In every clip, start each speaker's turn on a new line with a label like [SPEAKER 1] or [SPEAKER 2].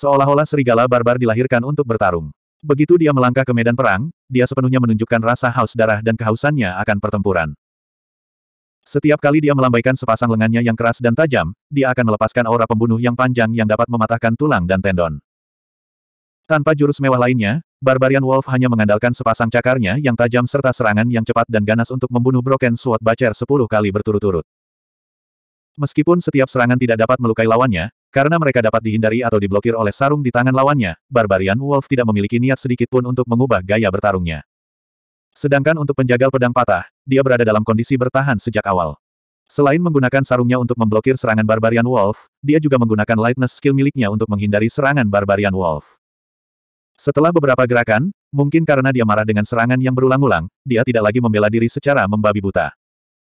[SPEAKER 1] Seolah-olah serigala barbar dilahirkan untuk bertarung. Begitu dia melangkah ke medan perang, dia sepenuhnya menunjukkan rasa haus darah dan kehausannya akan pertempuran. Setiap kali dia melambaikan sepasang lengannya yang keras dan tajam, dia akan melepaskan aura pembunuh yang panjang yang dapat mematahkan tulang dan tendon. Tanpa jurus mewah lainnya, Barbarian Wolf hanya mengandalkan sepasang cakarnya yang tajam serta serangan yang cepat dan ganas untuk membunuh Broken Sword Bacer sepuluh kali berturut-turut. Meskipun setiap serangan tidak dapat melukai lawannya, karena mereka dapat dihindari atau diblokir oleh sarung di tangan lawannya, Barbarian Wolf tidak memiliki niat sedikit pun untuk mengubah gaya bertarungnya. Sedangkan untuk penjagal pedang patah, dia berada dalam kondisi bertahan sejak awal. Selain menggunakan sarungnya untuk memblokir serangan Barbarian Wolf, dia juga menggunakan Lightness skill miliknya untuk menghindari serangan Barbarian Wolf. Setelah beberapa gerakan, mungkin karena dia marah dengan serangan yang berulang-ulang, dia tidak lagi membela diri secara membabi buta.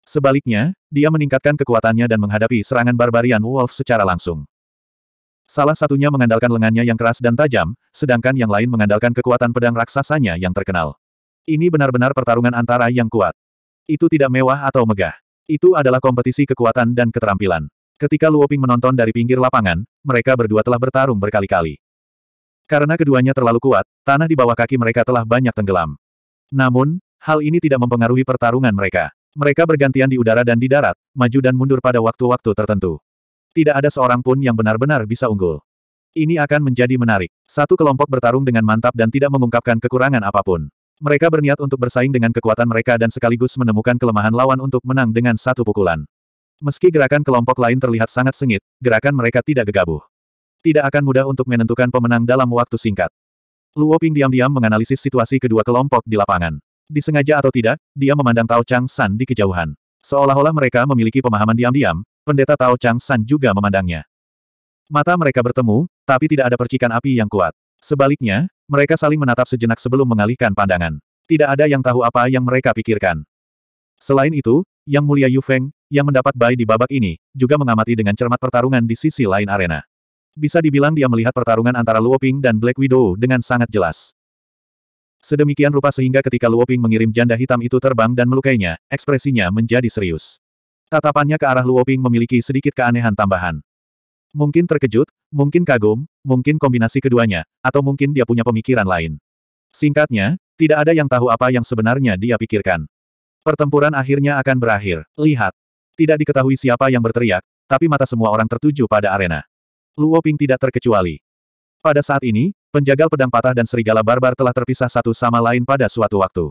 [SPEAKER 1] Sebaliknya, dia meningkatkan kekuatannya dan menghadapi serangan Barbarian Wolf secara langsung. Salah satunya mengandalkan lengannya yang keras dan tajam, sedangkan yang lain mengandalkan kekuatan pedang raksasanya yang terkenal. Ini benar-benar pertarungan antara yang kuat. Itu tidak mewah atau megah. Itu adalah kompetisi kekuatan dan keterampilan. Ketika Luoping menonton dari pinggir lapangan, mereka berdua telah bertarung berkali-kali. Karena keduanya terlalu kuat, tanah di bawah kaki mereka telah banyak tenggelam. Namun, hal ini tidak mempengaruhi pertarungan mereka. Mereka bergantian di udara dan di darat, maju dan mundur pada waktu-waktu tertentu. Tidak ada seorang pun yang benar-benar bisa unggul. Ini akan menjadi menarik. Satu kelompok bertarung dengan mantap dan tidak mengungkapkan kekurangan apapun. Mereka berniat untuk bersaing dengan kekuatan mereka dan sekaligus menemukan kelemahan lawan untuk menang dengan satu pukulan. Meski gerakan kelompok lain terlihat sangat sengit, gerakan mereka tidak gegabah. Tidak akan mudah untuk menentukan pemenang dalam waktu singkat. Luo Ping diam-diam menganalisis situasi kedua kelompok di lapangan. Disengaja atau tidak, dia memandang Tao Chang San di kejauhan. Seolah-olah mereka memiliki pemahaman diam-diam, pendeta Tao Chang San juga memandangnya. Mata mereka bertemu, tapi tidak ada percikan api yang kuat. Sebaliknya, mereka saling menatap sejenak sebelum mengalihkan pandangan. Tidak ada yang tahu apa yang mereka pikirkan. Selain itu, Yang Mulia Yu Feng, yang mendapat bayi di babak ini, juga mengamati dengan cermat pertarungan di sisi lain arena. Bisa dibilang dia melihat pertarungan antara Luo Ping dan Black Widow dengan sangat jelas. Sedemikian rupa sehingga ketika Luo Ping mengirim janda hitam itu terbang dan melukainya, ekspresinya menjadi serius. Tatapannya ke arah Luoping memiliki sedikit keanehan tambahan. Mungkin terkejut, mungkin kagum, mungkin kombinasi keduanya, atau mungkin dia punya pemikiran lain. Singkatnya, tidak ada yang tahu apa yang sebenarnya dia pikirkan. Pertempuran akhirnya akan berakhir. Lihat. Tidak diketahui siapa yang berteriak, tapi mata semua orang tertuju pada arena. Luoping tidak terkecuali. Pada saat ini, penjagal pedang patah dan serigala barbar telah terpisah satu sama lain pada suatu waktu.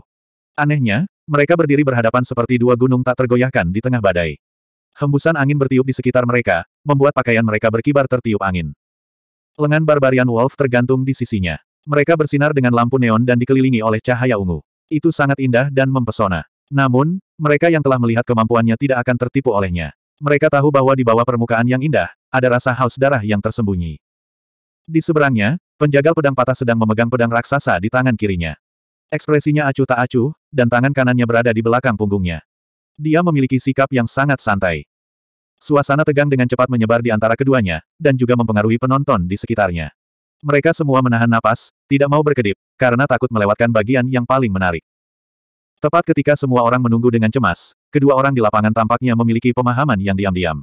[SPEAKER 1] Anehnya, mereka berdiri berhadapan seperti dua gunung tak tergoyahkan di tengah badai. Hembusan angin bertiup di sekitar mereka, membuat pakaian mereka berkibar tertiup angin. Lengan barbarian wolf tergantung di sisinya. Mereka bersinar dengan lampu neon dan dikelilingi oleh cahaya ungu. Itu sangat indah dan mempesona. Namun, mereka yang telah melihat kemampuannya tidak akan tertipu olehnya. Mereka tahu bahwa di bawah permukaan yang indah, ada rasa haus darah yang tersembunyi. Di seberangnya, penjagal pedang patah sedang memegang pedang raksasa di tangan kirinya. Ekspresinya acuh tak acuh, dan tangan kanannya berada di belakang punggungnya. Dia memiliki sikap yang sangat santai. Suasana tegang dengan cepat menyebar di antara keduanya, dan juga mempengaruhi penonton di sekitarnya. Mereka semua menahan napas, tidak mau berkedip, karena takut melewatkan bagian yang paling menarik. Tepat ketika semua orang menunggu dengan cemas, kedua orang di lapangan tampaknya memiliki pemahaman yang diam-diam.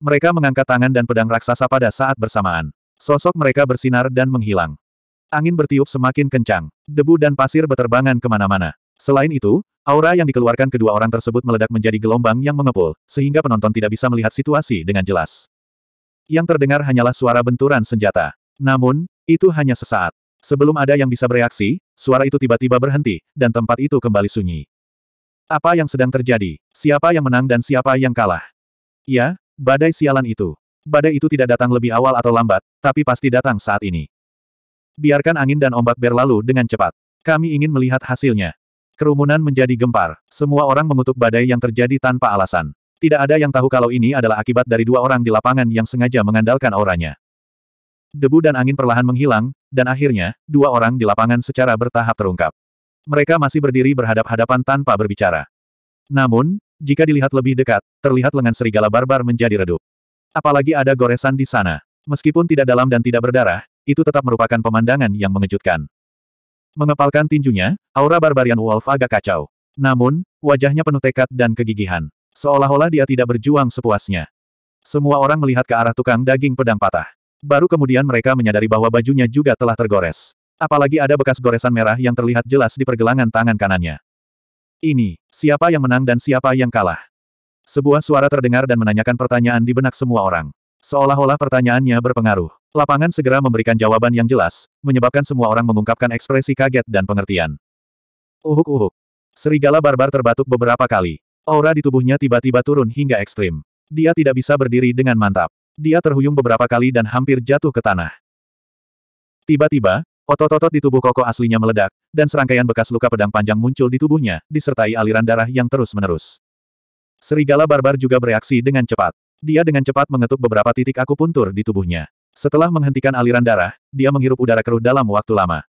[SPEAKER 1] Mereka mengangkat tangan dan pedang raksasa pada saat bersamaan. Sosok mereka bersinar dan menghilang. Angin bertiup semakin kencang. Debu dan pasir beterbangan kemana-mana. Selain itu, aura yang dikeluarkan kedua orang tersebut meledak menjadi gelombang yang mengepul, sehingga penonton tidak bisa melihat situasi dengan jelas. Yang terdengar hanyalah suara benturan senjata. Namun, itu hanya sesaat. Sebelum ada yang bisa bereaksi, suara itu tiba-tiba berhenti, dan tempat itu kembali sunyi. Apa yang sedang terjadi? Siapa yang menang dan siapa yang kalah? Ya, badai sialan itu. Badai itu tidak datang lebih awal atau lambat, tapi pasti datang saat ini. Biarkan angin dan ombak berlalu dengan cepat. Kami ingin melihat hasilnya. Kerumunan menjadi gempar. Semua orang mengutuk badai yang terjadi tanpa alasan. Tidak ada yang tahu kalau ini adalah akibat dari dua orang di lapangan yang sengaja mengandalkan auranya. Debu dan angin perlahan menghilang, dan akhirnya, dua orang di lapangan secara bertahap terungkap. Mereka masih berdiri berhadap-hadapan tanpa berbicara. Namun, jika dilihat lebih dekat, terlihat lengan serigala barbar menjadi redup. Apalagi ada goresan di sana. Meskipun tidak dalam dan tidak berdarah, itu tetap merupakan pemandangan yang mengejutkan. Mengepalkan tinjunya, aura Barbarian Wolf agak kacau. Namun, wajahnya penuh tekad dan kegigihan. Seolah-olah dia tidak berjuang sepuasnya. Semua orang melihat ke arah tukang daging pedang patah. Baru kemudian mereka menyadari bahwa bajunya juga telah tergores. Apalagi ada bekas goresan merah yang terlihat jelas di pergelangan tangan kanannya. Ini, siapa yang menang dan siapa yang kalah? Sebuah suara terdengar dan menanyakan pertanyaan di benak semua orang. Seolah-olah pertanyaannya berpengaruh. Lapangan segera memberikan jawaban yang jelas, menyebabkan semua orang mengungkapkan ekspresi kaget dan pengertian. Uhuk-uhuk. Serigala barbar terbatuk beberapa kali. Aura di tubuhnya tiba-tiba turun hingga ekstrim. Dia tidak bisa berdiri dengan mantap. Dia terhuyung beberapa kali dan hampir jatuh ke tanah. Tiba-tiba, otot-otot di tubuh koko aslinya meledak, dan serangkaian bekas luka pedang panjang muncul di tubuhnya, disertai aliran darah yang terus-menerus. Serigala barbar juga bereaksi dengan cepat. Dia dengan cepat mengetuk beberapa titik akupuntur di tubuhnya. Setelah menghentikan aliran darah, dia menghirup udara keruh dalam waktu lama.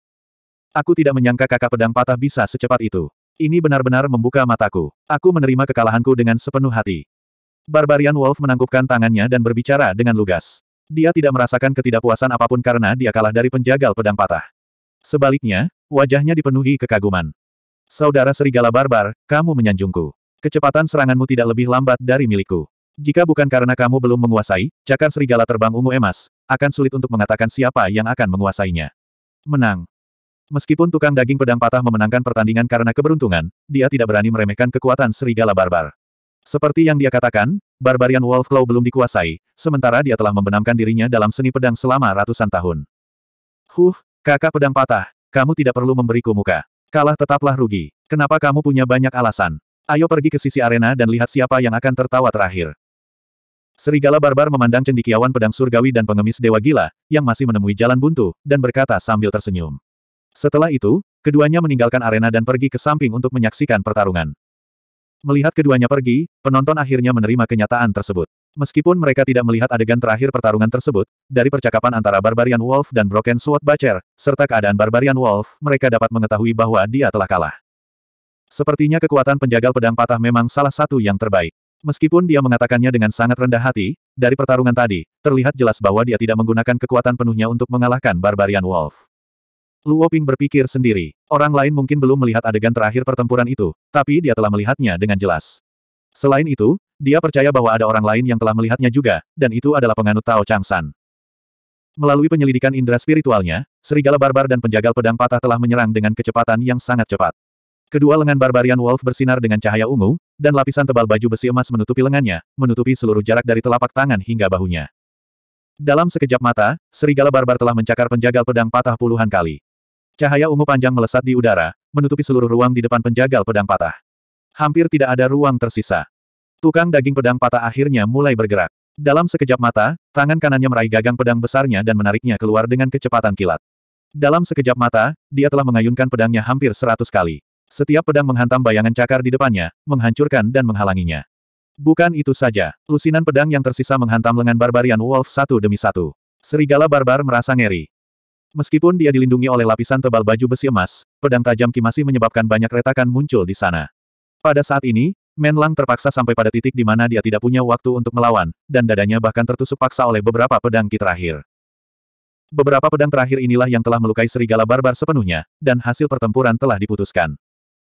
[SPEAKER 1] Aku tidak menyangka kakak pedang patah bisa secepat itu. Ini benar-benar membuka mataku. Aku menerima kekalahanku dengan sepenuh hati. Barbarian Wolf menangkupkan tangannya dan berbicara dengan lugas. Dia tidak merasakan ketidakpuasan apapun karena dia kalah dari penjagal pedang patah. Sebaliknya, wajahnya dipenuhi kekaguman. Saudara serigala barbar, kamu menyanjungku. Kecepatan seranganmu tidak lebih lambat dari milikku. Jika bukan karena kamu belum menguasai, cakar serigala terbang ungu emas, akan sulit untuk mengatakan siapa yang akan menguasainya. Menang. Meskipun tukang daging pedang patah memenangkan pertandingan karena keberuntungan, dia tidak berani meremehkan kekuatan serigala barbar. Seperti yang dia katakan, Barbarian Wolf Claw belum dikuasai, sementara dia telah membenamkan dirinya dalam seni pedang selama ratusan tahun. Huh, kakak pedang patah, kamu tidak perlu memberiku muka. Kalah tetaplah rugi. Kenapa kamu punya banyak alasan? Ayo pergi ke sisi arena dan lihat siapa yang akan tertawa terakhir. Serigala barbar memandang cendikiawan pedang surgawi dan pengemis dewa gila, yang masih menemui jalan buntu, dan berkata sambil tersenyum. Setelah itu, keduanya meninggalkan arena dan pergi ke samping untuk menyaksikan pertarungan. Melihat keduanya pergi, penonton akhirnya menerima kenyataan tersebut. Meskipun mereka tidak melihat adegan terakhir pertarungan tersebut, dari percakapan antara Barbarian Wolf dan Broken Sword Butcher, serta keadaan Barbarian Wolf, mereka dapat mengetahui bahwa dia telah kalah. Sepertinya kekuatan penjagal pedang patah memang salah satu yang terbaik. Meskipun dia mengatakannya dengan sangat rendah hati, dari pertarungan tadi, terlihat jelas bahwa dia tidak menggunakan kekuatan penuhnya untuk mengalahkan Barbarian Wolf. Luo Ping berpikir sendiri. Orang lain mungkin belum melihat adegan terakhir pertempuran itu, tapi dia telah melihatnya dengan jelas. Selain itu, dia percaya bahwa ada orang lain yang telah melihatnya juga, dan itu adalah penganut Tao Changsan. Melalui penyelidikan indera spiritualnya, serigala barbar dan penjagal pedang patah telah menyerang dengan kecepatan yang sangat cepat. Kedua lengan Barbarian Wolf bersinar dengan cahaya ungu, dan lapisan tebal baju besi emas menutupi lengannya, menutupi seluruh jarak dari telapak tangan hingga bahunya. Dalam sekejap mata, serigala barbar telah mencakar penjagal pedang patah puluhan kali. Cahaya ungu panjang melesat di udara, menutupi seluruh ruang di depan penjagal pedang patah. Hampir tidak ada ruang tersisa. Tukang daging pedang patah akhirnya mulai bergerak. Dalam sekejap mata, tangan kanannya meraih gagang pedang besarnya dan menariknya keluar dengan kecepatan kilat. Dalam sekejap mata, dia telah mengayunkan pedangnya hampir seratus kali. Setiap pedang menghantam bayangan cakar di depannya, menghancurkan dan menghalanginya. Bukan itu saja, lusinan pedang yang tersisa menghantam lengan barbarian wolf satu demi satu. Serigala barbar merasa ngeri. Meskipun dia dilindungi oleh lapisan tebal baju besi emas, pedang tajam Ki masih menyebabkan banyak retakan muncul di sana. Pada saat ini, Menlang terpaksa sampai pada titik di mana dia tidak punya waktu untuk melawan, dan dadanya bahkan tertusuk paksa oleh beberapa pedang Ki terakhir. Beberapa pedang terakhir inilah yang telah melukai serigala barbar sepenuhnya, dan hasil pertempuran telah diputuskan.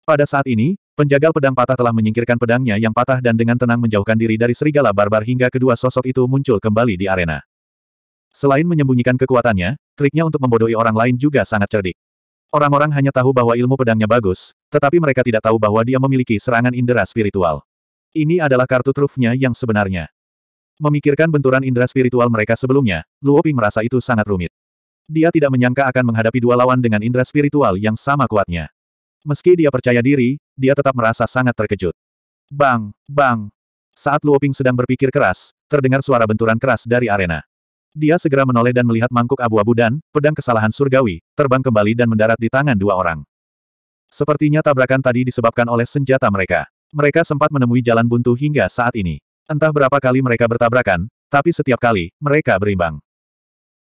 [SPEAKER 1] Pada saat ini, penjagal pedang patah telah menyingkirkan pedangnya yang patah dan dengan tenang menjauhkan diri dari serigala barbar hingga kedua sosok itu muncul kembali di arena. Selain menyembunyikan kekuatannya, triknya untuk membodohi orang lain juga sangat cerdik. Orang-orang hanya tahu bahwa ilmu pedangnya bagus, tetapi mereka tidak tahu bahwa dia memiliki serangan indera spiritual. Ini adalah kartu trufnya yang sebenarnya. Memikirkan benturan indera spiritual mereka sebelumnya, Luo Ping merasa itu sangat rumit. Dia tidak menyangka akan menghadapi dua lawan dengan indera spiritual yang sama kuatnya. Meski dia percaya diri, dia tetap merasa sangat terkejut. Bang, bang. Saat Luoping sedang berpikir keras, terdengar suara benturan keras dari arena. Dia segera menoleh dan melihat mangkuk abu-abu dan pedang kesalahan surgawi terbang kembali dan mendarat di tangan dua orang. Sepertinya tabrakan tadi disebabkan oleh senjata mereka. Mereka sempat menemui jalan buntu hingga saat ini. Entah berapa kali mereka bertabrakan, tapi setiap kali mereka berimbang.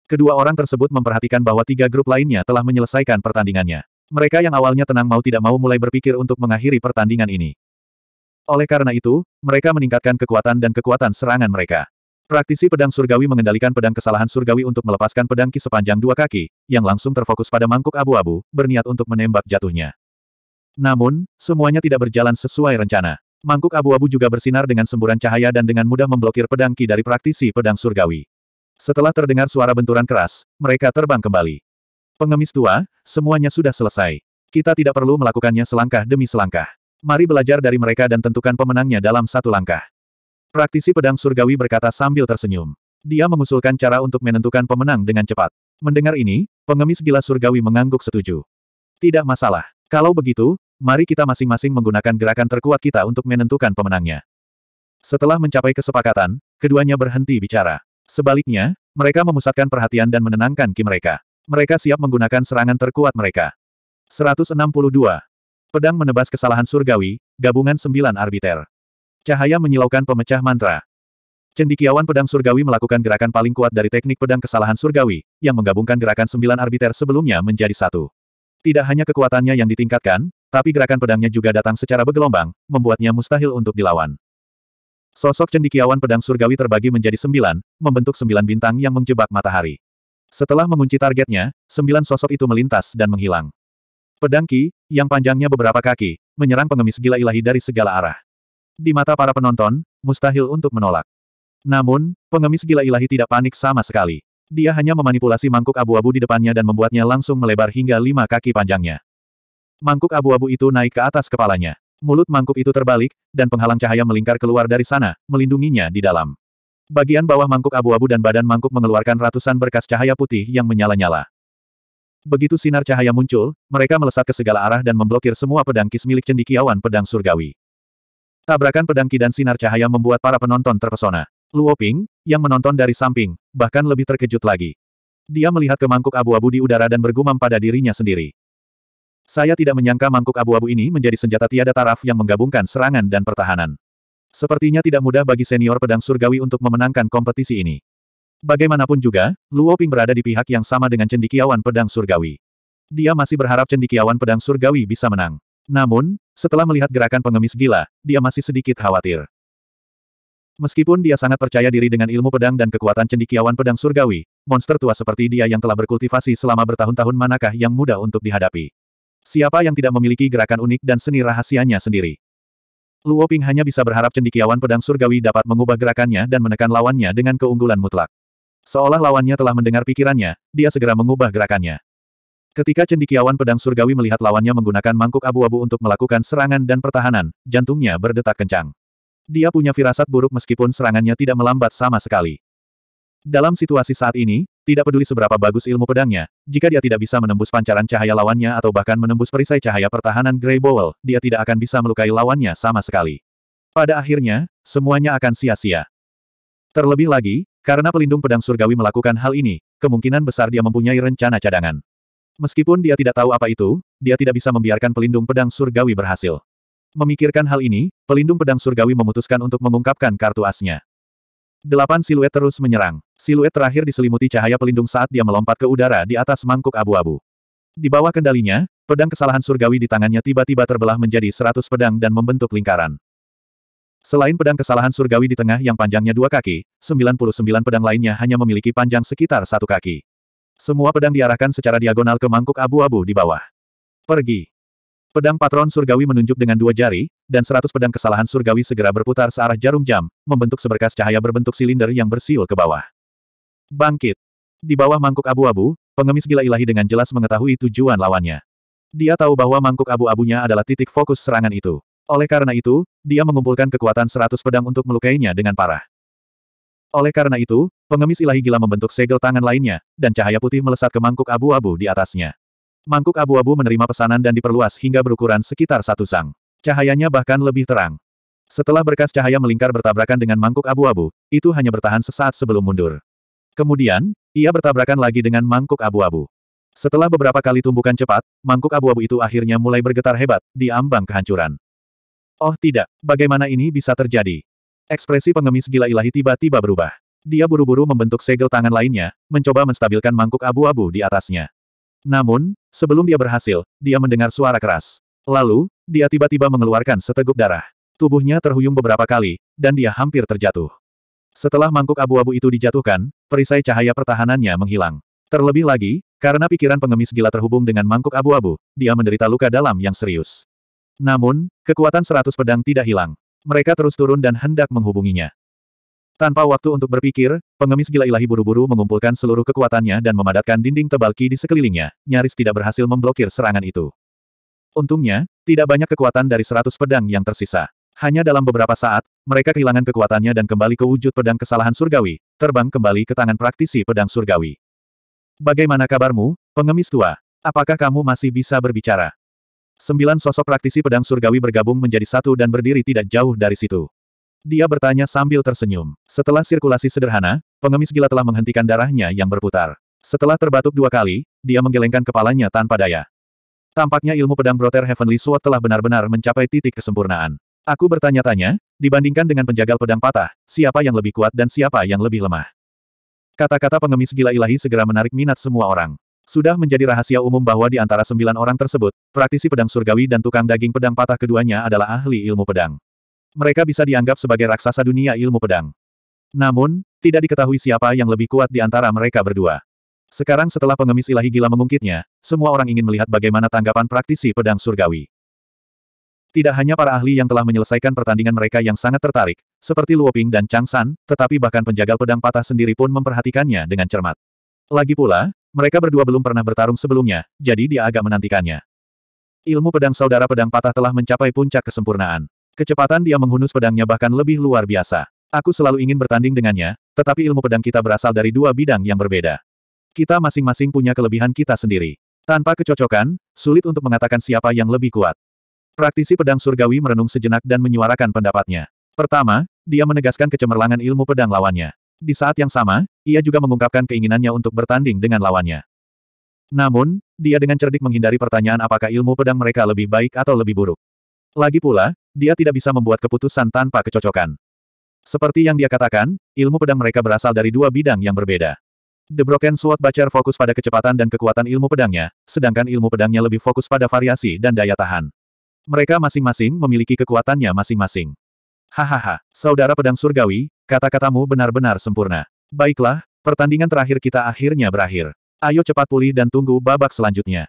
[SPEAKER 1] Kedua orang tersebut memperhatikan bahwa tiga grup lainnya telah menyelesaikan pertandingannya. Mereka yang awalnya tenang mau tidak mau mulai berpikir untuk mengakhiri pertandingan ini. Oleh karena itu, mereka meningkatkan kekuatan dan kekuatan serangan mereka. Praktisi pedang surgawi mengendalikan pedang kesalahan surgawi untuk melepaskan pedang ki sepanjang dua kaki, yang langsung terfokus pada mangkuk abu-abu, berniat untuk menembak jatuhnya. Namun, semuanya tidak berjalan sesuai rencana. Mangkuk abu-abu juga bersinar dengan semburan cahaya dan dengan mudah memblokir pedang ki dari praktisi pedang surgawi. Setelah terdengar suara benturan keras, mereka terbang kembali. Pengemis tua, semuanya sudah selesai. Kita tidak perlu melakukannya selangkah demi selangkah. Mari belajar dari mereka dan tentukan pemenangnya dalam satu langkah. Praktisi pedang surgawi berkata sambil tersenyum. Dia mengusulkan cara untuk menentukan pemenang dengan cepat. Mendengar ini, pengemis gila surgawi mengangguk setuju. Tidak masalah. Kalau begitu, mari kita masing-masing menggunakan gerakan terkuat kita untuk menentukan pemenangnya. Setelah mencapai kesepakatan, keduanya berhenti bicara. Sebaliknya, mereka memusatkan perhatian dan menenangkan ki mereka. Mereka siap menggunakan serangan terkuat mereka. 162. Pedang menebas kesalahan surgawi, gabungan sembilan arbiter. Cahaya menyilaukan pemecah mantra. Cendikiawan pedang surgawi melakukan gerakan paling kuat dari teknik pedang kesalahan surgawi, yang menggabungkan gerakan sembilan arbiter sebelumnya menjadi satu. Tidak hanya kekuatannya yang ditingkatkan, tapi gerakan pedangnya juga datang secara bergelombang, membuatnya mustahil untuk dilawan. Sosok cendikiawan pedang surgawi terbagi menjadi sembilan, membentuk sembilan bintang yang menjebak matahari. Setelah mengunci targetnya, sembilan sosok itu melintas dan menghilang. Pedang Ki, yang panjangnya beberapa kaki, menyerang pengemis gila ilahi dari segala arah. Di mata para penonton, mustahil untuk menolak. Namun, pengemis gila ilahi tidak panik sama sekali. Dia hanya memanipulasi mangkuk abu-abu di depannya dan membuatnya langsung melebar hingga lima kaki panjangnya. Mangkuk abu-abu itu naik ke atas kepalanya. Mulut mangkuk itu terbalik, dan penghalang cahaya melingkar keluar dari sana, melindunginya di dalam. Bagian bawah mangkuk abu-abu dan badan mangkuk mengeluarkan ratusan berkas cahaya putih yang menyala-nyala. Begitu sinar cahaya muncul, mereka melesat ke segala arah dan memblokir semua pedang kis milik cendikiawan pedang surgawi. Tabrakan pedang ki dan sinar cahaya membuat para penonton terpesona. Luoping, yang menonton dari samping, bahkan lebih terkejut lagi. Dia melihat ke mangkuk abu-abu di udara dan bergumam pada dirinya sendiri. Saya tidak menyangka mangkuk abu-abu ini menjadi senjata tiada taraf yang menggabungkan serangan dan pertahanan. Sepertinya tidak mudah bagi senior pedang surgawi untuk memenangkan kompetisi ini. Bagaimanapun juga, Luo Ping berada di pihak yang sama dengan cendikiawan pedang surgawi. Dia masih berharap cendikiawan pedang surgawi bisa menang. Namun, setelah melihat gerakan pengemis gila, dia masih sedikit khawatir. Meskipun dia sangat percaya diri dengan ilmu pedang dan kekuatan cendikiawan pedang surgawi, monster tua seperti dia yang telah berkultivasi selama bertahun-tahun manakah yang mudah untuk dihadapi. Siapa yang tidak memiliki gerakan unik dan seni rahasianya sendiri? Luo Ping hanya bisa berharap cendikiawan pedang surgawi dapat mengubah gerakannya dan menekan lawannya dengan keunggulan mutlak. Seolah lawannya telah mendengar pikirannya, dia segera mengubah gerakannya. Ketika cendikiawan pedang surgawi melihat lawannya menggunakan mangkuk abu-abu untuk melakukan serangan dan pertahanan, jantungnya berdetak kencang. Dia punya firasat buruk meskipun serangannya tidak melambat sama sekali. Dalam situasi saat ini, tidak peduli seberapa bagus ilmu pedangnya, jika dia tidak bisa menembus pancaran cahaya lawannya atau bahkan menembus perisai cahaya pertahanan Grey Bowl, dia tidak akan bisa melukai lawannya sama sekali. Pada akhirnya, semuanya akan sia-sia. Terlebih lagi, karena pelindung pedang surgawi melakukan hal ini, kemungkinan besar dia mempunyai rencana cadangan. Meskipun dia tidak tahu apa itu, dia tidak bisa membiarkan pelindung pedang surgawi berhasil. Memikirkan hal ini, pelindung pedang surgawi memutuskan untuk mengungkapkan kartu asnya. Delapan siluet terus menyerang. Siluet terakhir diselimuti cahaya pelindung saat dia melompat ke udara di atas mangkuk abu-abu. Di bawah kendalinya, pedang kesalahan surgawi di tangannya tiba-tiba terbelah menjadi seratus pedang dan membentuk lingkaran. Selain pedang kesalahan surgawi di tengah yang panjangnya dua kaki, 99 pedang lainnya hanya memiliki panjang sekitar satu kaki. Semua pedang diarahkan secara diagonal ke mangkuk abu-abu di bawah. Pergi. Pedang patron surgawi menunjuk dengan dua jari, dan seratus pedang kesalahan surgawi segera berputar searah jarum jam, membentuk seberkas cahaya berbentuk silinder yang bersiul ke bawah. Bangkit! Di bawah mangkuk abu-abu, pengemis gila ilahi dengan jelas mengetahui tujuan lawannya. Dia tahu bahwa mangkuk abu-abunya adalah titik fokus serangan itu. Oleh karena itu, dia mengumpulkan kekuatan seratus pedang untuk melukainya dengan parah. Oleh karena itu, pengemis ilahi gila membentuk segel tangan lainnya, dan cahaya putih melesat ke mangkuk abu-abu di atasnya. Mangkuk abu-abu menerima pesanan dan diperluas hingga berukuran sekitar satu sang. Cahayanya bahkan lebih terang. Setelah berkas cahaya melingkar bertabrakan dengan mangkuk abu-abu, itu hanya bertahan sesaat sebelum mundur. Kemudian, ia bertabrakan lagi dengan mangkuk abu-abu. Setelah beberapa kali tumbukan cepat, mangkuk abu-abu itu akhirnya mulai bergetar hebat, di ambang kehancuran. Oh tidak, bagaimana ini bisa terjadi? Ekspresi pengemis gila ilahi tiba-tiba berubah. Dia buru-buru membentuk segel tangan lainnya, mencoba menstabilkan mangkuk abu-abu di atasnya. Namun, sebelum dia berhasil, dia mendengar suara keras. Lalu, dia tiba-tiba mengeluarkan seteguk darah. Tubuhnya terhuyung beberapa kali, dan dia hampir terjatuh. Setelah mangkuk abu-abu itu dijatuhkan, perisai cahaya pertahanannya menghilang. Terlebih lagi, karena pikiran pengemis gila terhubung dengan mangkuk abu-abu, dia menderita luka dalam yang serius. Namun, kekuatan seratus pedang tidak hilang. Mereka terus turun dan hendak menghubunginya. Tanpa waktu untuk berpikir, pengemis gila ilahi buru-buru mengumpulkan seluruh kekuatannya dan memadatkan dinding tebal ki di sekelilingnya, nyaris tidak berhasil memblokir serangan itu. Untungnya, tidak banyak kekuatan dari seratus pedang yang tersisa. Hanya dalam beberapa saat, mereka kehilangan kekuatannya dan kembali ke wujud pedang kesalahan surgawi, terbang kembali ke tangan praktisi pedang surgawi. Bagaimana kabarmu, pengemis tua? Apakah kamu masih bisa berbicara? Sembilan sosok praktisi pedang surgawi bergabung menjadi satu dan berdiri tidak jauh dari situ. Dia bertanya sambil tersenyum. Setelah sirkulasi sederhana, pengemis gila telah menghentikan darahnya yang berputar. Setelah terbatuk dua kali, dia menggelengkan kepalanya tanpa daya. Tampaknya ilmu pedang Broter Heavenly Sword telah benar-benar mencapai titik kesempurnaan. Aku bertanya-tanya, dibandingkan dengan penjagal pedang patah, siapa yang lebih kuat dan siapa yang lebih lemah. Kata-kata pengemis gila ilahi segera menarik minat semua orang. Sudah menjadi rahasia umum bahwa di antara sembilan orang tersebut, praktisi pedang surgawi dan tukang daging pedang patah keduanya adalah ahli ilmu pedang mereka bisa dianggap sebagai raksasa dunia ilmu pedang. Namun, tidak diketahui siapa yang lebih kuat di antara mereka berdua. Sekarang setelah pengemis ilahi gila mengungkitnya, semua orang ingin melihat bagaimana tanggapan praktisi pedang surgawi. Tidak hanya para ahli yang telah menyelesaikan pertandingan mereka yang sangat tertarik, seperti Luoping dan Chang San, tetapi bahkan penjagal pedang patah sendiri pun memperhatikannya dengan cermat. Lagi pula, mereka berdua belum pernah bertarung sebelumnya, jadi dia agak menantikannya. Ilmu pedang saudara pedang patah telah mencapai puncak kesempurnaan. Kecepatan dia menghunus pedangnya bahkan lebih luar biasa. Aku selalu ingin bertanding dengannya, tetapi ilmu pedang kita berasal dari dua bidang yang berbeda. Kita masing-masing punya kelebihan kita sendiri. Tanpa kecocokan, sulit untuk mengatakan siapa yang lebih kuat. Praktisi pedang surgawi merenung sejenak dan menyuarakan pendapatnya. Pertama, dia menegaskan kecemerlangan ilmu pedang lawannya. Di saat yang sama, ia juga mengungkapkan keinginannya untuk bertanding dengan lawannya. Namun, dia dengan cerdik menghindari pertanyaan apakah ilmu pedang mereka lebih baik atau lebih buruk. Lagi pula, dia tidak bisa membuat keputusan tanpa kecocokan. Seperti yang dia katakan, ilmu pedang mereka berasal dari dua bidang yang berbeda. The Broken Sword baca fokus pada kecepatan dan kekuatan ilmu pedangnya, sedangkan ilmu pedangnya lebih fokus pada variasi dan daya tahan. Mereka masing-masing memiliki kekuatannya masing-masing. Hahaha, saudara pedang surgawi, kata-katamu benar-benar sempurna. Baiklah, pertandingan terakhir kita akhirnya berakhir. Ayo cepat pulih dan tunggu babak selanjutnya.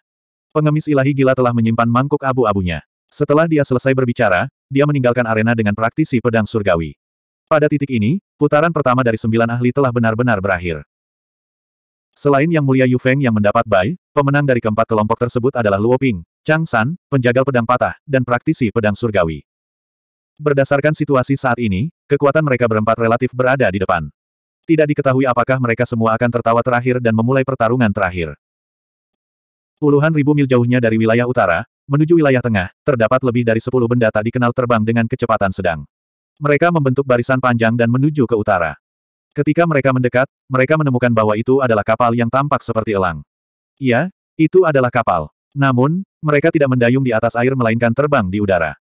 [SPEAKER 1] Pengemis ilahi gila telah menyimpan mangkuk abu-abunya. Setelah dia selesai berbicara, dia meninggalkan arena dengan praktisi pedang surgawi. Pada titik ini, putaran pertama dari sembilan ahli telah benar-benar berakhir. Selain Yang Mulia Yu Feng yang mendapat bai, pemenang dari keempat kelompok tersebut adalah Luo Ping, Chang San, penjagal pedang patah, dan praktisi pedang surgawi. Berdasarkan situasi saat ini, kekuatan mereka berempat relatif berada di depan. Tidak diketahui apakah mereka semua akan tertawa terakhir dan memulai pertarungan terakhir. Puluhan ribu mil jauhnya dari wilayah utara, Menuju wilayah tengah, terdapat lebih dari sepuluh benda tak dikenal terbang dengan kecepatan sedang. Mereka membentuk barisan panjang dan menuju ke utara. Ketika mereka mendekat, mereka menemukan bahwa itu adalah kapal yang tampak seperti elang. Iya, itu adalah kapal. Namun, mereka tidak mendayung di atas air melainkan terbang di udara.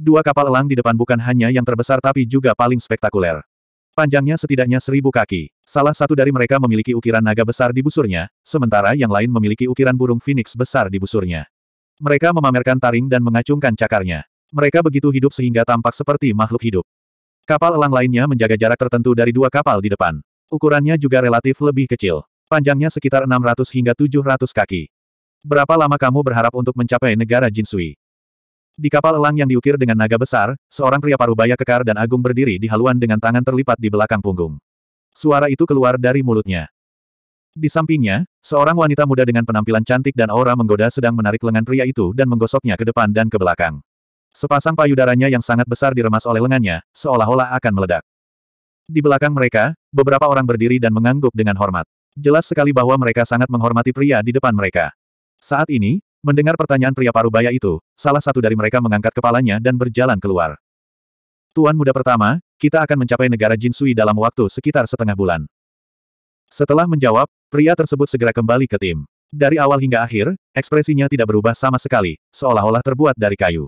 [SPEAKER 1] Dua kapal elang di depan bukan hanya yang terbesar tapi juga paling spektakuler. Panjangnya setidaknya seribu kaki. Salah satu dari mereka memiliki ukiran naga besar di busurnya, sementara yang lain memiliki ukiran burung phoenix besar di busurnya. Mereka memamerkan taring dan mengacungkan cakarnya. Mereka begitu hidup sehingga tampak seperti makhluk hidup. Kapal elang lainnya menjaga jarak tertentu dari dua kapal di depan. Ukurannya juga relatif lebih kecil. Panjangnya sekitar 600 hingga 700 kaki. Berapa lama kamu berharap untuk mencapai negara Jinsui? Di kapal elang yang diukir dengan naga besar, seorang pria paruh baya kekar dan agung berdiri di haluan dengan tangan terlipat di belakang punggung. Suara itu keluar dari mulutnya. Di sampingnya, seorang wanita muda dengan penampilan cantik dan aura menggoda sedang menarik lengan pria itu dan menggosoknya ke depan dan ke belakang. Sepasang payudaranya yang sangat besar diremas oleh lengannya, seolah-olah akan meledak. Di belakang mereka, beberapa orang berdiri dan mengangguk dengan hormat. Jelas sekali bahwa mereka sangat menghormati pria di depan mereka. Saat ini, mendengar pertanyaan pria parubaya itu, salah satu dari mereka mengangkat kepalanya dan berjalan keluar. Tuan muda pertama, kita akan mencapai negara Jinsui dalam waktu sekitar setengah bulan. Setelah menjawab, pria tersebut segera kembali ke tim. Dari awal hingga akhir, ekspresinya tidak berubah sama sekali, seolah-olah terbuat dari kayu.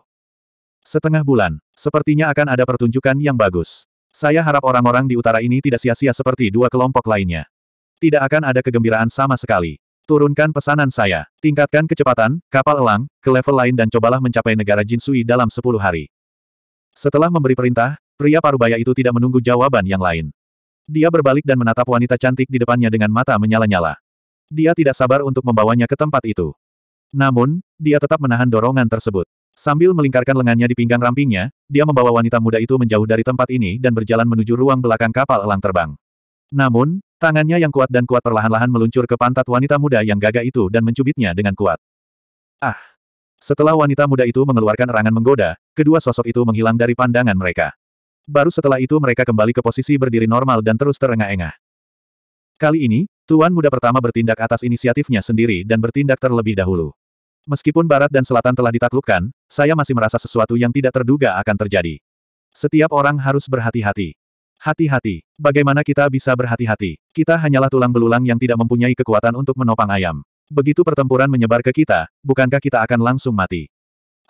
[SPEAKER 1] Setengah bulan, sepertinya akan ada pertunjukan yang bagus. Saya harap orang-orang di utara ini tidak sia-sia seperti dua kelompok lainnya. Tidak akan ada kegembiraan sama sekali. Turunkan pesanan saya. Tingkatkan kecepatan, kapal elang, ke level lain dan cobalah mencapai negara Jinsui dalam 10 hari. Setelah memberi perintah, pria parubaya itu tidak menunggu jawaban yang lain. Dia berbalik dan menatap wanita cantik di depannya dengan mata menyala-nyala. Dia tidak sabar untuk membawanya ke tempat itu. Namun, dia tetap menahan dorongan tersebut. Sambil melingkarkan lengannya di pinggang rampingnya, dia membawa wanita muda itu menjauh dari tempat ini dan berjalan menuju ruang belakang kapal elang terbang. Namun, tangannya yang kuat dan kuat perlahan-lahan meluncur ke pantat wanita muda yang gagah itu dan mencubitnya dengan kuat. Ah! Setelah wanita muda itu mengeluarkan erangan menggoda, kedua sosok itu menghilang dari pandangan mereka. Baru setelah itu mereka kembali ke posisi berdiri normal dan terus terengah-engah. Kali ini, Tuan Muda pertama bertindak atas inisiatifnya sendiri dan bertindak terlebih dahulu. Meskipun barat dan selatan telah ditaklukkan, saya masih merasa sesuatu yang tidak terduga akan terjadi. Setiap orang harus berhati-hati. Hati-hati, bagaimana kita bisa berhati-hati? Kita hanyalah tulang belulang yang tidak mempunyai kekuatan untuk menopang ayam. Begitu pertempuran menyebar ke kita, bukankah kita akan langsung mati?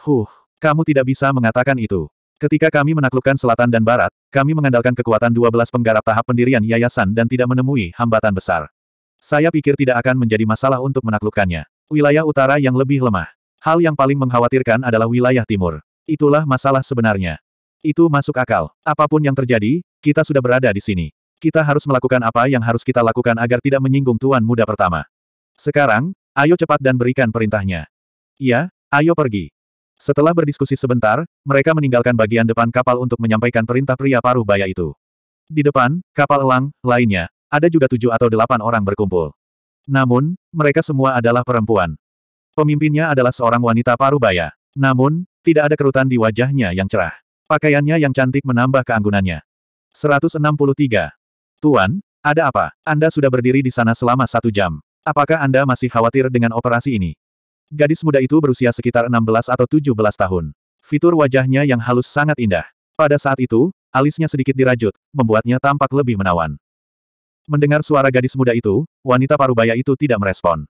[SPEAKER 1] Huh, kamu tidak bisa mengatakan itu. Ketika kami menaklukkan selatan dan barat, kami mengandalkan kekuatan 12 penggarap tahap pendirian yayasan dan tidak menemui hambatan besar. Saya pikir tidak akan menjadi masalah untuk menaklukkannya. Wilayah utara yang lebih lemah. Hal yang paling mengkhawatirkan adalah wilayah timur. Itulah masalah sebenarnya. Itu masuk akal. Apapun yang terjadi, kita sudah berada di sini. Kita harus melakukan apa yang harus kita lakukan agar tidak menyinggung Tuan Muda pertama. Sekarang, ayo cepat dan berikan perintahnya. Iya, ayo pergi. Setelah berdiskusi sebentar, mereka meninggalkan bagian depan kapal untuk menyampaikan perintah pria paruh baya itu. Di depan, kapal elang, lainnya, ada juga tujuh atau delapan orang berkumpul. Namun, mereka semua adalah perempuan. Pemimpinnya adalah seorang wanita paruh baya. Namun, tidak ada kerutan di wajahnya yang cerah. Pakaiannya yang cantik menambah keanggunannya. 163. Tuan, ada apa? Anda sudah berdiri di sana selama satu jam. Apakah Anda masih khawatir dengan operasi ini? Gadis muda itu berusia sekitar 16 atau 17 tahun. Fitur wajahnya yang halus sangat indah. Pada saat itu, alisnya sedikit dirajut, membuatnya tampak lebih menawan. Mendengar suara gadis muda itu, wanita parubaya itu tidak merespon.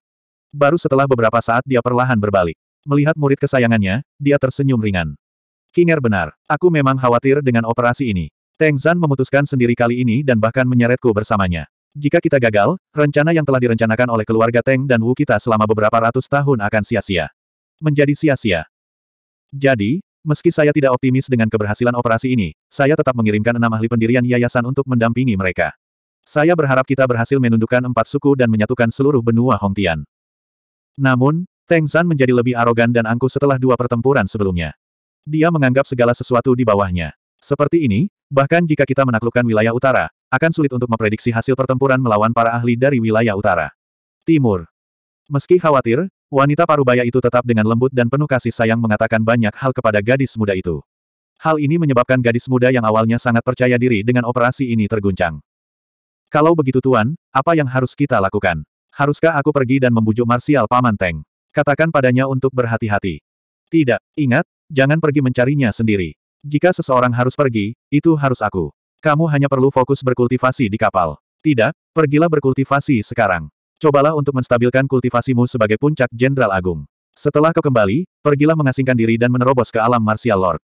[SPEAKER 1] Baru setelah beberapa saat dia perlahan berbalik. Melihat murid kesayangannya, dia tersenyum ringan. Kinger benar, aku memang khawatir dengan operasi ini. Teng Zan memutuskan sendiri kali ini dan bahkan menyeretku bersamanya. Jika kita gagal, rencana yang telah direncanakan oleh keluarga Teng dan Wu kita selama beberapa ratus tahun akan sia-sia. Menjadi sia-sia. Jadi, meski saya tidak optimis dengan keberhasilan operasi ini, saya tetap mengirimkan enam ahli pendirian yayasan untuk mendampingi mereka. Saya berharap kita berhasil menundukkan empat suku dan menyatukan seluruh benua Hongtian. Namun, Teng San menjadi lebih arogan dan angkuh setelah dua pertempuran sebelumnya. Dia menganggap segala sesuatu di bawahnya. Seperti ini, bahkan jika kita menaklukkan wilayah utara, akan sulit untuk memprediksi hasil pertempuran melawan para ahli dari wilayah utara. Timur. Meski khawatir, wanita parubaya itu tetap dengan lembut dan penuh kasih sayang mengatakan banyak hal kepada gadis muda itu. Hal ini menyebabkan gadis muda yang awalnya sangat percaya diri dengan operasi ini terguncang. Kalau begitu Tuan, apa yang harus kita lakukan? Haruskah aku pergi dan membujuk Marsial Paman Teng? Katakan padanya untuk berhati-hati. Tidak, ingat, jangan pergi mencarinya sendiri. Jika seseorang harus pergi, itu harus aku. Kamu hanya perlu fokus berkultivasi di kapal. Tidak, pergilah berkultivasi sekarang. Cobalah untuk menstabilkan kultivasimu sebagai puncak Jenderal Agung. Setelah kau kembali, pergilah mengasingkan diri dan menerobos ke alam Martial Lord.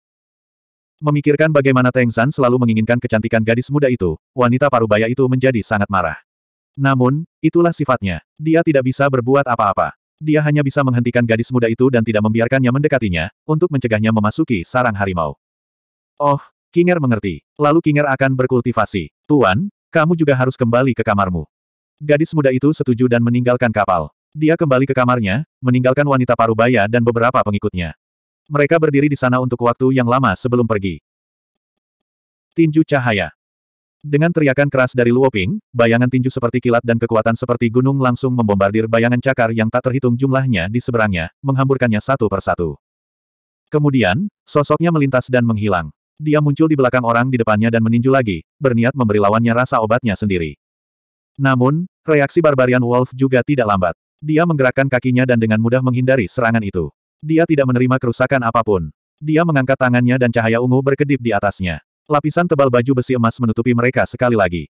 [SPEAKER 1] Memikirkan bagaimana Teng San selalu menginginkan kecantikan gadis muda itu, wanita parubaya itu menjadi sangat marah. Namun, itulah sifatnya. Dia tidak bisa berbuat apa-apa. Dia hanya bisa menghentikan gadis muda itu dan tidak membiarkannya mendekatinya, untuk mencegahnya memasuki sarang harimau. Oh, Kinger mengerti. Lalu Kinger akan berkultivasi. Tuan, kamu juga harus kembali ke kamarmu. Gadis muda itu setuju dan meninggalkan kapal. Dia kembali ke kamarnya, meninggalkan wanita parubaya dan beberapa pengikutnya. Mereka berdiri di sana untuk waktu yang lama sebelum pergi. Tinju Cahaya Dengan teriakan keras dari Luoping, bayangan tinju seperti kilat dan kekuatan seperti gunung langsung membombardir bayangan cakar yang tak terhitung jumlahnya di seberangnya, menghamburkannya satu persatu. Kemudian, sosoknya melintas dan menghilang. Dia muncul di belakang orang di depannya dan meninju lagi, berniat memberi lawannya rasa obatnya sendiri. Namun, reaksi Barbarian Wolf juga tidak lambat. Dia menggerakkan kakinya dan dengan mudah menghindari serangan itu. Dia tidak menerima kerusakan apapun. Dia mengangkat tangannya dan cahaya ungu berkedip di atasnya. Lapisan tebal baju besi emas menutupi mereka sekali lagi.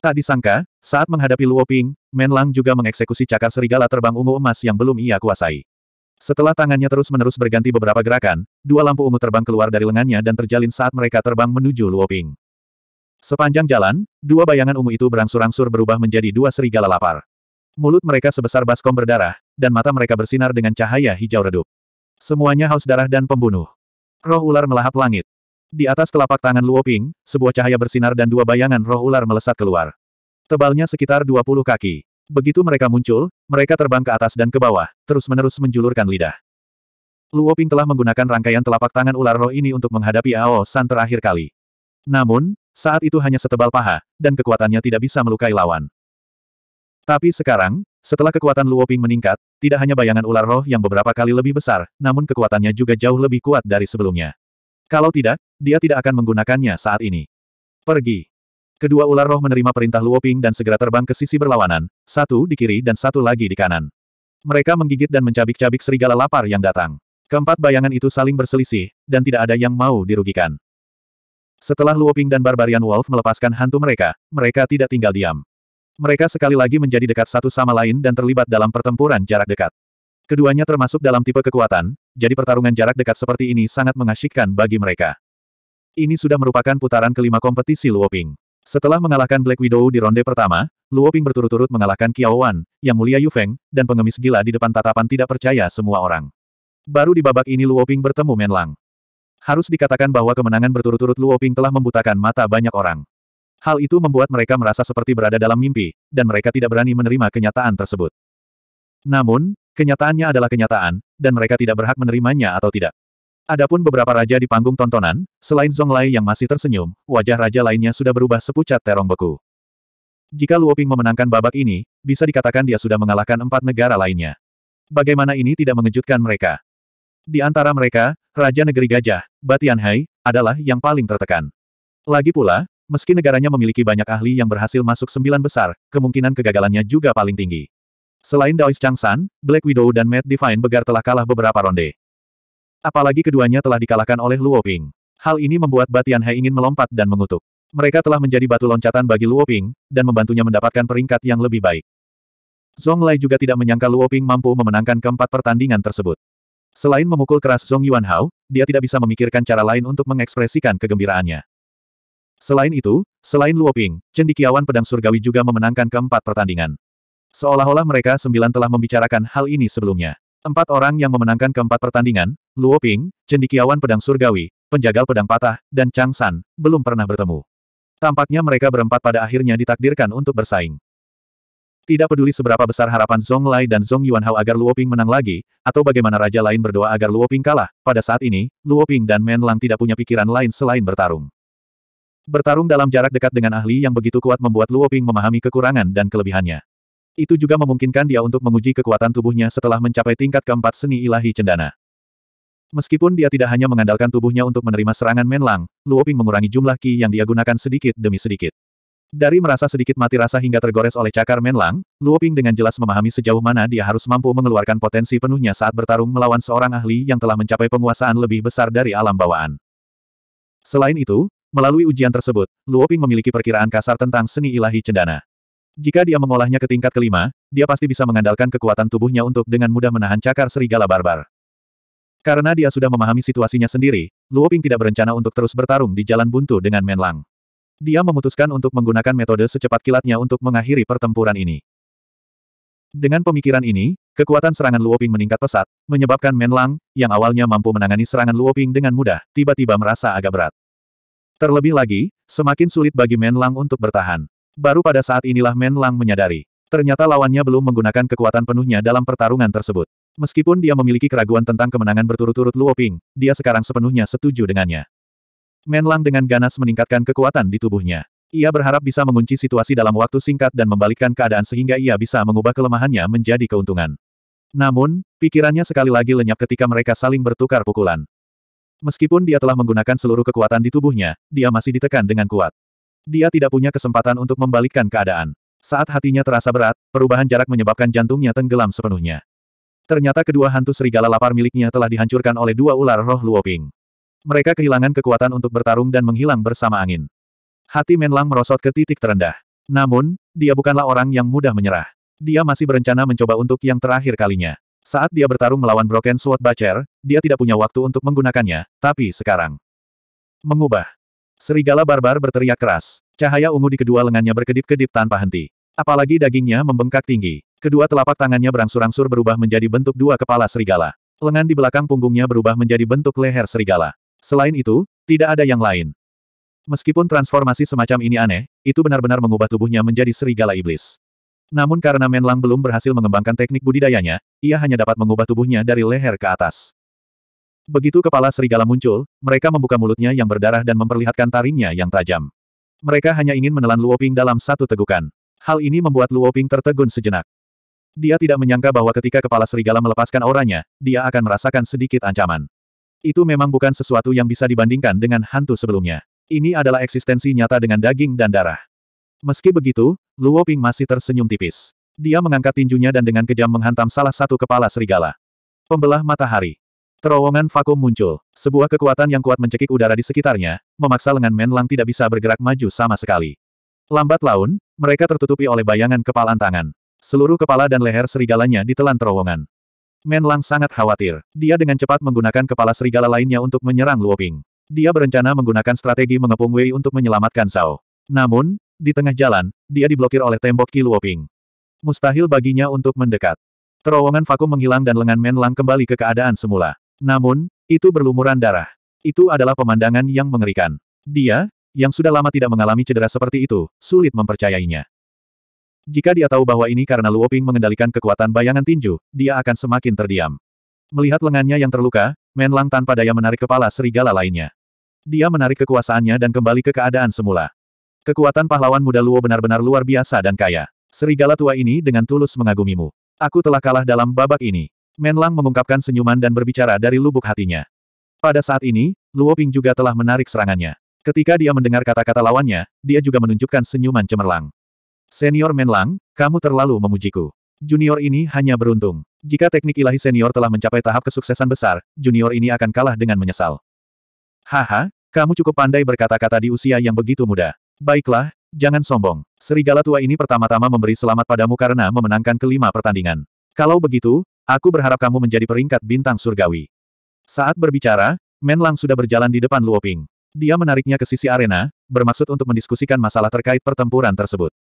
[SPEAKER 1] Tak disangka, saat menghadapi Luo Ping, Menlang juga mengeksekusi cakar serigala terbang ungu emas yang belum ia kuasai. Setelah tangannya terus-menerus berganti beberapa gerakan, dua lampu ungu terbang keluar dari lengannya dan terjalin saat mereka terbang menuju Luoping. Sepanjang jalan, dua bayangan ungu itu berangsur-angsur berubah menjadi dua serigala lapar. Mulut mereka sebesar baskom berdarah, dan mata mereka bersinar dengan cahaya hijau redup. Semuanya haus darah dan pembunuh. Roh ular melahap langit. Di atas telapak tangan Luoping, sebuah cahaya bersinar dan dua bayangan roh ular melesat keluar. Tebalnya sekitar 20 kaki. Begitu mereka muncul, mereka terbang ke atas dan ke bawah, terus-menerus menjulurkan lidah. Luo Ping telah menggunakan rangkaian telapak tangan ular roh ini untuk menghadapi Ao San terakhir kali. Namun, saat itu hanya setebal paha, dan kekuatannya tidak bisa melukai lawan. Tapi sekarang, setelah kekuatan Luo Ping meningkat, tidak hanya bayangan ular roh yang beberapa kali lebih besar, namun kekuatannya juga jauh lebih kuat dari sebelumnya. Kalau tidak, dia tidak akan menggunakannya saat ini. Pergi. Kedua ular roh menerima perintah Luoping dan segera terbang ke sisi berlawanan, satu di kiri dan satu lagi di kanan. Mereka menggigit dan mencabik-cabik serigala lapar yang datang. Keempat bayangan itu saling berselisih, dan tidak ada yang mau dirugikan. Setelah Luoping dan Barbarian Wolf melepaskan hantu mereka, mereka tidak tinggal diam. Mereka sekali lagi menjadi dekat satu sama lain dan terlibat dalam pertempuran jarak dekat. Keduanya termasuk dalam tipe kekuatan, jadi pertarungan jarak dekat seperti ini sangat mengasyikkan bagi mereka. Ini sudah merupakan putaran kelima kompetisi Luoping. Setelah mengalahkan Black Widow di ronde pertama, Luo Ping berturut-turut mengalahkan Kiao Wan, Yang Mulia Yu Feng, dan pengemis gila di depan tatapan tidak percaya semua orang. Baru di babak ini Luo Ping bertemu Lang. Harus dikatakan bahwa kemenangan berturut-turut Luo Ping telah membutakan mata banyak orang. Hal itu membuat mereka merasa seperti berada dalam mimpi, dan mereka tidak berani menerima kenyataan tersebut. Namun, kenyataannya adalah kenyataan, dan mereka tidak berhak menerimanya atau tidak. Adapun beberapa raja di panggung tontonan, selain Zhong Lei yang masih tersenyum, wajah raja lainnya sudah berubah sepucat terong beku. Jika Luoping memenangkan babak ini, bisa dikatakan dia sudah mengalahkan empat negara lainnya. Bagaimana ini tidak mengejutkan mereka? Di antara mereka, Raja Negeri Gajah, Batianhai, adalah yang paling tertekan. Lagi pula, meski negaranya memiliki banyak ahli yang berhasil masuk sembilan besar, kemungkinan kegagalannya juga paling tinggi. Selain Daois Changsan, Black Widow dan Matt Divine Begar telah kalah beberapa ronde. Apalagi keduanya telah dikalahkan oleh Luo Ping. Hal ini membuat Batian Hai ingin melompat dan mengutuk. Mereka telah menjadi batu loncatan bagi Luo Ping, dan membantunya mendapatkan peringkat yang lebih baik. Zhong Lai juga tidak menyangka Luo Ping mampu memenangkan keempat pertandingan tersebut. Selain memukul keras Zhong Yuan Hao, dia tidak bisa memikirkan cara lain untuk mengekspresikan kegembiraannya. Selain itu, selain Luo Ping, cendikiawan pedang surgawi juga memenangkan keempat pertandingan. Seolah-olah mereka sembilan telah membicarakan hal ini sebelumnya. Empat orang yang memenangkan keempat pertandingan, Luo Ping, cendikiawan pedang surgawi, penjagal pedang patah, dan Chang San, belum pernah bertemu. Tampaknya mereka berempat pada akhirnya ditakdirkan untuk bersaing. Tidak peduli seberapa besar harapan Zhong Lai dan Zhong Yuanhao agar Luo Ping menang lagi, atau bagaimana raja lain berdoa agar Luo Ping kalah, pada saat ini, Luo Ping dan Men Lang tidak punya pikiran lain selain bertarung. Bertarung dalam jarak dekat dengan ahli yang begitu kuat membuat Luo Ping memahami kekurangan dan kelebihannya. Itu juga memungkinkan dia untuk menguji kekuatan tubuhnya setelah mencapai tingkat keempat seni ilahi cendana. Meskipun dia tidak hanya mengandalkan tubuhnya untuk menerima serangan Menlang, Ping mengurangi jumlah ki yang dia gunakan sedikit demi sedikit. Dari merasa sedikit mati rasa hingga tergores oleh cakar Menlang, Ping dengan jelas memahami sejauh mana dia harus mampu mengeluarkan potensi penuhnya saat bertarung melawan seorang ahli yang telah mencapai penguasaan lebih besar dari alam bawaan. Selain itu, melalui ujian tersebut, Luo Ping memiliki perkiraan kasar tentang seni ilahi cendana. Jika dia mengolahnya ke tingkat kelima, dia pasti bisa mengandalkan kekuatan tubuhnya untuk dengan mudah menahan cakar serigala barbar. Karena dia sudah memahami situasinya sendiri, Luo Ping tidak berencana untuk terus bertarung di jalan buntu dengan Menlang. Dia memutuskan untuk menggunakan metode secepat kilatnya untuk mengakhiri pertempuran ini. Dengan pemikiran ini, kekuatan serangan Luo Ping meningkat pesat, menyebabkan Menlang, yang awalnya mampu menangani serangan Luo Ping dengan mudah, tiba-tiba merasa agak berat. Terlebih lagi, semakin sulit bagi Menlang untuk bertahan. Baru pada saat inilah Men Lang menyadari. Ternyata lawannya belum menggunakan kekuatan penuhnya dalam pertarungan tersebut. Meskipun dia memiliki keraguan tentang kemenangan berturut-turut Luo Ping, dia sekarang sepenuhnya setuju dengannya. Men Lang dengan ganas meningkatkan kekuatan di tubuhnya. Ia berharap bisa mengunci situasi dalam waktu singkat dan membalikkan keadaan sehingga ia bisa mengubah kelemahannya menjadi keuntungan. Namun, pikirannya sekali lagi lenyap ketika mereka saling bertukar pukulan. Meskipun dia telah menggunakan seluruh kekuatan di tubuhnya, dia masih ditekan dengan kuat. Dia tidak punya kesempatan untuk membalikkan keadaan. Saat hatinya terasa berat, perubahan jarak menyebabkan jantungnya tenggelam sepenuhnya. Ternyata kedua hantu serigala lapar miliknya telah dihancurkan oleh dua ular roh Luoping. Mereka kehilangan kekuatan untuk bertarung dan menghilang bersama angin. Hati Menlang merosot ke titik terendah. Namun, dia bukanlah orang yang mudah menyerah. Dia masih berencana mencoba untuk yang terakhir kalinya. Saat dia bertarung melawan Broken Sword Bacher, dia tidak punya waktu untuk menggunakannya, tapi sekarang. Mengubah. Serigala barbar berteriak keras. Cahaya ungu di kedua lengannya berkedip-kedip tanpa henti. Apalagi dagingnya membengkak tinggi. Kedua telapak tangannya berangsur-angsur berubah menjadi bentuk dua kepala serigala. Lengan di belakang punggungnya berubah menjadi bentuk leher serigala. Selain itu, tidak ada yang lain. Meskipun transformasi semacam ini aneh, itu benar-benar mengubah tubuhnya menjadi serigala iblis. Namun karena Menlang belum berhasil mengembangkan teknik budidayanya, ia hanya dapat mengubah tubuhnya dari leher ke atas. Begitu kepala serigala muncul, mereka membuka mulutnya yang berdarah dan memperlihatkan taringnya yang tajam. Mereka hanya ingin menelan Luoping dalam satu tegukan. Hal ini membuat Luoping tertegun sejenak. Dia tidak menyangka bahwa ketika kepala serigala melepaskan auranya, dia akan merasakan sedikit ancaman. Itu memang bukan sesuatu yang bisa dibandingkan dengan hantu sebelumnya. Ini adalah eksistensi nyata dengan daging dan darah. Meski begitu, Luoping masih tersenyum tipis. Dia mengangkat tinjunya dan dengan kejam menghantam salah satu kepala serigala. Pembelah matahari. Terowongan vakum muncul. Sebuah kekuatan yang kuat mencekik udara di sekitarnya, memaksa lengan Menlang tidak bisa bergerak maju sama sekali. Lambat laun, mereka tertutupi oleh bayangan kepalan tangan. Seluruh kepala dan leher serigalanya ditelan terowongan. Menlang sangat khawatir. Dia dengan cepat menggunakan kepala serigala lainnya untuk menyerang Luoping. Dia berencana menggunakan strategi mengepung Wei untuk menyelamatkan Zhao. Namun, di tengah jalan, dia diblokir oleh tembok Qi Luoping. Mustahil baginya untuk mendekat. Terowongan vakum menghilang dan lengan Menlang kembali ke keadaan semula. Namun, itu berlumuran darah. Itu adalah pemandangan yang mengerikan. Dia, yang sudah lama tidak mengalami cedera seperti itu, sulit mempercayainya. Jika dia tahu bahwa ini karena Luoping mengendalikan kekuatan bayangan tinju, dia akan semakin terdiam. Melihat lengannya yang terluka, Menlang tanpa daya menarik kepala serigala lainnya. Dia menarik kekuasaannya dan kembali ke keadaan semula. Kekuatan pahlawan muda Luo benar-benar luar biasa dan kaya. Serigala tua ini dengan tulus mengagumimu. Aku telah kalah dalam babak ini. Menlang mengungkapkan senyuman dan berbicara dari lubuk hatinya. Pada saat ini, Luo Ping juga telah menarik serangannya. Ketika dia mendengar kata-kata lawannya, dia juga menunjukkan senyuman cemerlang. Senior Menlang, kamu terlalu memujiku. Junior ini hanya beruntung. Jika teknik ilahi senior telah mencapai tahap kesuksesan besar, junior ini akan kalah dengan menyesal. Haha, kamu cukup pandai berkata-kata di usia yang begitu muda. Baiklah, jangan sombong. Serigala tua ini pertama-tama memberi selamat padamu karena memenangkan kelima pertandingan. Kalau begitu, Aku berharap kamu menjadi peringkat bintang surgawi. Saat berbicara, Men Lang sudah berjalan di depan Luoping. Dia menariknya ke sisi arena, bermaksud untuk mendiskusikan masalah terkait pertempuran tersebut.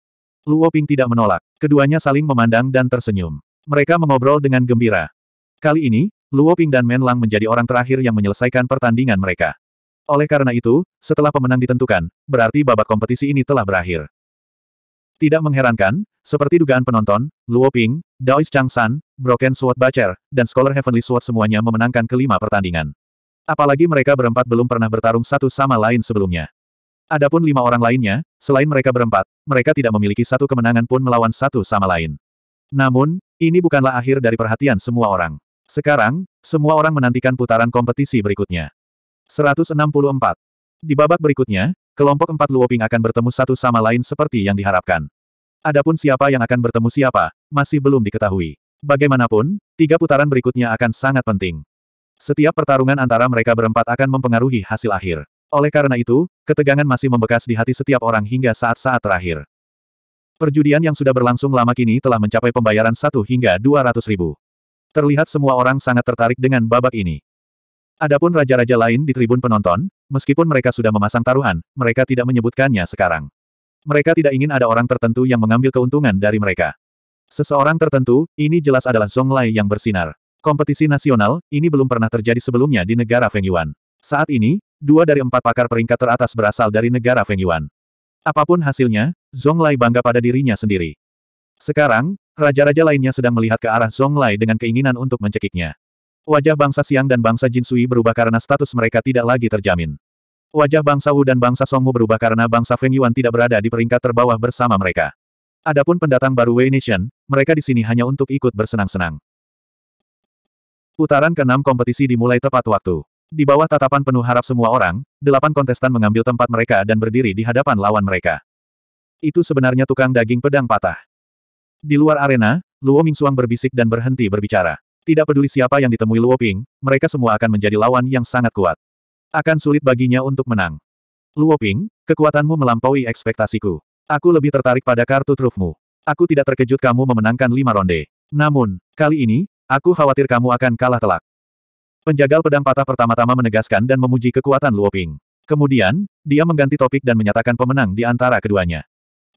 [SPEAKER 1] Luoping tidak menolak. Keduanya saling memandang dan tersenyum. Mereka mengobrol dengan gembira. Kali ini, Luoping dan Men Lang menjadi orang terakhir yang menyelesaikan pertandingan mereka. Oleh karena itu, setelah pemenang ditentukan, berarti babak kompetisi ini telah berakhir. Tidak mengherankan, seperti dugaan penonton, Luoping, Chang Changsan, Broken Sword Bacher, dan Scholar Heavenly Sword semuanya memenangkan kelima pertandingan. Apalagi mereka berempat belum pernah bertarung satu sama lain sebelumnya. Adapun lima orang lainnya, selain mereka berempat, mereka tidak memiliki satu kemenangan pun melawan satu sama lain. Namun, ini bukanlah akhir dari perhatian semua orang. Sekarang, semua orang menantikan putaran kompetisi berikutnya. 164. Di babak berikutnya, kelompok empat Luoping akan bertemu satu sama lain seperti yang diharapkan. Adapun siapa yang akan bertemu siapa, masih belum diketahui. Bagaimanapun, tiga putaran berikutnya akan sangat penting. Setiap pertarungan antara mereka berempat akan mempengaruhi hasil akhir. Oleh karena itu, ketegangan masih membekas di hati setiap orang hingga saat-saat terakhir. Perjudian yang sudah berlangsung lama kini telah mencapai pembayaran satu hingga dua ratus ribu. Terlihat semua orang sangat tertarik dengan babak ini. Adapun raja-raja lain di tribun penonton, meskipun mereka sudah memasang taruhan, mereka tidak menyebutkannya sekarang. Mereka tidak ingin ada orang tertentu yang mengambil keuntungan dari mereka. Seseorang tertentu, ini jelas adalah Lai yang bersinar. Kompetisi nasional, ini belum pernah terjadi sebelumnya di negara Feng Yuan. Saat ini, dua dari empat pakar peringkat teratas berasal dari negara Feng Yuan. Apapun hasilnya, Lai bangga pada dirinya sendiri. Sekarang, raja-raja lainnya sedang melihat ke arah Lai dengan keinginan untuk mencekiknya. Wajah bangsa Siang dan bangsa Jinsui berubah karena status mereka tidak lagi terjamin. Wajah bangsa Wu dan bangsa Songmu berubah karena bangsa Feng Yuan tidak berada di peringkat terbawah bersama mereka. Adapun pendatang baru Wei Nation, mereka di sini hanya untuk ikut bersenang-senang. Putaran keenam kompetisi dimulai tepat waktu. Di bawah tatapan penuh harap semua orang, delapan kontestan mengambil tempat mereka dan berdiri di hadapan lawan mereka. Itu sebenarnya tukang daging pedang patah. Di luar arena, Luo suang berbisik dan berhenti berbicara. Tidak peduli siapa yang ditemui Luo Ping, mereka semua akan menjadi lawan yang sangat kuat. Akan sulit baginya untuk menang. Luo Ping, kekuatanmu melampaui ekspektasiku. Aku lebih tertarik pada kartu trufmu. Aku tidak terkejut kamu memenangkan lima ronde. Namun, kali ini, aku khawatir kamu akan kalah telak. Penjagal pedang patah pertama-tama menegaskan dan memuji kekuatan Luo Ping. Kemudian, dia mengganti topik dan menyatakan pemenang di antara keduanya.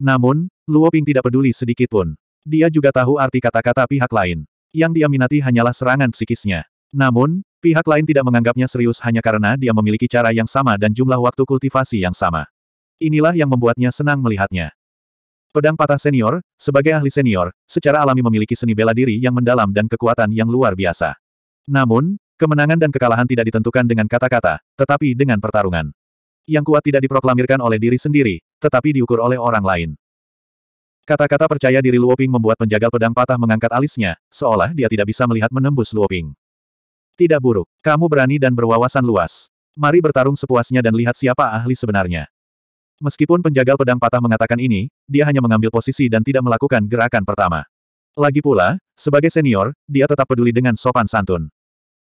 [SPEAKER 1] Namun, Luo Ping tidak peduli sedikit pun. Dia juga tahu arti kata-kata pihak lain. Yang dia minati hanyalah serangan psikisnya. Namun, pihak lain tidak menganggapnya serius hanya karena dia memiliki cara yang sama dan jumlah waktu kultivasi yang sama. Inilah yang membuatnya senang melihatnya. Pedang patah senior, sebagai ahli senior, secara alami memiliki seni bela diri yang mendalam dan kekuatan yang luar biasa. Namun, kemenangan dan kekalahan tidak ditentukan dengan kata-kata, tetapi dengan pertarungan. Yang kuat tidak diproklamirkan oleh diri sendiri, tetapi diukur oleh orang lain. Kata-kata percaya diri Luoping membuat penjagal pedang patah mengangkat alisnya, seolah dia tidak bisa melihat menembus Luoping. Tidak buruk, kamu berani dan berwawasan luas. Mari bertarung sepuasnya dan lihat siapa ahli sebenarnya. Meskipun penjagal pedang patah mengatakan ini, dia hanya mengambil posisi dan tidak melakukan gerakan pertama. Lagi pula, sebagai senior, dia tetap peduli dengan sopan santun.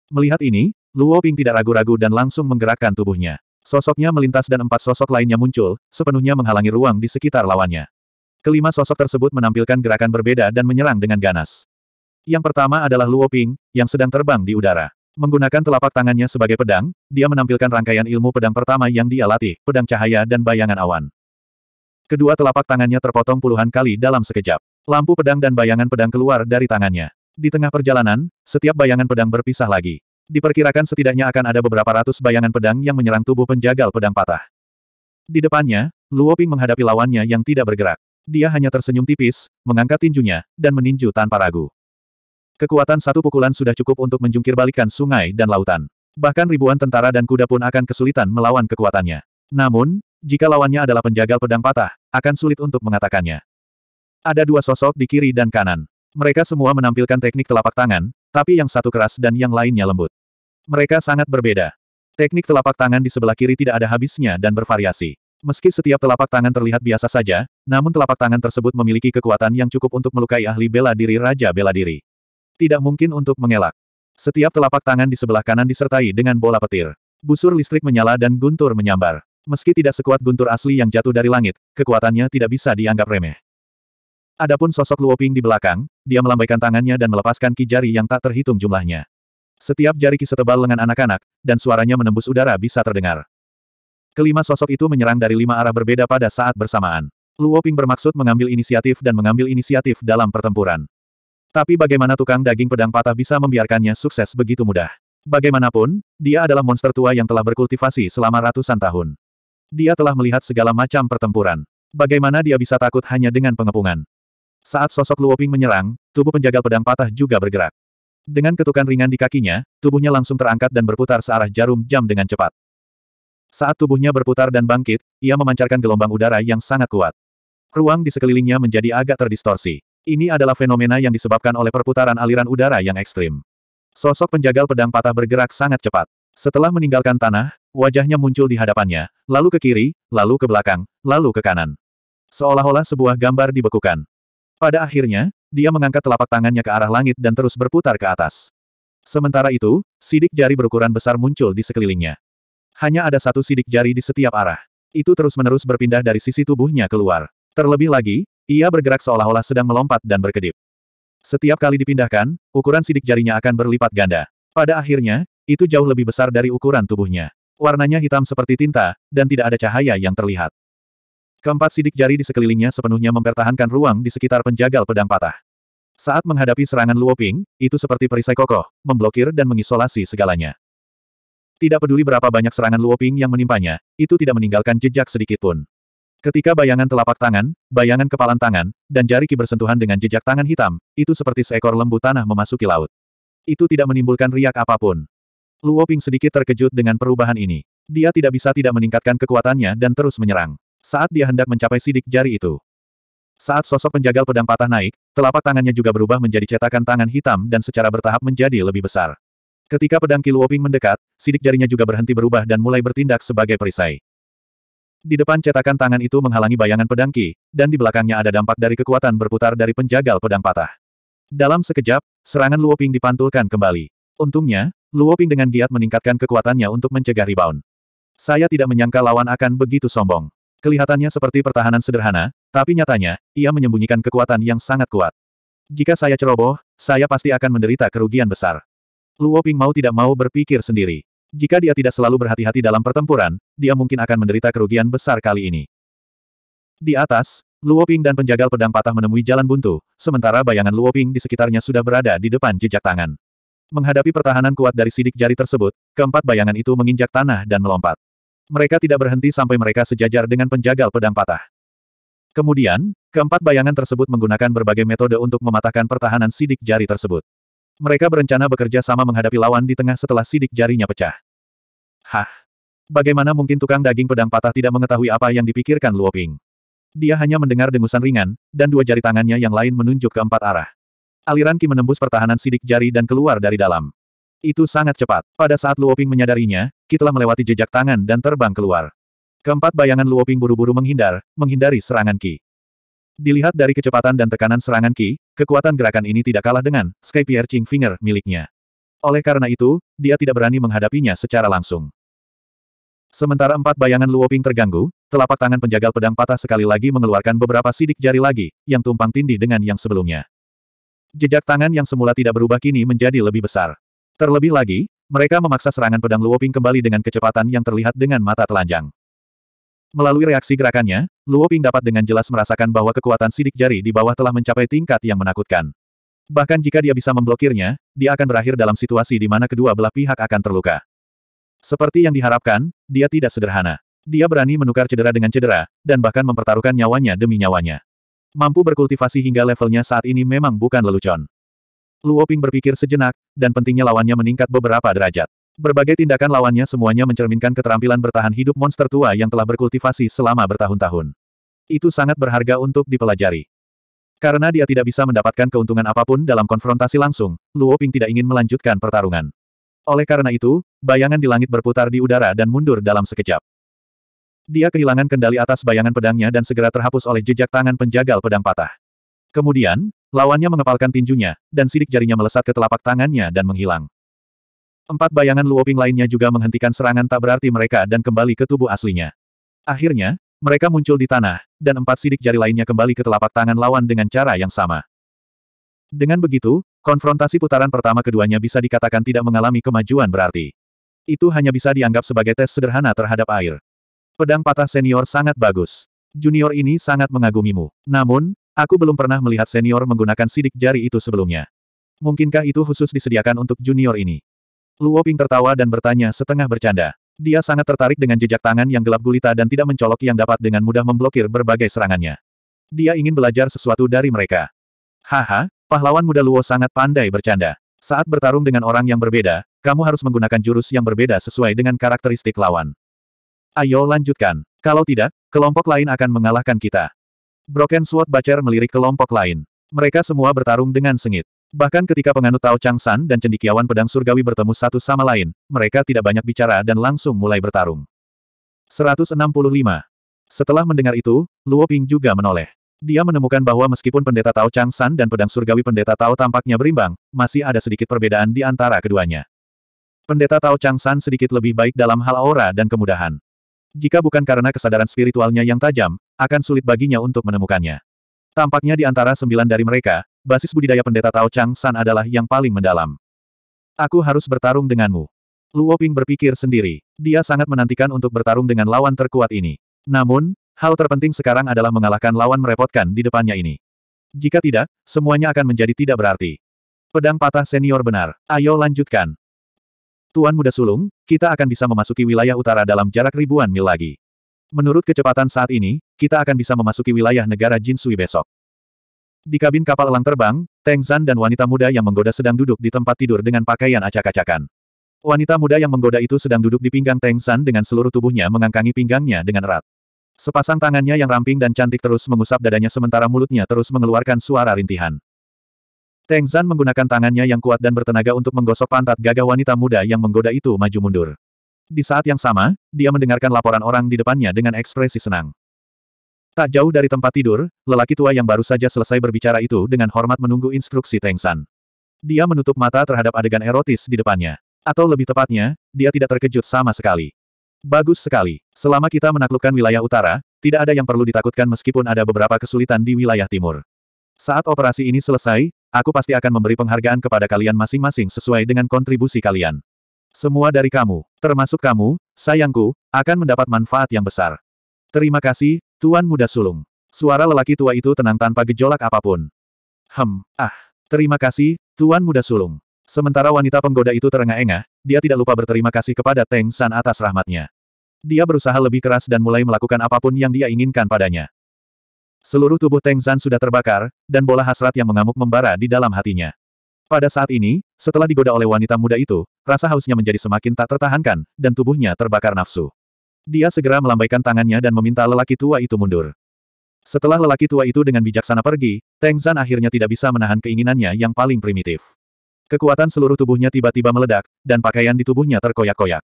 [SPEAKER 1] Melihat ini, Luo Ping tidak ragu-ragu dan langsung menggerakkan tubuhnya. Sosoknya melintas dan empat sosok lainnya muncul, sepenuhnya menghalangi ruang di sekitar lawannya. Kelima sosok tersebut menampilkan gerakan berbeda dan menyerang dengan ganas. Yang pertama adalah Luo Ping, yang sedang terbang di udara. Menggunakan telapak tangannya sebagai pedang, dia menampilkan rangkaian ilmu pedang pertama yang dia latih, pedang cahaya dan bayangan awan. Kedua telapak tangannya terpotong puluhan kali dalam sekejap. Lampu pedang dan bayangan pedang keluar dari tangannya. Di tengah perjalanan, setiap bayangan pedang berpisah lagi. Diperkirakan setidaknya akan ada beberapa ratus bayangan pedang yang menyerang tubuh penjagal pedang patah. Di depannya, Luo Ping menghadapi lawannya yang tidak bergerak. Dia hanya tersenyum tipis, mengangkat tinjunya, dan meninju tanpa ragu. Kekuatan satu pukulan sudah cukup untuk menjungkir balikan sungai dan lautan. Bahkan ribuan tentara dan kuda pun akan kesulitan melawan kekuatannya. Namun, jika lawannya adalah penjagal pedang patah, akan sulit untuk mengatakannya. Ada dua sosok di kiri dan kanan. Mereka semua menampilkan teknik telapak tangan, tapi yang satu keras dan yang lainnya lembut. Mereka sangat berbeda. Teknik telapak tangan di sebelah kiri tidak ada habisnya dan bervariasi. Meski setiap telapak tangan terlihat biasa saja, namun telapak tangan tersebut memiliki kekuatan yang cukup untuk melukai ahli bela diri Raja Bela Diri. Tidak mungkin untuk mengelak. Setiap telapak tangan di sebelah kanan disertai dengan bola petir. Busur listrik menyala dan guntur menyambar. Meski tidak sekuat guntur asli yang jatuh dari langit, kekuatannya tidak bisa dianggap remeh. Adapun sosok Luoping di belakang, dia melambaikan tangannya dan melepaskan ki jari yang tak terhitung jumlahnya. Setiap jari ki setebal lengan anak-anak, dan suaranya menembus udara bisa terdengar. Kelima sosok itu menyerang dari lima arah berbeda pada saat bersamaan. Luoping bermaksud mengambil inisiatif dan mengambil inisiatif dalam pertempuran. Tapi bagaimana tukang daging pedang patah bisa membiarkannya sukses begitu mudah? Bagaimanapun, dia adalah monster tua yang telah berkultivasi selama ratusan tahun. Dia telah melihat segala macam pertempuran. Bagaimana dia bisa takut hanya dengan pengepungan? Saat sosok Luoping menyerang, tubuh penjagal pedang patah juga bergerak. Dengan ketukan ringan di kakinya, tubuhnya langsung terangkat dan berputar searah jarum jam dengan cepat. Saat tubuhnya berputar dan bangkit, ia memancarkan gelombang udara yang sangat kuat. Ruang di sekelilingnya menjadi agak terdistorsi. Ini adalah fenomena yang disebabkan oleh perputaran aliran udara yang ekstrim. Sosok penjagal pedang patah bergerak sangat cepat. Setelah meninggalkan tanah, wajahnya muncul di hadapannya, lalu ke kiri, lalu ke belakang, lalu ke kanan. Seolah-olah sebuah gambar dibekukan. Pada akhirnya, dia mengangkat telapak tangannya ke arah langit dan terus berputar ke atas. Sementara itu, sidik jari berukuran besar muncul di sekelilingnya. Hanya ada satu sidik jari di setiap arah. Itu terus-menerus berpindah dari sisi tubuhnya keluar. Terlebih lagi, ia bergerak seolah-olah sedang melompat dan berkedip. Setiap kali dipindahkan, ukuran sidik jarinya akan berlipat ganda. Pada akhirnya, itu jauh lebih besar dari ukuran tubuhnya. Warnanya hitam seperti tinta, dan tidak ada cahaya yang terlihat. Keempat sidik jari di sekelilingnya sepenuhnya mempertahankan ruang di sekitar penjagal pedang patah. Saat menghadapi serangan Luoping, itu seperti perisai kokoh, memblokir dan mengisolasi segalanya. Tidak peduli berapa banyak serangan Luoping yang menimpanya, itu tidak meninggalkan jejak sedikit pun. Ketika bayangan telapak tangan, bayangan kepalan tangan, dan jari ki bersentuhan dengan jejak tangan hitam, itu seperti seekor lembu tanah memasuki laut. Itu tidak menimbulkan riak apapun. Luo Ping sedikit terkejut dengan perubahan ini. Dia tidak bisa tidak meningkatkan kekuatannya dan terus menyerang. Saat dia hendak mencapai sidik jari itu, saat sosok penjagal pedang patah naik, telapak tangannya juga berubah menjadi cetakan tangan hitam dan secara bertahap menjadi lebih besar. Ketika pedang Ki Ping mendekat, sidik jarinya juga berhenti berubah dan mulai bertindak sebagai perisai. Di depan cetakan tangan itu menghalangi bayangan pedang Ki, dan di belakangnya ada dampak dari kekuatan berputar dari penjagal pedang patah. Dalam sekejap, serangan Luoping dipantulkan kembali. Untungnya, Luoping dengan giat meningkatkan kekuatannya untuk mencegah rebound. Saya tidak menyangka lawan akan begitu sombong. Kelihatannya seperti pertahanan sederhana, tapi nyatanya, ia menyembunyikan kekuatan yang sangat kuat. Jika saya ceroboh, saya pasti akan menderita kerugian besar. Luoping mau tidak mau berpikir sendiri. Jika dia tidak selalu berhati-hati dalam pertempuran, dia mungkin akan menderita kerugian besar kali ini. Di atas, Luoping dan penjagal pedang patah menemui jalan buntu, sementara bayangan Luoping di sekitarnya sudah berada di depan jejak tangan. Menghadapi pertahanan kuat dari sidik jari tersebut, keempat bayangan itu menginjak tanah dan melompat. Mereka tidak berhenti sampai mereka sejajar dengan penjagal pedang patah. Kemudian, keempat bayangan tersebut menggunakan berbagai metode untuk mematahkan pertahanan sidik jari tersebut. Mereka berencana bekerja sama menghadapi lawan di tengah setelah sidik jarinya pecah. Hah? Bagaimana mungkin tukang daging pedang patah tidak mengetahui apa yang dipikirkan Luoping? Dia hanya mendengar dengusan ringan, dan dua jari tangannya yang lain menunjuk ke empat arah. Aliran Ki menembus pertahanan sidik jari dan keluar dari dalam. Itu sangat cepat. Pada saat Luoping menyadarinya, Ki telah melewati jejak tangan dan terbang keluar. Keempat bayangan Luoping buru-buru menghindar, menghindari serangan Ki. Dilihat dari kecepatan dan tekanan serangan Ki, kekuatan gerakan ini tidak kalah dengan Sky Piercing Finger miliknya. Oleh karena itu, dia tidak berani menghadapinya secara langsung. Sementara empat bayangan Luoping terganggu, telapak tangan penjagal pedang patah sekali lagi mengeluarkan beberapa sidik jari lagi, yang tumpang tindih dengan yang sebelumnya. Jejak tangan yang semula tidak berubah kini menjadi lebih besar. Terlebih lagi, mereka memaksa serangan pedang Luoping kembali dengan kecepatan yang terlihat dengan mata telanjang. Melalui reaksi gerakannya, Luoping dapat dengan jelas merasakan bahwa kekuatan sidik jari di bawah telah mencapai tingkat yang menakutkan. Bahkan jika dia bisa memblokirnya, dia akan berakhir dalam situasi di mana kedua belah pihak akan terluka. Seperti yang diharapkan, dia tidak sederhana. Dia berani menukar cedera dengan cedera, dan bahkan mempertaruhkan nyawanya demi nyawanya. Mampu berkultivasi hingga levelnya saat ini memang bukan lelucon. Luo Ping berpikir sejenak, dan pentingnya lawannya meningkat beberapa derajat. Berbagai tindakan lawannya semuanya mencerminkan keterampilan bertahan hidup monster tua yang telah berkultivasi selama bertahun-tahun. Itu sangat berharga untuk dipelajari. Karena dia tidak bisa mendapatkan keuntungan apapun dalam konfrontasi langsung, Luo Ping tidak ingin melanjutkan pertarungan. Oleh karena itu, Bayangan di langit berputar di udara dan mundur dalam sekejap. Dia kehilangan kendali atas bayangan pedangnya dan segera terhapus oleh jejak tangan penjagal pedang patah. Kemudian, lawannya mengepalkan tinjunya, dan sidik jarinya melesat ke telapak tangannya dan menghilang. Empat bayangan Luoping lainnya juga menghentikan serangan tak berarti mereka dan kembali ke tubuh aslinya. Akhirnya, mereka muncul di tanah, dan empat sidik jari lainnya kembali ke telapak tangan lawan dengan cara yang sama. Dengan begitu, konfrontasi putaran pertama keduanya bisa dikatakan tidak mengalami kemajuan berarti. Itu hanya bisa dianggap sebagai tes sederhana terhadap air. Pedang patah senior sangat bagus. Junior ini sangat mengagumimu. Namun, aku belum pernah melihat senior menggunakan sidik jari itu sebelumnya. Mungkinkah itu khusus disediakan untuk junior ini? Luo Ping tertawa dan bertanya setengah bercanda. Dia sangat tertarik dengan jejak tangan yang gelap gulita dan tidak mencolok yang dapat dengan mudah memblokir berbagai serangannya. Dia ingin belajar sesuatu dari mereka. Haha, pahlawan muda Luo sangat pandai bercanda. Saat bertarung dengan orang yang berbeda, kamu harus menggunakan jurus yang berbeda sesuai dengan karakteristik lawan. Ayo lanjutkan. Kalau tidak, kelompok lain akan mengalahkan kita. Broken Sword Bacer melirik kelompok lain. Mereka semua bertarung dengan sengit. Bahkan ketika penganut Tao Chang San dan cendikiawan pedang surgawi bertemu satu sama lain, mereka tidak banyak bicara dan langsung mulai bertarung. 165. Setelah mendengar itu, Luo Ping juga menoleh. Dia menemukan bahwa meskipun pendeta Tao Chang San dan pedang surgawi pendeta Tao tampaknya berimbang, masih ada sedikit perbedaan di antara keduanya. Pendeta Tao Chang San sedikit lebih baik dalam hal aura dan kemudahan. Jika bukan karena kesadaran spiritualnya yang tajam, akan sulit baginya untuk menemukannya. Tampaknya di antara sembilan dari mereka, basis budidaya pendeta Tao Chang San adalah yang paling mendalam. Aku harus bertarung denganmu. Luo Ping berpikir sendiri. Dia sangat menantikan untuk bertarung dengan lawan terkuat ini. Namun, hal terpenting sekarang adalah mengalahkan lawan merepotkan di depannya ini. Jika tidak, semuanya akan menjadi tidak berarti. Pedang patah senior benar. Ayo lanjutkan. Tuan Muda Sulung, kita akan bisa memasuki wilayah utara dalam jarak ribuan mil lagi. Menurut kecepatan saat ini, kita akan bisa memasuki wilayah negara Jin Sui besok. Di kabin kapal elang terbang, Teng Zan dan wanita muda yang menggoda sedang duduk di tempat tidur dengan pakaian acak-acakan. Wanita muda yang menggoda itu sedang duduk di pinggang Teng San dengan seluruh tubuhnya mengangkangi pinggangnya dengan erat. Sepasang tangannya yang ramping dan cantik terus mengusap dadanya sementara mulutnya terus mengeluarkan suara rintihan. Teng Zan menggunakan tangannya yang kuat dan bertenaga untuk menggosok pantat gagah wanita muda yang menggoda itu maju mundur. Di saat yang sama, dia mendengarkan laporan orang di depannya dengan ekspresi senang. Tak jauh dari tempat tidur, lelaki tua yang baru saja selesai berbicara itu dengan hormat menunggu instruksi Teng San. Dia menutup mata terhadap adegan erotis di depannya. Atau lebih tepatnya, dia tidak terkejut sama sekali. Bagus sekali. Selama kita menaklukkan wilayah utara, tidak ada yang perlu ditakutkan meskipun ada beberapa kesulitan di wilayah timur. Saat operasi ini selesai, Aku pasti akan memberi penghargaan kepada kalian masing-masing sesuai dengan kontribusi kalian. Semua dari kamu, termasuk kamu, sayangku, akan mendapat manfaat yang besar. Terima kasih, Tuan Muda Sulung. Suara lelaki tua itu tenang tanpa gejolak apapun. Hem, ah. Terima kasih, Tuan Muda Sulung. Sementara wanita penggoda itu terengah-engah, dia tidak lupa berterima kasih kepada Teng San atas rahmatnya. Dia berusaha lebih keras dan mulai melakukan apapun yang dia inginkan padanya. Seluruh tubuh Teng Zan sudah terbakar, dan bola hasrat yang mengamuk membara di dalam hatinya. Pada saat ini, setelah digoda oleh wanita muda itu, rasa hausnya menjadi semakin tak tertahankan, dan tubuhnya terbakar nafsu. Dia segera melambaikan tangannya dan meminta lelaki tua itu mundur. Setelah lelaki tua itu dengan bijaksana pergi, Teng Zan akhirnya tidak bisa menahan keinginannya yang paling primitif. Kekuatan seluruh tubuhnya tiba-tiba meledak, dan pakaian di tubuhnya terkoyak-koyak.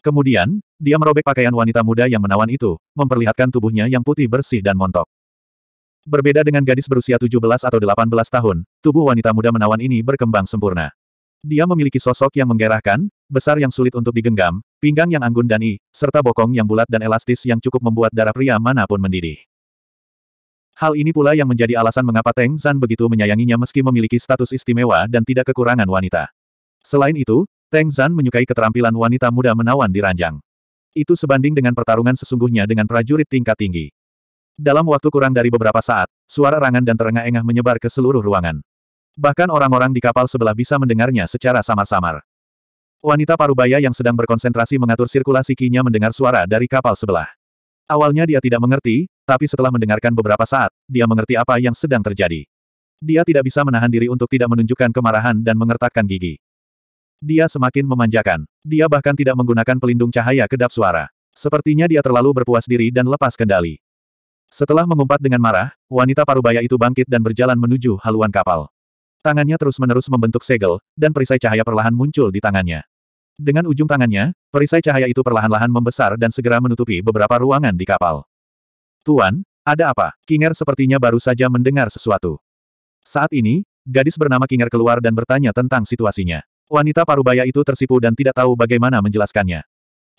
[SPEAKER 1] Kemudian, dia merobek pakaian wanita muda yang menawan itu, memperlihatkan tubuhnya yang putih bersih dan montok. Berbeda dengan gadis berusia 17 atau 18 tahun, tubuh wanita muda menawan ini berkembang sempurna. Dia memiliki sosok yang menggerahkan, besar yang sulit untuk digenggam, pinggang yang anggun dan i, serta bokong yang bulat dan elastis yang cukup membuat darah pria manapun mendidih. Hal ini pula yang menjadi alasan mengapa Teng Zan begitu menyayanginya meski memiliki status istimewa dan tidak kekurangan wanita. Selain itu, Teng Zan menyukai keterampilan wanita muda menawan di ranjang. Itu sebanding dengan pertarungan sesungguhnya dengan prajurit tingkat tinggi. Dalam waktu kurang dari beberapa saat, suara rangan dan terengah-engah menyebar ke seluruh ruangan. Bahkan orang-orang di kapal sebelah bisa mendengarnya secara samar-samar. Wanita parubaya yang sedang berkonsentrasi mengatur sirkulasi kinya mendengar suara dari kapal sebelah. Awalnya dia tidak mengerti, tapi setelah mendengarkan beberapa saat, dia mengerti apa yang sedang terjadi. Dia tidak bisa menahan diri untuk tidak menunjukkan kemarahan dan mengertakkan gigi. Dia semakin memanjakan. Dia bahkan tidak menggunakan pelindung cahaya kedap suara. Sepertinya dia terlalu berpuas diri dan lepas kendali. Setelah mengumpat dengan marah, wanita parubaya itu bangkit dan berjalan menuju haluan kapal. Tangannya terus-menerus membentuk segel, dan perisai cahaya perlahan muncul di tangannya. Dengan ujung tangannya, perisai cahaya itu perlahan-lahan membesar dan segera menutupi beberapa ruangan di kapal. Tuan, ada apa? Kinger sepertinya baru saja mendengar sesuatu. Saat ini, gadis bernama Kinger keluar dan bertanya tentang situasinya. Wanita parubaya itu tersipu dan tidak tahu bagaimana menjelaskannya.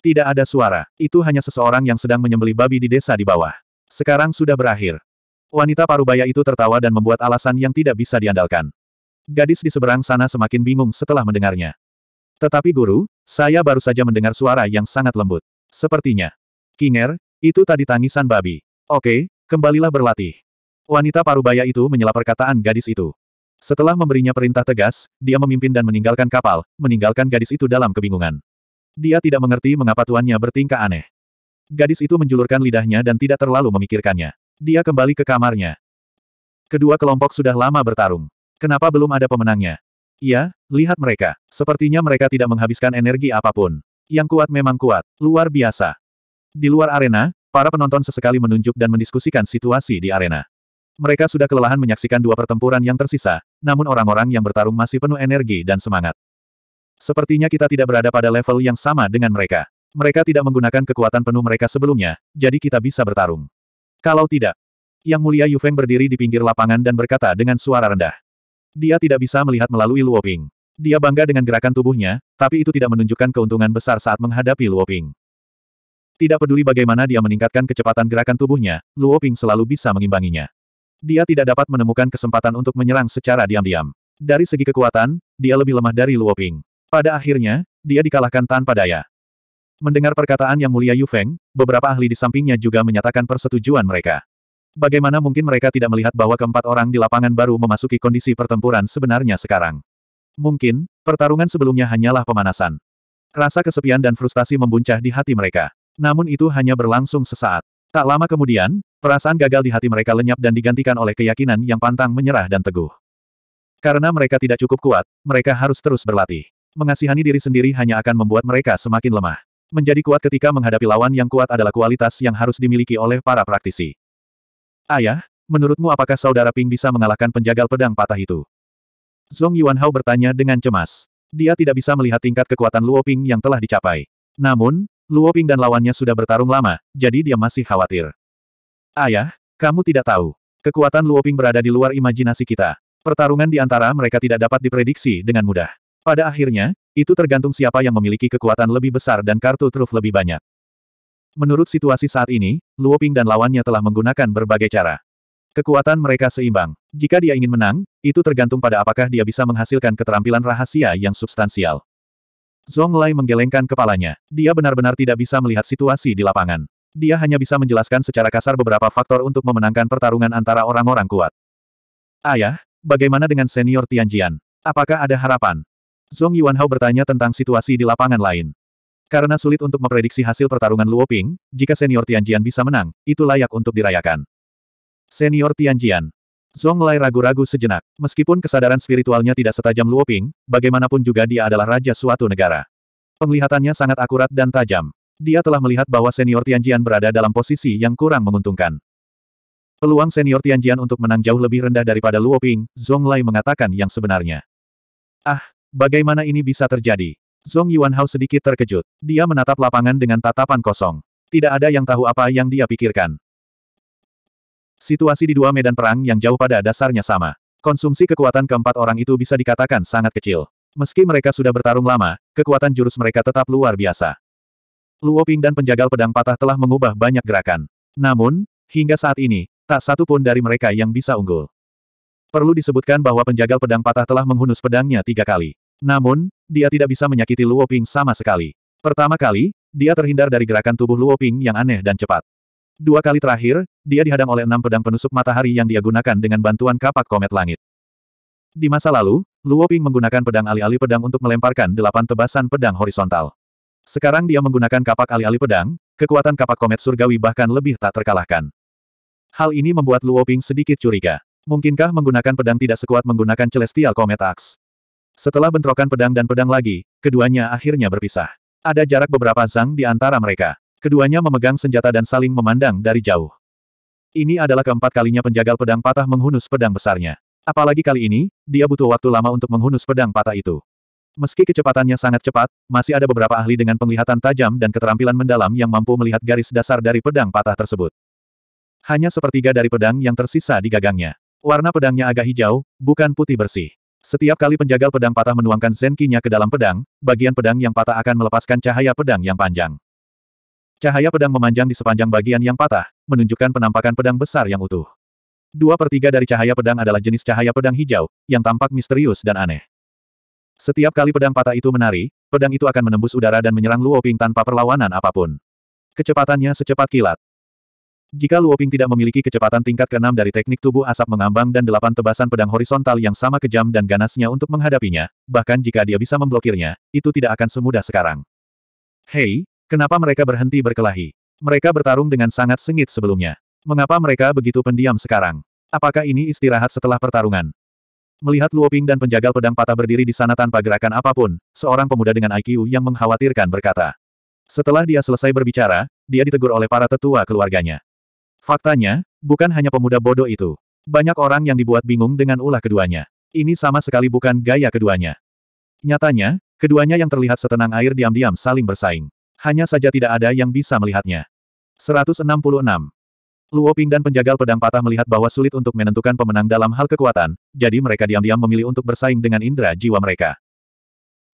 [SPEAKER 1] Tidak ada suara, itu hanya seseorang yang sedang menyembeli babi di desa di bawah. Sekarang sudah berakhir. Wanita parubaya itu tertawa dan membuat alasan yang tidak bisa diandalkan. Gadis di seberang sana semakin bingung setelah mendengarnya. Tetapi guru, saya baru saja mendengar suara yang sangat lembut. Sepertinya. Kinger, itu tadi tangisan babi. Oke, kembalilah berlatih. Wanita parubaya itu menyela perkataan gadis itu. Setelah memberinya perintah tegas, dia memimpin dan meninggalkan kapal, meninggalkan gadis itu dalam kebingungan. Dia tidak mengerti mengapa tuannya bertingkah aneh. Gadis itu menjulurkan lidahnya dan tidak terlalu memikirkannya. Dia kembali ke kamarnya. Kedua kelompok sudah lama bertarung. Kenapa belum ada pemenangnya? Ya, lihat mereka. Sepertinya mereka tidak menghabiskan energi apapun. Yang kuat memang kuat, luar biasa. Di luar arena, para penonton sesekali menunjuk dan mendiskusikan situasi di arena. Mereka sudah kelelahan menyaksikan dua pertempuran yang tersisa, namun orang-orang yang bertarung masih penuh energi dan semangat. Sepertinya kita tidak berada pada level yang sama dengan mereka. Mereka tidak menggunakan kekuatan penuh mereka sebelumnya, jadi kita bisa bertarung. Kalau tidak, Yang Mulia Yu Feng berdiri di pinggir lapangan dan berkata dengan suara rendah. Dia tidak bisa melihat melalui Luoping. Dia bangga dengan gerakan tubuhnya, tapi itu tidak menunjukkan keuntungan besar saat menghadapi Luoping. Tidak peduli bagaimana dia meningkatkan kecepatan gerakan tubuhnya, Luoping selalu bisa mengimbanginya. Dia tidak dapat menemukan kesempatan untuk menyerang secara diam-diam. Dari segi kekuatan, dia lebih lemah dari Luoping. Pada akhirnya, dia dikalahkan tanpa daya. Mendengar perkataan yang mulia Yu Feng, beberapa ahli di sampingnya juga menyatakan persetujuan mereka. Bagaimana mungkin mereka tidak melihat bahwa keempat orang di lapangan baru memasuki kondisi pertempuran sebenarnya sekarang? Mungkin, pertarungan sebelumnya hanyalah pemanasan. Rasa kesepian dan frustasi membuncah di hati mereka. Namun itu hanya berlangsung sesaat. Tak lama kemudian, perasaan gagal di hati mereka lenyap dan digantikan oleh keyakinan yang pantang menyerah dan teguh. Karena mereka tidak cukup kuat, mereka harus terus berlatih. Mengasihani diri sendiri hanya akan membuat mereka semakin lemah. Menjadi kuat ketika menghadapi lawan yang kuat adalah kualitas yang harus dimiliki oleh para praktisi. Ayah, menurutmu apakah saudara Ping bisa mengalahkan penjagal pedang patah itu? Zhong Yuanhao bertanya dengan cemas. Dia tidak bisa melihat tingkat kekuatan Luo Ping yang telah dicapai. Namun, Luo Ping dan lawannya sudah bertarung lama, jadi dia masih khawatir. Ayah, kamu tidak tahu. Kekuatan Luo Ping berada di luar imajinasi kita. Pertarungan di antara mereka tidak dapat diprediksi dengan mudah. Pada akhirnya, itu tergantung siapa yang memiliki kekuatan lebih besar dan kartu truf lebih banyak. Menurut situasi saat ini, Luoping dan lawannya telah menggunakan berbagai cara. Kekuatan mereka seimbang. Jika dia ingin menang, itu tergantung pada apakah dia bisa menghasilkan keterampilan rahasia yang substansial. Zhong Lai menggelengkan kepalanya. Dia benar-benar tidak bisa melihat situasi di lapangan. Dia hanya bisa menjelaskan secara kasar beberapa faktor untuk memenangkan pertarungan antara orang-orang kuat. Ayah, bagaimana dengan senior Tianjian? Apakah ada harapan? Zhong Yuanhao bertanya tentang situasi di lapangan lain. Karena sulit untuk memprediksi hasil pertarungan Luoping, jika senior Tianjian bisa menang, itu layak untuk dirayakan. Senior Tianjian. Zhong Lai ragu-ragu sejenak. Meskipun kesadaran spiritualnya tidak setajam Luoping, bagaimanapun juga dia adalah raja suatu negara. Penglihatannya sangat akurat dan tajam. Dia telah melihat bahwa senior Tianjian berada dalam posisi yang kurang menguntungkan. Peluang senior Tianjian untuk menang jauh lebih rendah daripada Luoping, Zhong Lai mengatakan yang sebenarnya. Ah, Bagaimana ini bisa terjadi? Zhong Yuanhao sedikit terkejut. Dia menatap lapangan dengan tatapan kosong. Tidak ada yang tahu apa yang dia pikirkan. Situasi di dua medan perang yang jauh pada dasarnya sama. Konsumsi kekuatan keempat orang itu bisa dikatakan sangat kecil. Meski mereka sudah bertarung lama, kekuatan jurus mereka tetap luar biasa. Luo Ping dan penjagal pedang patah telah mengubah banyak gerakan. Namun, hingga saat ini, tak satu pun dari mereka yang bisa unggul. Perlu disebutkan bahwa penjagal pedang patah telah menghunus pedangnya tiga kali. Namun, dia tidak bisa menyakiti Luo Ping sama sekali. Pertama kali, dia terhindar dari gerakan tubuh Luo Ping yang aneh dan cepat. Dua kali terakhir, dia dihadang oleh enam pedang penusuk matahari yang dia gunakan dengan bantuan kapak komet langit. Di masa lalu, Luo Ping menggunakan pedang alih-alih pedang untuk melemparkan delapan tebasan pedang horizontal. Sekarang dia menggunakan kapak alih-alih pedang, kekuatan kapak komet surgawi bahkan lebih tak terkalahkan. Hal ini membuat Luo Ping sedikit curiga. Mungkinkah menggunakan pedang tidak sekuat menggunakan Celestial Comet Axe? Setelah bentrokan pedang dan pedang lagi, keduanya akhirnya berpisah. Ada jarak beberapa zang di antara mereka. Keduanya memegang senjata dan saling memandang dari jauh. Ini adalah keempat kalinya penjagal pedang patah menghunus pedang besarnya. Apalagi kali ini, dia butuh waktu lama untuk menghunus pedang patah itu. Meski kecepatannya sangat cepat, masih ada beberapa ahli dengan penglihatan tajam dan keterampilan mendalam yang mampu melihat garis dasar dari pedang patah tersebut. Hanya sepertiga dari pedang yang tersisa di gagangnya. Warna pedangnya agak hijau, bukan putih bersih. Setiap kali penjagal pedang patah menuangkan zenkinya ke dalam pedang, bagian pedang yang patah akan melepaskan cahaya pedang yang panjang. Cahaya pedang memanjang di sepanjang bagian yang patah, menunjukkan penampakan pedang besar yang utuh. Dua per tiga dari cahaya pedang adalah jenis cahaya pedang hijau, yang tampak misterius dan aneh. Setiap kali pedang patah itu menari, pedang itu akan menembus udara dan menyerang Luo Ping tanpa perlawanan apapun. Kecepatannya secepat kilat. Jika Luoping tidak memiliki kecepatan tingkat ke-6 dari teknik tubuh asap mengambang dan delapan tebasan pedang horizontal yang sama kejam dan ganasnya untuk menghadapinya, bahkan jika dia bisa memblokirnya, itu tidak akan semudah sekarang. Hei, kenapa mereka berhenti berkelahi? Mereka bertarung dengan sangat sengit sebelumnya. Mengapa mereka begitu pendiam sekarang? Apakah ini istirahat setelah pertarungan? Melihat Luoping dan penjagal pedang patah berdiri di sana tanpa gerakan apapun, seorang pemuda dengan IQ yang mengkhawatirkan berkata. Setelah dia selesai berbicara, dia ditegur oleh para tetua keluarganya. Faktanya, bukan hanya pemuda bodoh itu. Banyak orang yang dibuat bingung dengan ulah keduanya. Ini sama sekali bukan gaya keduanya. Nyatanya, keduanya yang terlihat setenang air diam-diam saling bersaing. Hanya saja tidak ada yang bisa melihatnya. 166. Luo Ping dan penjagal pedang patah melihat bahwa sulit untuk menentukan pemenang dalam hal kekuatan, jadi mereka diam-diam memilih untuk bersaing dengan indera jiwa mereka.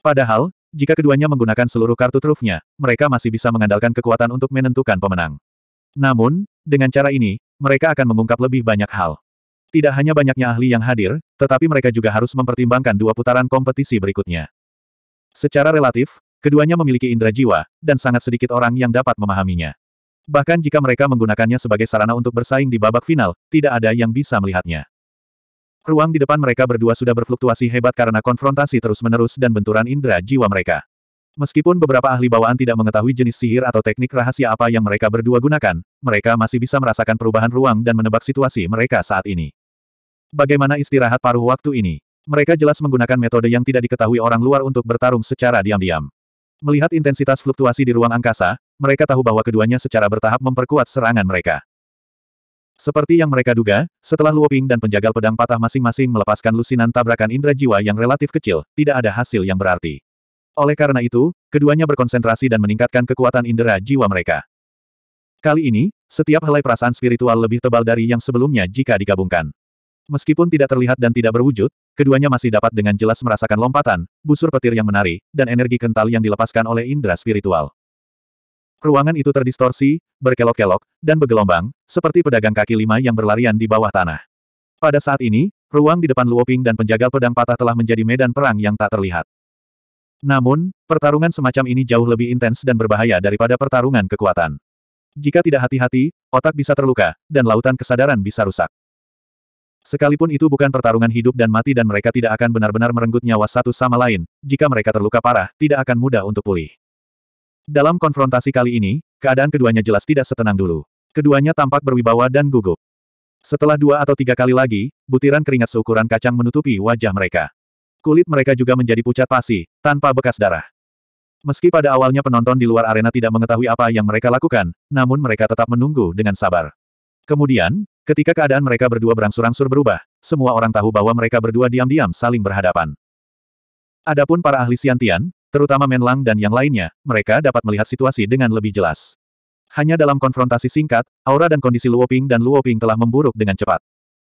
[SPEAKER 1] Padahal, jika keduanya menggunakan seluruh kartu trufnya, mereka masih bisa mengandalkan kekuatan untuk menentukan pemenang. Namun, dengan cara ini, mereka akan mengungkap lebih banyak hal. Tidak hanya banyaknya ahli yang hadir, tetapi mereka juga harus mempertimbangkan dua putaran kompetisi berikutnya. Secara relatif, keduanya memiliki indera jiwa, dan sangat sedikit orang yang dapat memahaminya. Bahkan jika mereka menggunakannya sebagai sarana untuk bersaing di babak final, tidak ada yang bisa melihatnya. Ruang di depan mereka berdua sudah berfluktuasi hebat karena konfrontasi terus-menerus dan benturan indera jiwa mereka. Meskipun beberapa ahli bawaan tidak mengetahui jenis sihir atau teknik rahasia apa yang mereka berdua gunakan, mereka masih bisa merasakan perubahan ruang dan menebak situasi mereka saat ini. Bagaimana istirahat paruh waktu ini? Mereka jelas menggunakan metode yang tidak diketahui orang luar untuk bertarung secara diam-diam. Melihat intensitas fluktuasi di ruang angkasa, mereka tahu bahwa keduanya secara bertahap memperkuat serangan mereka. Seperti yang mereka duga, setelah Luoping dan penjagal pedang patah masing-masing melepaskan lusinan tabrakan indera jiwa yang relatif kecil, tidak ada hasil yang berarti. Oleh karena itu, keduanya berkonsentrasi dan meningkatkan kekuatan indera jiwa mereka. Kali ini, setiap helai perasaan spiritual lebih tebal dari yang sebelumnya jika digabungkan. Meskipun tidak terlihat dan tidak berwujud, keduanya masih dapat dengan jelas merasakan lompatan, busur petir yang menari, dan energi kental yang dilepaskan oleh indera spiritual. Ruangan itu terdistorsi, berkelok-kelok, dan bergelombang, seperti pedagang kaki lima yang berlarian di bawah tanah. Pada saat ini, ruang di depan Luoping dan penjagal pedang patah telah menjadi medan perang yang tak terlihat. Namun, pertarungan semacam ini jauh lebih intens dan berbahaya daripada pertarungan kekuatan. Jika tidak hati-hati, otak bisa terluka, dan lautan kesadaran bisa rusak. Sekalipun itu bukan pertarungan hidup dan mati dan mereka tidak akan benar-benar merenggut nyawa satu sama lain, jika mereka terluka parah, tidak akan mudah untuk pulih. Dalam konfrontasi kali ini, keadaan keduanya jelas tidak setenang dulu. Keduanya tampak berwibawa dan gugup. Setelah dua atau tiga kali lagi, butiran keringat seukuran kacang menutupi wajah mereka. Kulit mereka juga menjadi pucat pasi, tanpa bekas darah. Meski pada awalnya penonton di luar arena tidak mengetahui apa yang mereka lakukan, namun mereka tetap menunggu dengan sabar. Kemudian, ketika keadaan mereka berdua berangsur-angsur berubah, semua orang tahu bahwa mereka berdua diam-diam saling berhadapan. Adapun para ahli Siantian, terutama Menlang dan yang lainnya, mereka dapat melihat situasi dengan lebih jelas. Hanya dalam konfrontasi singkat, aura dan kondisi Luoping dan Luoping telah memburuk dengan cepat.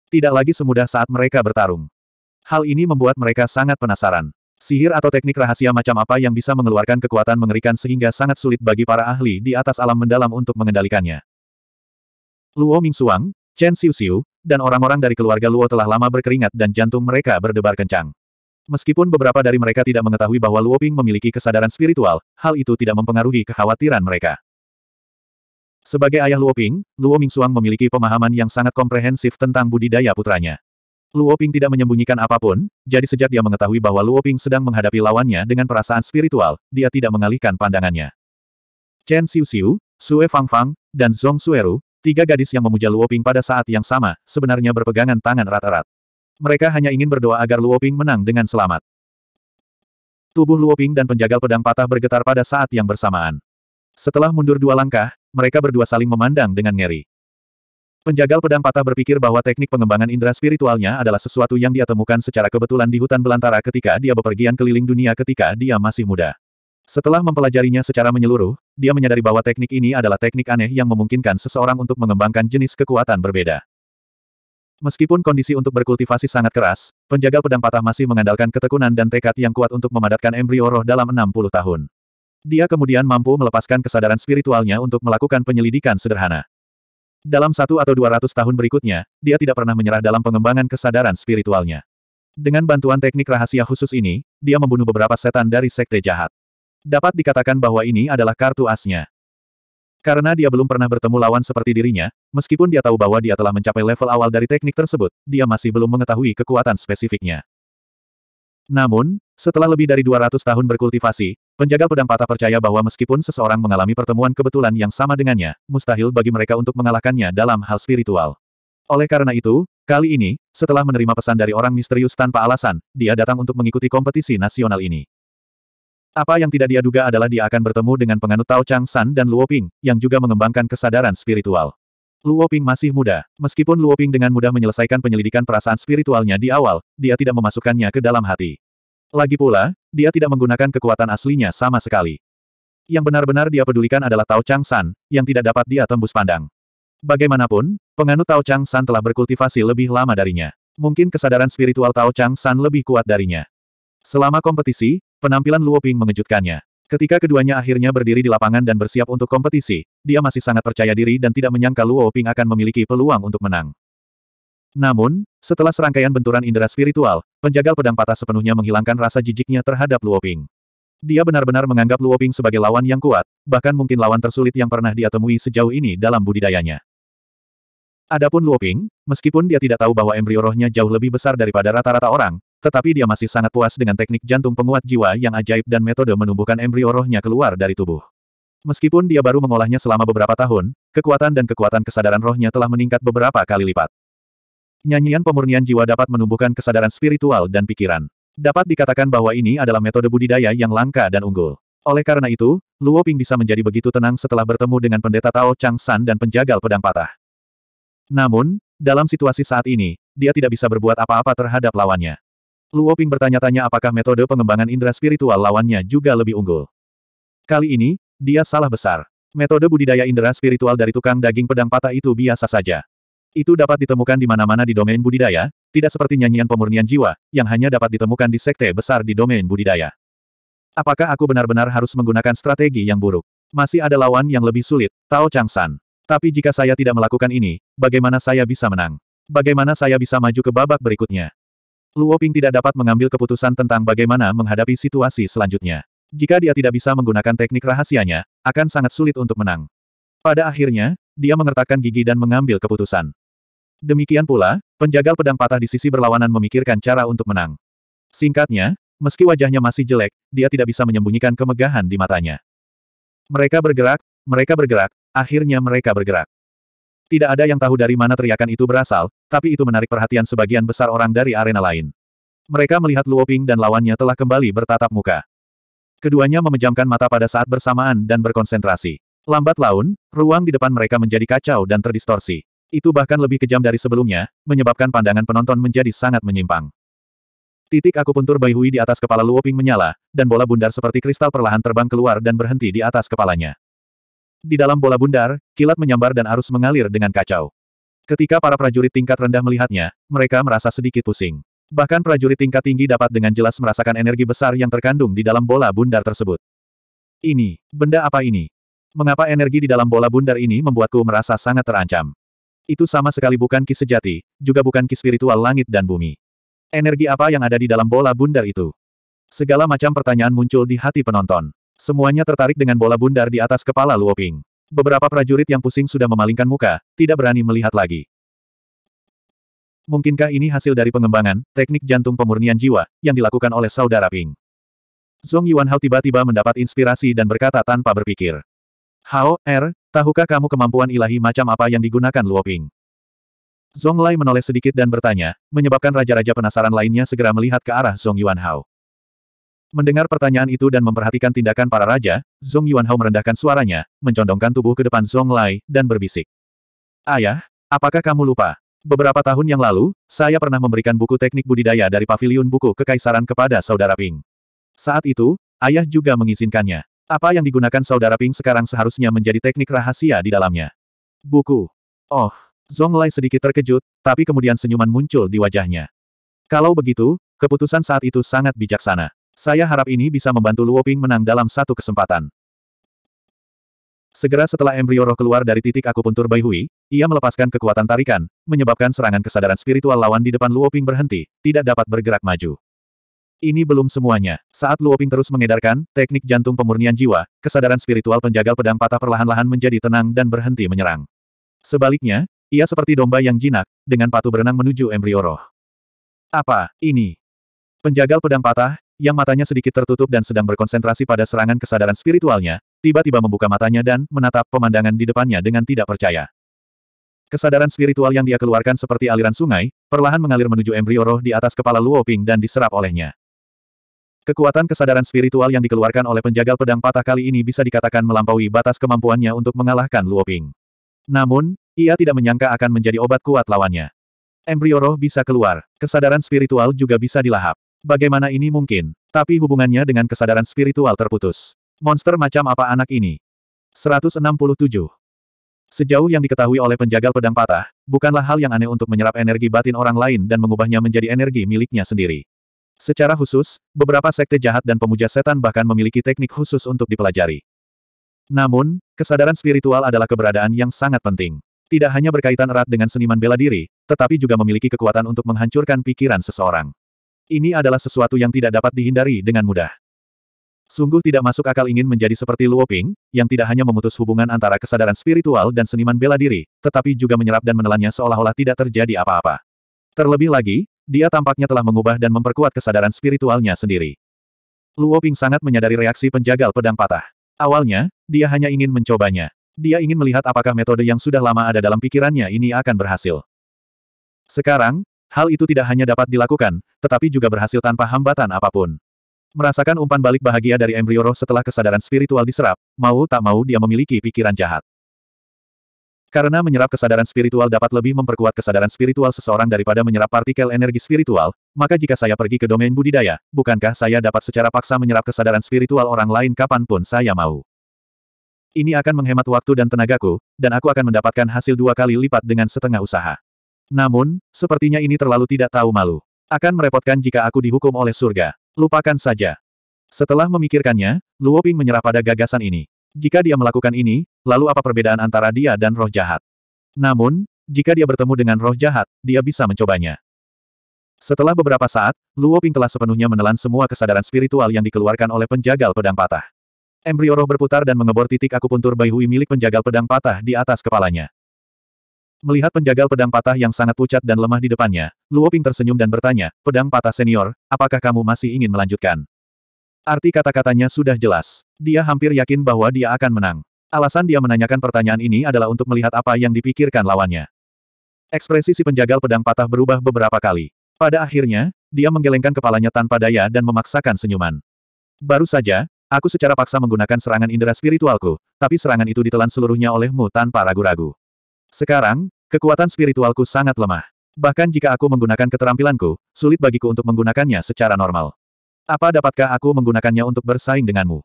[SPEAKER 1] Tidak lagi semudah saat mereka bertarung. Hal ini membuat mereka sangat penasaran. Sihir atau teknik rahasia macam apa yang bisa mengeluarkan kekuatan mengerikan sehingga sangat sulit bagi para ahli di atas alam mendalam untuk mengendalikannya. Luo Ming Suang, Chen Xiuxiu, dan orang-orang dari keluarga Luo telah lama berkeringat dan jantung mereka berdebar kencang. Meskipun beberapa dari mereka tidak mengetahui bahwa Luo Ping memiliki kesadaran spiritual, hal itu tidak mempengaruhi kekhawatiran mereka. Sebagai ayah Luo Ping, Luo Suang memiliki pemahaman yang sangat komprehensif tentang budidaya putranya. Luo Ping tidak menyembunyikan apapun, jadi sejak dia mengetahui bahwa Luo Ping sedang menghadapi lawannya dengan perasaan spiritual, dia tidak mengalihkan pandangannya. Chen Xiu Xiu, Sue Fang Fang, dan Zhong Sueru, tiga gadis yang memuja Luo Ping pada saat yang sama, sebenarnya berpegangan tangan erat-erat. Mereka hanya ingin berdoa agar Luo Ping menang dengan selamat. Tubuh Luo Ping dan penjagal pedang patah bergetar pada saat yang bersamaan. Setelah mundur dua langkah, mereka berdua saling memandang dengan ngeri. Penjagal pedang patah berpikir bahwa teknik pengembangan indera spiritualnya adalah sesuatu yang dia temukan secara kebetulan di hutan belantara ketika dia bepergian keliling dunia ketika dia masih muda. Setelah mempelajarinya secara menyeluruh, dia menyadari bahwa teknik ini adalah teknik aneh yang memungkinkan seseorang untuk mengembangkan jenis kekuatan berbeda. Meskipun kondisi untuk berkultivasi sangat keras, penjagal pedang patah masih mengandalkan ketekunan dan tekad yang kuat untuk memadatkan embrio roh dalam 60 tahun. Dia kemudian mampu melepaskan kesadaran spiritualnya untuk melakukan penyelidikan sederhana. Dalam satu atau dua ratus tahun berikutnya, dia tidak pernah menyerah dalam pengembangan kesadaran spiritualnya. Dengan bantuan teknik rahasia khusus ini, dia membunuh beberapa setan dari sekte jahat. Dapat dikatakan bahwa ini adalah kartu asnya. Karena dia belum pernah bertemu lawan seperti dirinya, meskipun dia tahu bahwa dia telah mencapai level awal dari teknik tersebut, dia masih belum mengetahui kekuatan spesifiknya. Namun, setelah lebih dari 200 tahun berkultivasi, Penjaga pedang patah percaya bahwa meskipun seseorang mengalami pertemuan kebetulan yang sama dengannya, mustahil bagi mereka untuk mengalahkannya dalam hal spiritual. Oleh karena itu, kali ini, setelah menerima pesan dari orang misterius tanpa alasan, dia datang untuk mengikuti kompetisi nasional ini. Apa yang tidak dia duga adalah dia akan bertemu dengan penganut Tao Chang San dan Luo Ping, yang juga mengembangkan kesadaran spiritual. Luo Ping masih muda. Meskipun Luo Ping dengan mudah menyelesaikan penyelidikan perasaan spiritualnya di awal, dia tidak memasukkannya ke dalam hati. Lagi pula, dia tidak menggunakan kekuatan aslinya sama sekali. Yang benar-benar dia pedulikan adalah Tao Chang San, yang tidak dapat dia tembus pandang. Bagaimanapun, penganut Tao Chang San telah berkultivasi lebih lama darinya. Mungkin kesadaran spiritual Tao Chang San lebih kuat darinya. Selama kompetisi, penampilan Luo Ping mengejutkannya. Ketika keduanya akhirnya berdiri di lapangan dan bersiap untuk kompetisi, dia masih sangat percaya diri dan tidak menyangka Luo Ping akan memiliki peluang untuk menang. Namun, setelah serangkaian benturan indera spiritual, penjagal pedang patah sepenuhnya menghilangkan rasa jijiknya terhadap Luoping. Dia benar-benar menganggap Luoping sebagai lawan yang kuat, bahkan mungkin lawan tersulit yang pernah dia temui sejauh ini dalam budidayanya. Adapun Luoping, meskipun dia tidak tahu bahwa embrio rohnya jauh lebih besar daripada rata-rata orang, tetapi dia masih sangat puas dengan teknik jantung penguat jiwa yang ajaib dan metode menumbuhkan embrio rohnya keluar dari tubuh. Meskipun dia baru mengolahnya selama beberapa tahun, kekuatan dan kekuatan kesadaran rohnya telah meningkat beberapa kali lipat. Nyanyian pemurnian jiwa dapat menumbuhkan kesadaran spiritual dan pikiran. Dapat dikatakan bahwa ini adalah metode budidaya yang langka dan unggul. Oleh karena itu, Luo Ping bisa menjadi begitu tenang setelah bertemu dengan pendeta Tao Chang San dan penjagal pedang patah. Namun, dalam situasi saat ini, dia tidak bisa berbuat apa-apa terhadap lawannya. Luo Ping bertanya-tanya apakah metode pengembangan indera spiritual lawannya juga lebih unggul. Kali ini, dia salah besar. Metode budidaya indera spiritual dari tukang daging pedang patah itu biasa saja. Itu dapat ditemukan di mana-mana di domain budidaya, tidak seperti nyanyian pemurnian jiwa, yang hanya dapat ditemukan di sekte besar di domain budidaya. Apakah aku benar-benar harus menggunakan strategi yang buruk? Masih ada lawan yang lebih sulit, Tao Changsan. Tapi jika saya tidak melakukan ini, bagaimana saya bisa menang? Bagaimana saya bisa maju ke babak berikutnya? Luo Ping tidak dapat mengambil keputusan tentang bagaimana menghadapi situasi selanjutnya. Jika dia tidak bisa menggunakan teknik rahasianya, akan sangat sulit untuk menang. Pada akhirnya, dia mengertakkan gigi dan mengambil keputusan. Demikian pula, penjagal pedang patah di sisi berlawanan memikirkan cara untuk menang. Singkatnya, meski wajahnya masih jelek, dia tidak bisa menyembunyikan kemegahan di matanya. Mereka bergerak, mereka bergerak, akhirnya mereka bergerak. Tidak ada yang tahu dari mana teriakan itu berasal, tapi itu menarik perhatian sebagian besar orang dari arena lain. Mereka melihat Luoping dan lawannya telah kembali bertatap muka. Keduanya memejamkan mata pada saat bersamaan dan berkonsentrasi. Lambat laun, ruang di depan mereka menjadi kacau dan terdistorsi. Itu bahkan lebih kejam dari sebelumnya, menyebabkan pandangan penonton menjadi sangat menyimpang. Titik akupuntur Bai Hui di atas kepala Luoping menyala, dan bola bundar seperti kristal perlahan terbang keluar dan berhenti di atas kepalanya. Di dalam bola bundar, kilat menyambar dan arus mengalir dengan kacau. Ketika para prajurit tingkat rendah melihatnya, mereka merasa sedikit pusing. Bahkan prajurit tingkat tinggi dapat dengan jelas merasakan energi besar yang terkandung di dalam bola bundar tersebut. Ini, benda apa ini? Mengapa energi di dalam bola bundar ini membuatku merasa sangat terancam? Itu sama sekali bukan ki sejati, juga bukan ki spiritual langit dan bumi. Energi apa yang ada di dalam bola bundar itu? Segala macam pertanyaan muncul di hati penonton. Semuanya tertarik dengan bola bundar di atas kepala Luoping. Beberapa prajurit yang pusing sudah memalingkan muka, tidak berani melihat lagi. Mungkinkah ini hasil dari pengembangan, teknik jantung pemurnian jiwa, yang dilakukan oleh saudara Ping? Zhong Yuanhao tiba-tiba mendapat inspirasi dan berkata tanpa berpikir. Hao, Er, tahukah kamu kemampuan ilahi macam apa yang digunakan Luoping? Zhong Lai menoleh sedikit dan bertanya, menyebabkan raja-raja penasaran lainnya segera melihat ke arah Zhong Yuan Hao. Mendengar pertanyaan itu dan memperhatikan tindakan para raja, Zhong Yuan Hao merendahkan suaranya, mencondongkan tubuh ke depan Zhong Lai, dan berbisik. Ayah, apakah kamu lupa? Beberapa tahun yang lalu, saya pernah memberikan buku teknik budidaya dari paviliun buku kekaisaran kepada saudara Ping. Saat itu, ayah juga mengizinkannya. Apa yang digunakan saudara Ping sekarang seharusnya menjadi teknik rahasia di dalamnya. Buku. Oh, Zhong Lai sedikit terkejut, tapi kemudian senyuman muncul di wajahnya. Kalau begitu, keputusan saat itu sangat bijaksana. Saya harap ini bisa membantu Luo Ping menang dalam satu kesempatan. Segera setelah embrio roh keluar dari titik akupuntur Bai Hui, ia melepaskan kekuatan tarikan, menyebabkan serangan kesadaran spiritual lawan di depan Luo Ping berhenti, tidak dapat bergerak maju. Ini belum semuanya. Saat Luoping terus mengedarkan teknik jantung pemurnian jiwa, kesadaran spiritual penjagal pedang patah perlahan-lahan menjadi tenang dan berhenti menyerang. Sebaliknya, ia seperti domba yang jinak, dengan patuh berenang menuju embrio roh. Apa, ini? Penjagal pedang patah, yang matanya sedikit tertutup dan sedang berkonsentrasi pada serangan kesadaran spiritualnya, tiba-tiba membuka matanya dan menatap pemandangan di depannya dengan tidak percaya. Kesadaran spiritual yang dia keluarkan seperti aliran sungai, perlahan mengalir menuju embrio roh di atas kepala Luo Ping dan diserap olehnya. Kekuatan kesadaran spiritual yang dikeluarkan oleh penjagal pedang patah kali ini bisa dikatakan melampaui batas kemampuannya untuk mengalahkan Luo Ping. Namun, ia tidak menyangka akan menjadi obat kuat lawannya. Embrio roh bisa keluar, kesadaran spiritual juga bisa dilahap. Bagaimana ini mungkin? Tapi hubungannya dengan kesadaran spiritual terputus. Monster macam apa anak ini? 167. Sejauh yang diketahui oleh penjagal pedang patah, bukanlah hal yang aneh untuk menyerap energi batin orang lain dan mengubahnya menjadi energi miliknya sendiri. Secara khusus, beberapa sekte jahat dan pemuja setan bahkan memiliki teknik khusus untuk dipelajari. Namun, kesadaran spiritual adalah keberadaan yang sangat penting. Tidak hanya berkaitan erat dengan seniman bela diri, tetapi juga memiliki kekuatan untuk menghancurkan pikiran seseorang. Ini adalah sesuatu yang tidak dapat dihindari dengan mudah. Sungguh tidak masuk akal ingin menjadi seperti Luoping, yang tidak hanya memutus hubungan antara kesadaran spiritual dan seniman bela diri, tetapi juga menyerap dan menelannya seolah-olah tidak terjadi apa-apa. Terlebih lagi, dia tampaknya telah mengubah dan memperkuat kesadaran spiritualnya sendiri. Luo Ping sangat menyadari reaksi penjagal pedang patah. Awalnya, dia hanya ingin mencobanya. Dia ingin melihat apakah metode yang sudah lama ada dalam pikirannya ini akan berhasil. Sekarang, hal itu tidak hanya dapat dilakukan, tetapi juga berhasil tanpa hambatan apapun. Merasakan umpan balik bahagia dari embrio roh setelah kesadaran spiritual diserap, mau tak mau dia memiliki pikiran jahat. Karena menyerap kesadaran spiritual dapat lebih memperkuat kesadaran spiritual seseorang daripada menyerap partikel energi spiritual, maka jika saya pergi ke domain budidaya, bukankah saya dapat secara paksa menyerap kesadaran spiritual orang lain kapanpun saya mau? Ini akan menghemat waktu dan tenagaku, dan aku akan mendapatkan hasil dua kali lipat dengan setengah usaha. Namun, sepertinya ini terlalu tidak tahu malu. Akan merepotkan jika aku dihukum oleh surga. Lupakan saja. Setelah memikirkannya, Luoping menyerah pada gagasan ini. Jika dia melakukan ini, lalu apa perbedaan antara dia dan roh jahat? Namun, jika dia bertemu dengan roh jahat, dia bisa mencobanya. Setelah beberapa saat, Luo Ping telah sepenuhnya menelan semua kesadaran spiritual yang dikeluarkan oleh penjagal pedang patah. Embrio roh berputar dan mengebor titik akupuntur Bai milik penjagal pedang patah di atas kepalanya. Melihat penjagal pedang patah yang sangat pucat dan lemah di depannya, Luo Ping tersenyum dan bertanya, Pedang patah senior, apakah kamu masih ingin melanjutkan? Arti kata-katanya sudah jelas. Dia hampir yakin bahwa dia akan menang. Alasan dia menanyakan pertanyaan ini adalah untuk melihat apa yang dipikirkan lawannya. Ekspresi si penjagal pedang patah berubah beberapa kali. Pada akhirnya, dia menggelengkan kepalanya tanpa daya dan memaksakan senyuman. Baru saja, aku secara paksa menggunakan serangan indera spiritualku, tapi serangan itu ditelan seluruhnya olehmu tanpa ragu-ragu. Sekarang, kekuatan spiritualku sangat lemah. Bahkan jika aku menggunakan keterampilanku, sulit bagiku untuk menggunakannya secara normal. Apa dapatkah aku menggunakannya untuk bersaing denganmu?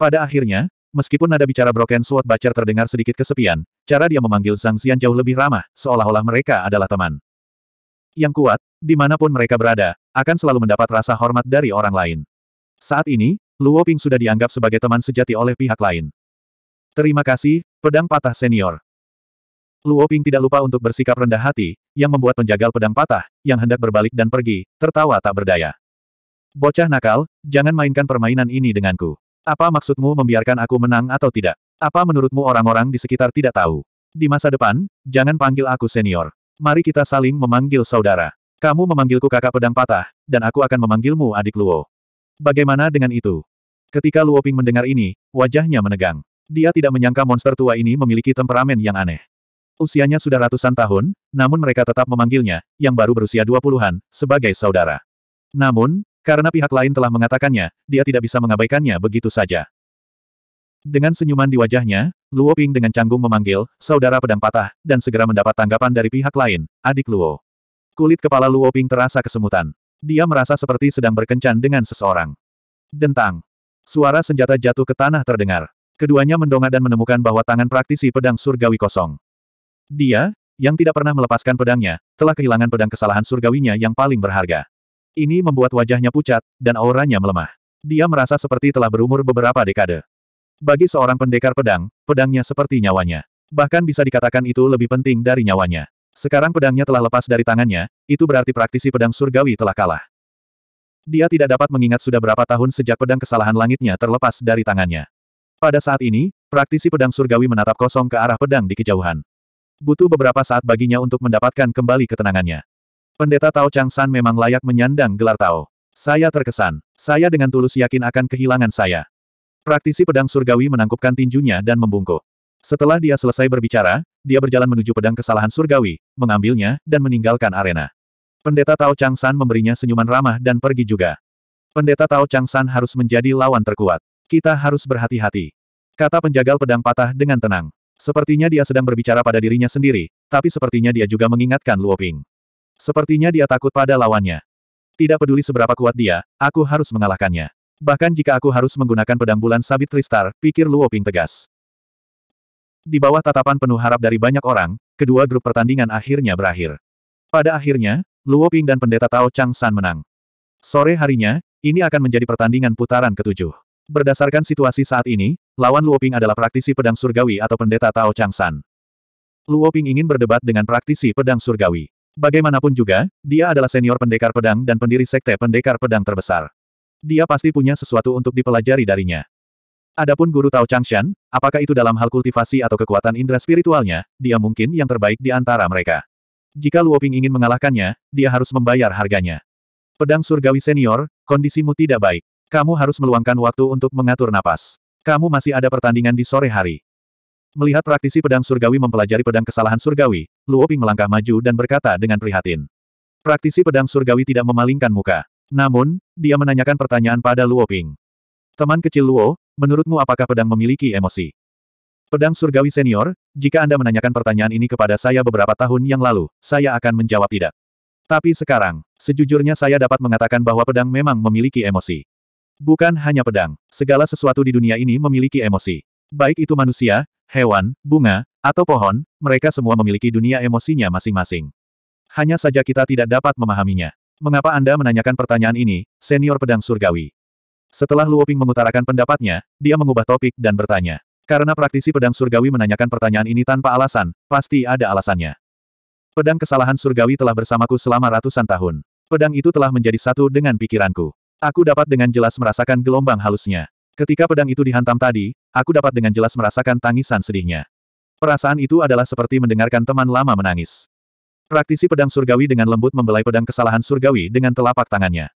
[SPEAKER 1] Pada akhirnya, meskipun nada bicara Broken Sword Bacar terdengar sedikit kesepian, cara dia memanggil Zhang Xian jauh lebih ramah, seolah-olah mereka adalah teman. Yang kuat, dimanapun mereka berada, akan selalu mendapat rasa hormat dari orang lain. Saat ini, Luo Ping sudah dianggap sebagai teman sejati oleh pihak lain. Terima kasih, pedang patah senior. Luo Ping tidak lupa untuk bersikap rendah hati, yang membuat penjagal pedang patah, yang hendak berbalik dan pergi, tertawa tak berdaya. Bocah nakal, jangan mainkan permainan ini denganku. Apa maksudmu membiarkan aku menang atau tidak? Apa menurutmu orang-orang di sekitar tidak tahu? Di masa depan, jangan panggil aku senior. Mari kita saling memanggil saudara. Kamu memanggilku kakak pedang patah, dan aku akan memanggilmu adik Luo. Bagaimana dengan itu? Ketika Luo Ping mendengar ini, wajahnya menegang. Dia tidak menyangka monster tua ini memiliki temperamen yang aneh. Usianya sudah ratusan tahun, namun mereka tetap memanggilnya, yang baru berusia dua puluhan, sebagai saudara. Namun, karena pihak lain telah mengatakannya, dia tidak bisa mengabaikannya begitu saja. Dengan senyuman di wajahnya, Luo Ping dengan canggung memanggil, saudara pedang patah, dan segera mendapat tanggapan dari pihak lain, adik Luo. Kulit kepala Luo Ping terasa kesemutan. Dia merasa seperti sedang berkencan dengan seseorang. Dentang. Suara senjata jatuh ke tanah terdengar. Keduanya mendongak dan menemukan bahwa tangan praktisi pedang surgawi kosong. Dia, yang tidak pernah melepaskan pedangnya, telah kehilangan pedang kesalahan surgawinya yang paling berharga. Ini membuat wajahnya pucat, dan auranya melemah. Dia merasa seperti telah berumur beberapa dekade. Bagi seorang pendekar pedang, pedangnya seperti nyawanya. Bahkan bisa dikatakan itu lebih penting dari nyawanya. Sekarang pedangnya telah lepas dari tangannya, itu berarti praktisi pedang surgawi telah kalah. Dia tidak dapat mengingat sudah berapa tahun sejak pedang kesalahan langitnya terlepas dari tangannya. Pada saat ini, praktisi pedang surgawi menatap kosong ke arah pedang di kejauhan. Butuh beberapa saat baginya untuk mendapatkan kembali ketenangannya. Pendeta Tao Chang San memang layak menyandang gelar Tao. Saya terkesan. Saya dengan tulus yakin akan kehilangan saya. Praktisi pedang surgawi menangkupkan tinjunya dan membungkuk. Setelah dia selesai berbicara, dia berjalan menuju pedang kesalahan surgawi, mengambilnya, dan meninggalkan arena. Pendeta Tao Chang San memberinya senyuman ramah dan pergi juga. Pendeta Tao Chang San harus menjadi lawan terkuat. Kita harus berhati-hati. Kata penjagal pedang patah dengan tenang. Sepertinya dia sedang berbicara pada dirinya sendiri, tapi sepertinya dia juga mengingatkan Luoping. Ping. Sepertinya dia takut pada lawannya. Tidak peduli seberapa kuat dia, aku harus mengalahkannya. Bahkan jika aku harus menggunakan pedang bulan sabit Tristar, pikir Luo Ping tegas. Di bawah tatapan penuh harap dari banyak orang, kedua grup pertandingan akhirnya berakhir. Pada akhirnya, Luo Ping dan pendeta Tao Chang San menang. Sore harinya, ini akan menjadi pertandingan putaran ketujuh. Berdasarkan situasi saat ini, lawan Luo Ping adalah praktisi pedang surgawi atau pendeta Tao Chang San. Luo Ping ingin berdebat dengan praktisi pedang surgawi. Bagaimanapun juga, dia adalah senior pendekar pedang dan pendiri sekte pendekar pedang terbesar. Dia pasti punya sesuatu untuk dipelajari darinya. Adapun guru Tao Changshan, apakah itu dalam hal kultivasi atau kekuatan indera spiritualnya, dia mungkin yang terbaik di antara mereka. Jika Luoping ingin mengalahkannya, dia harus membayar harganya. Pedang surgawi senior, kondisimu tidak baik. Kamu harus meluangkan waktu untuk mengatur napas. Kamu masih ada pertandingan di sore hari. Melihat praktisi pedang surgawi mempelajari pedang kesalahan surgawi, Luo Ping melangkah maju dan berkata dengan prihatin. Praktisi pedang surgawi tidak memalingkan muka. Namun, dia menanyakan pertanyaan pada Luo Ping. Teman kecil Luo, menurutmu apakah pedang memiliki emosi? Pedang surgawi senior, jika Anda menanyakan pertanyaan ini kepada saya beberapa tahun yang lalu, saya akan menjawab tidak. Tapi sekarang, sejujurnya saya dapat mengatakan bahwa pedang memang memiliki emosi. Bukan hanya pedang, segala sesuatu di dunia ini memiliki emosi. Baik itu manusia, hewan, bunga, atau pohon, mereka semua memiliki dunia emosinya masing-masing. Hanya saja kita tidak dapat memahaminya. Mengapa Anda menanyakan pertanyaan ini, senior pedang surgawi? Setelah Luoping mengutarakan pendapatnya, dia mengubah topik dan bertanya. Karena praktisi pedang surgawi menanyakan pertanyaan ini tanpa alasan, pasti ada alasannya. Pedang kesalahan surgawi telah bersamaku selama ratusan tahun. Pedang itu telah menjadi satu dengan pikiranku. Aku dapat dengan jelas merasakan gelombang halusnya. Ketika pedang itu dihantam tadi, aku dapat dengan jelas merasakan tangisan sedihnya. Perasaan itu adalah seperti mendengarkan teman lama menangis. Praktisi pedang surgawi dengan lembut membelai pedang kesalahan surgawi dengan telapak tangannya.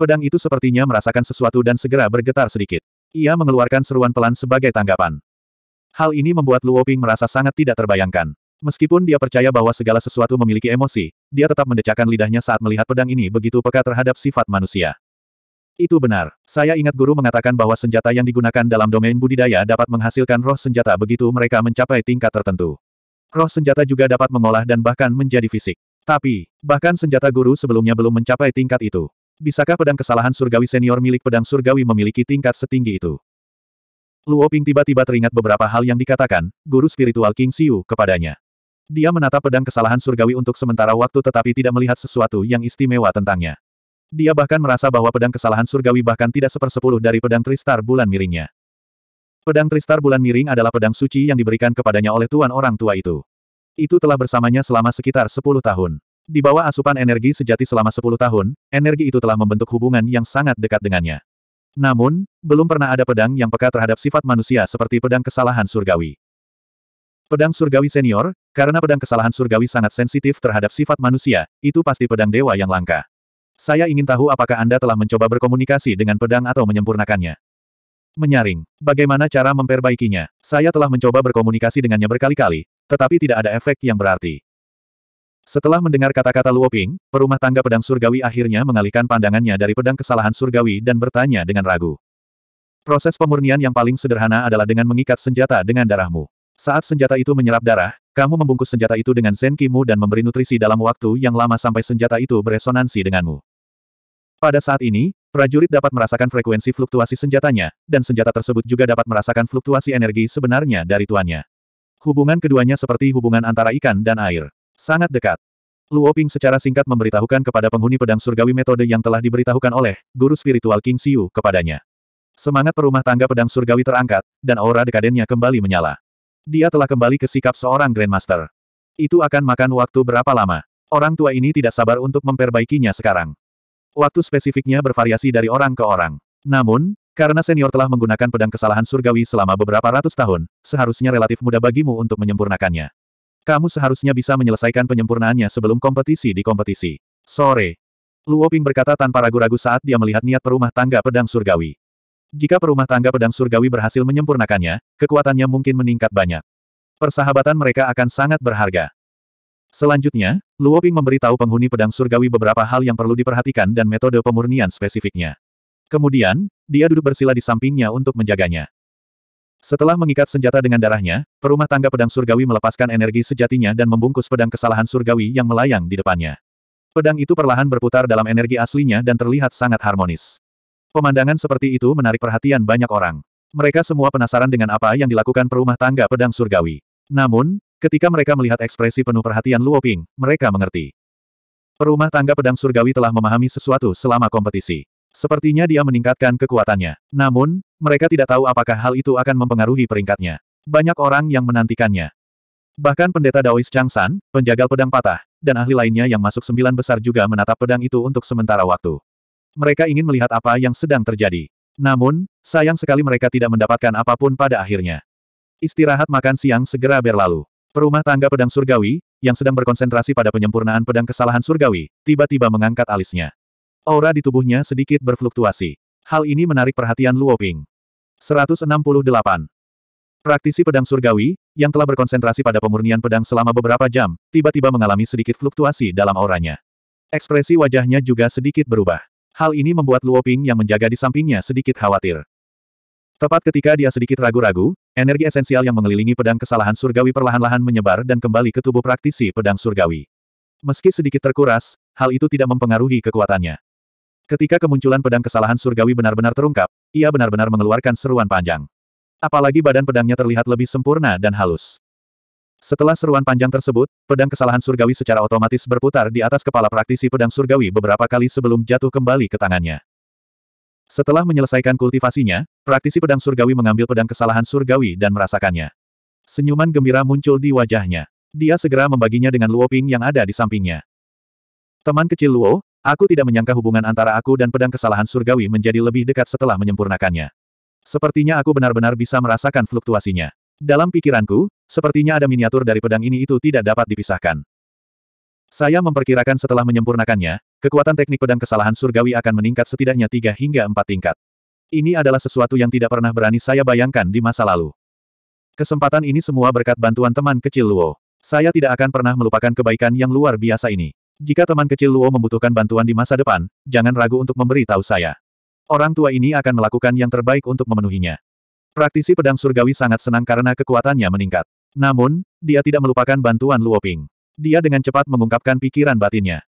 [SPEAKER 1] Pedang itu sepertinya merasakan sesuatu dan segera bergetar sedikit. Ia mengeluarkan seruan pelan sebagai tanggapan. Hal ini membuat Luo Ping merasa sangat tidak terbayangkan. Meskipun dia percaya bahwa segala sesuatu memiliki emosi, dia tetap mendecakkan lidahnya saat melihat pedang ini begitu peka terhadap sifat manusia. Itu benar. Saya ingat guru mengatakan bahwa senjata yang digunakan dalam domain budidaya dapat menghasilkan roh senjata begitu mereka mencapai tingkat tertentu. Roh senjata juga dapat mengolah dan bahkan menjadi fisik. Tapi, bahkan senjata guru sebelumnya belum mencapai tingkat itu. Bisakah pedang kesalahan surgawi senior milik pedang surgawi memiliki tingkat setinggi itu? Luo Ping tiba-tiba teringat beberapa hal yang dikatakan, guru spiritual King Siu, kepadanya. Dia menatap pedang kesalahan surgawi untuk sementara waktu tetapi tidak melihat sesuatu yang istimewa tentangnya. Dia bahkan merasa bahwa pedang kesalahan surgawi bahkan tidak sepersepuluh dari pedang Tristar bulan miringnya. Pedang Tristar bulan miring adalah pedang suci yang diberikan kepadanya oleh tuan orang tua itu. Itu telah bersamanya selama sekitar sepuluh tahun. Di bawah asupan energi sejati selama sepuluh tahun, energi itu telah membentuk hubungan yang sangat dekat dengannya. Namun, belum pernah ada pedang yang peka terhadap sifat manusia seperti pedang kesalahan surgawi. Pedang surgawi senior, karena pedang kesalahan surgawi sangat sensitif terhadap sifat manusia, itu pasti pedang dewa yang langka. Saya ingin tahu apakah Anda telah mencoba berkomunikasi dengan pedang atau menyempurnakannya. Menyaring. Bagaimana cara memperbaikinya? Saya telah mencoba berkomunikasi dengannya berkali-kali, tetapi tidak ada efek yang berarti. Setelah mendengar kata-kata Luoping, perumah tangga pedang surgawi akhirnya mengalihkan pandangannya dari pedang kesalahan surgawi dan bertanya dengan ragu. Proses pemurnian yang paling sederhana adalah dengan mengikat senjata dengan darahmu. Saat senjata itu menyerap darah, kamu membungkus senjata itu dengan senkimu dan memberi nutrisi dalam waktu yang lama sampai senjata itu beresonansi denganmu. Pada saat ini, prajurit dapat merasakan frekuensi fluktuasi senjatanya, dan senjata tersebut juga dapat merasakan fluktuasi energi sebenarnya dari tuannya. Hubungan keduanya seperti hubungan antara ikan dan air. Sangat dekat. Luoping secara singkat memberitahukan kepada penghuni pedang surgawi metode yang telah diberitahukan oleh guru spiritual King Siu kepadanya. Semangat perumah tangga pedang surgawi terangkat, dan aura dekadennya kembali menyala. Dia telah kembali ke sikap seorang Grandmaster. Itu akan makan waktu berapa lama. Orang tua ini tidak sabar untuk memperbaikinya sekarang. Waktu spesifiknya bervariasi dari orang ke orang. Namun, karena senior telah menggunakan pedang kesalahan surgawi selama beberapa ratus tahun, seharusnya relatif mudah bagimu untuk menyempurnakannya. Kamu seharusnya bisa menyelesaikan penyempurnaannya sebelum kompetisi di kompetisi. Sore. Luo Ping berkata tanpa ragu-ragu saat dia melihat niat perumah tangga pedang surgawi. Jika perumah tangga pedang surgawi berhasil menyempurnakannya, kekuatannya mungkin meningkat banyak. Persahabatan mereka akan sangat berharga. Selanjutnya, Luoping memberitahu penghuni pedang surgawi beberapa hal yang perlu diperhatikan dan metode pemurnian spesifiknya. Kemudian, dia duduk bersila di sampingnya untuk menjaganya. Setelah mengikat senjata dengan darahnya, perumah tangga pedang surgawi melepaskan energi sejatinya dan membungkus pedang kesalahan surgawi yang melayang di depannya. Pedang itu perlahan berputar dalam energi aslinya dan terlihat sangat harmonis. Pemandangan seperti itu menarik perhatian banyak orang. Mereka semua penasaran dengan apa yang dilakukan perumah tangga pedang surgawi. Namun, Ketika mereka melihat ekspresi penuh perhatian Luo Ping, mereka mengerti. Perumah tangga pedang surgawi telah memahami sesuatu selama kompetisi. Sepertinya dia meningkatkan kekuatannya. Namun, mereka tidak tahu apakah hal itu akan mempengaruhi peringkatnya. Banyak orang yang menantikannya. Bahkan pendeta Daois Chang San, penjagal pedang patah, dan ahli lainnya yang masuk sembilan besar juga menatap pedang itu untuk sementara waktu. Mereka ingin melihat apa yang sedang terjadi. Namun, sayang sekali mereka tidak mendapatkan apapun pada akhirnya. Istirahat makan siang segera berlalu. Perumah tangga pedang surgawi, yang sedang berkonsentrasi pada penyempurnaan pedang kesalahan surgawi, tiba-tiba mengangkat alisnya. Aura di tubuhnya sedikit berfluktuasi. Hal ini menarik perhatian Luo Ping. 168. Praktisi pedang surgawi, yang telah berkonsentrasi pada pemurnian pedang selama beberapa jam, tiba-tiba mengalami sedikit fluktuasi dalam auranya. Ekspresi wajahnya juga sedikit berubah. Hal ini membuat Luo Ping yang menjaga di sampingnya sedikit khawatir. Tepat ketika dia sedikit ragu-ragu, energi esensial yang mengelilingi pedang kesalahan surgawi perlahan-lahan menyebar dan kembali ke tubuh praktisi pedang surgawi. Meski sedikit terkuras, hal itu tidak mempengaruhi kekuatannya. Ketika kemunculan pedang kesalahan surgawi benar-benar terungkap, ia benar-benar mengeluarkan seruan panjang. Apalagi badan pedangnya terlihat lebih sempurna dan halus. Setelah seruan panjang tersebut, pedang kesalahan surgawi secara otomatis berputar di atas kepala praktisi pedang surgawi beberapa kali sebelum jatuh kembali ke tangannya. Setelah menyelesaikan kultivasinya, praktisi pedang surgawi mengambil pedang kesalahan surgawi dan merasakannya. Senyuman gembira muncul di wajahnya. Dia segera membaginya dengan Luo Ping yang ada di sampingnya. Teman kecil Luo, aku tidak menyangka hubungan antara aku dan pedang kesalahan surgawi menjadi lebih dekat setelah menyempurnakannya. Sepertinya aku benar-benar bisa merasakan fluktuasinya. Dalam pikiranku, sepertinya ada miniatur dari pedang ini itu tidak dapat dipisahkan. Saya memperkirakan setelah menyempurnakannya, Kekuatan teknik pedang kesalahan surgawi akan meningkat setidaknya tiga hingga empat tingkat. Ini adalah sesuatu yang tidak pernah berani saya bayangkan di masa lalu. Kesempatan ini semua berkat bantuan teman kecil Luo. Saya tidak akan pernah melupakan kebaikan yang luar biasa ini. Jika teman kecil Luo membutuhkan bantuan di masa depan, jangan ragu untuk memberi tahu saya. Orang tua ini akan melakukan yang terbaik untuk memenuhinya. Praktisi pedang surgawi sangat senang karena kekuatannya meningkat. Namun, dia tidak melupakan bantuan Luo Ping. Dia dengan cepat mengungkapkan pikiran batinnya.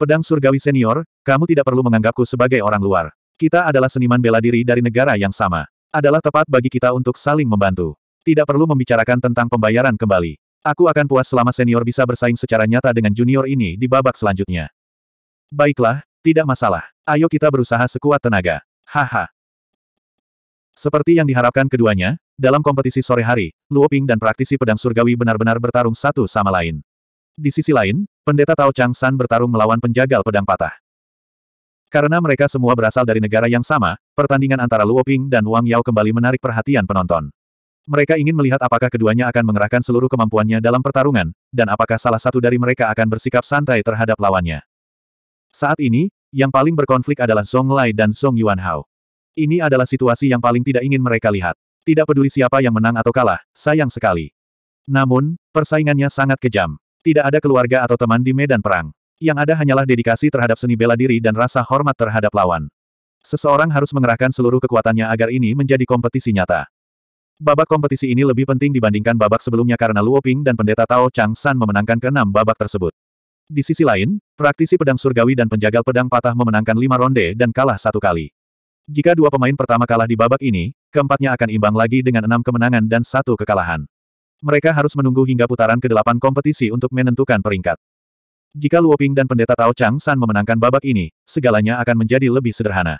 [SPEAKER 1] Pedang surgawi senior, kamu tidak perlu menganggapku sebagai orang luar. Kita adalah seniman bela diri dari negara yang sama. Adalah tepat bagi kita untuk saling membantu. Tidak perlu membicarakan tentang pembayaran kembali. Aku akan puas selama senior bisa bersaing secara nyata dengan junior ini di babak selanjutnya. Baiklah, tidak masalah. Ayo kita berusaha sekuat tenaga. Haha. Seperti yang diharapkan keduanya, dalam kompetisi sore hari, Luoping dan praktisi pedang surgawi benar-benar bertarung satu sama lain. Di sisi lain, pendeta Tao Chang San bertarung melawan penjagal pedang patah. Karena mereka semua berasal dari negara yang sama, pertandingan antara Luo Ping dan Wang Yao kembali menarik perhatian penonton. Mereka ingin melihat apakah keduanya akan mengerahkan seluruh kemampuannya dalam pertarungan, dan apakah salah satu dari mereka akan bersikap santai terhadap lawannya. Saat ini, yang paling berkonflik adalah Song Lai dan Song Yuan Hao. Ini adalah situasi yang paling tidak ingin mereka lihat. Tidak peduli siapa yang menang atau kalah, sayang sekali. Namun, persaingannya sangat kejam. Tidak ada keluarga atau teman di medan perang. Yang ada hanyalah dedikasi terhadap seni bela diri dan rasa hormat terhadap lawan. Seseorang harus mengerahkan seluruh kekuatannya agar ini menjadi kompetisi nyata. Babak kompetisi ini lebih penting dibandingkan babak sebelumnya karena Luo Ping dan pendeta Tao Chang San memenangkan keenam babak tersebut. Di sisi lain, praktisi pedang surgawi dan penjagal pedang patah memenangkan lima ronde dan kalah satu kali. Jika dua pemain pertama kalah di babak ini, keempatnya akan imbang lagi dengan enam kemenangan dan satu kekalahan. Mereka harus menunggu hingga putaran ke-8 kompetisi untuk menentukan peringkat. Jika Luoping dan pendeta Tao Chang San memenangkan babak ini, segalanya akan menjadi lebih sederhana.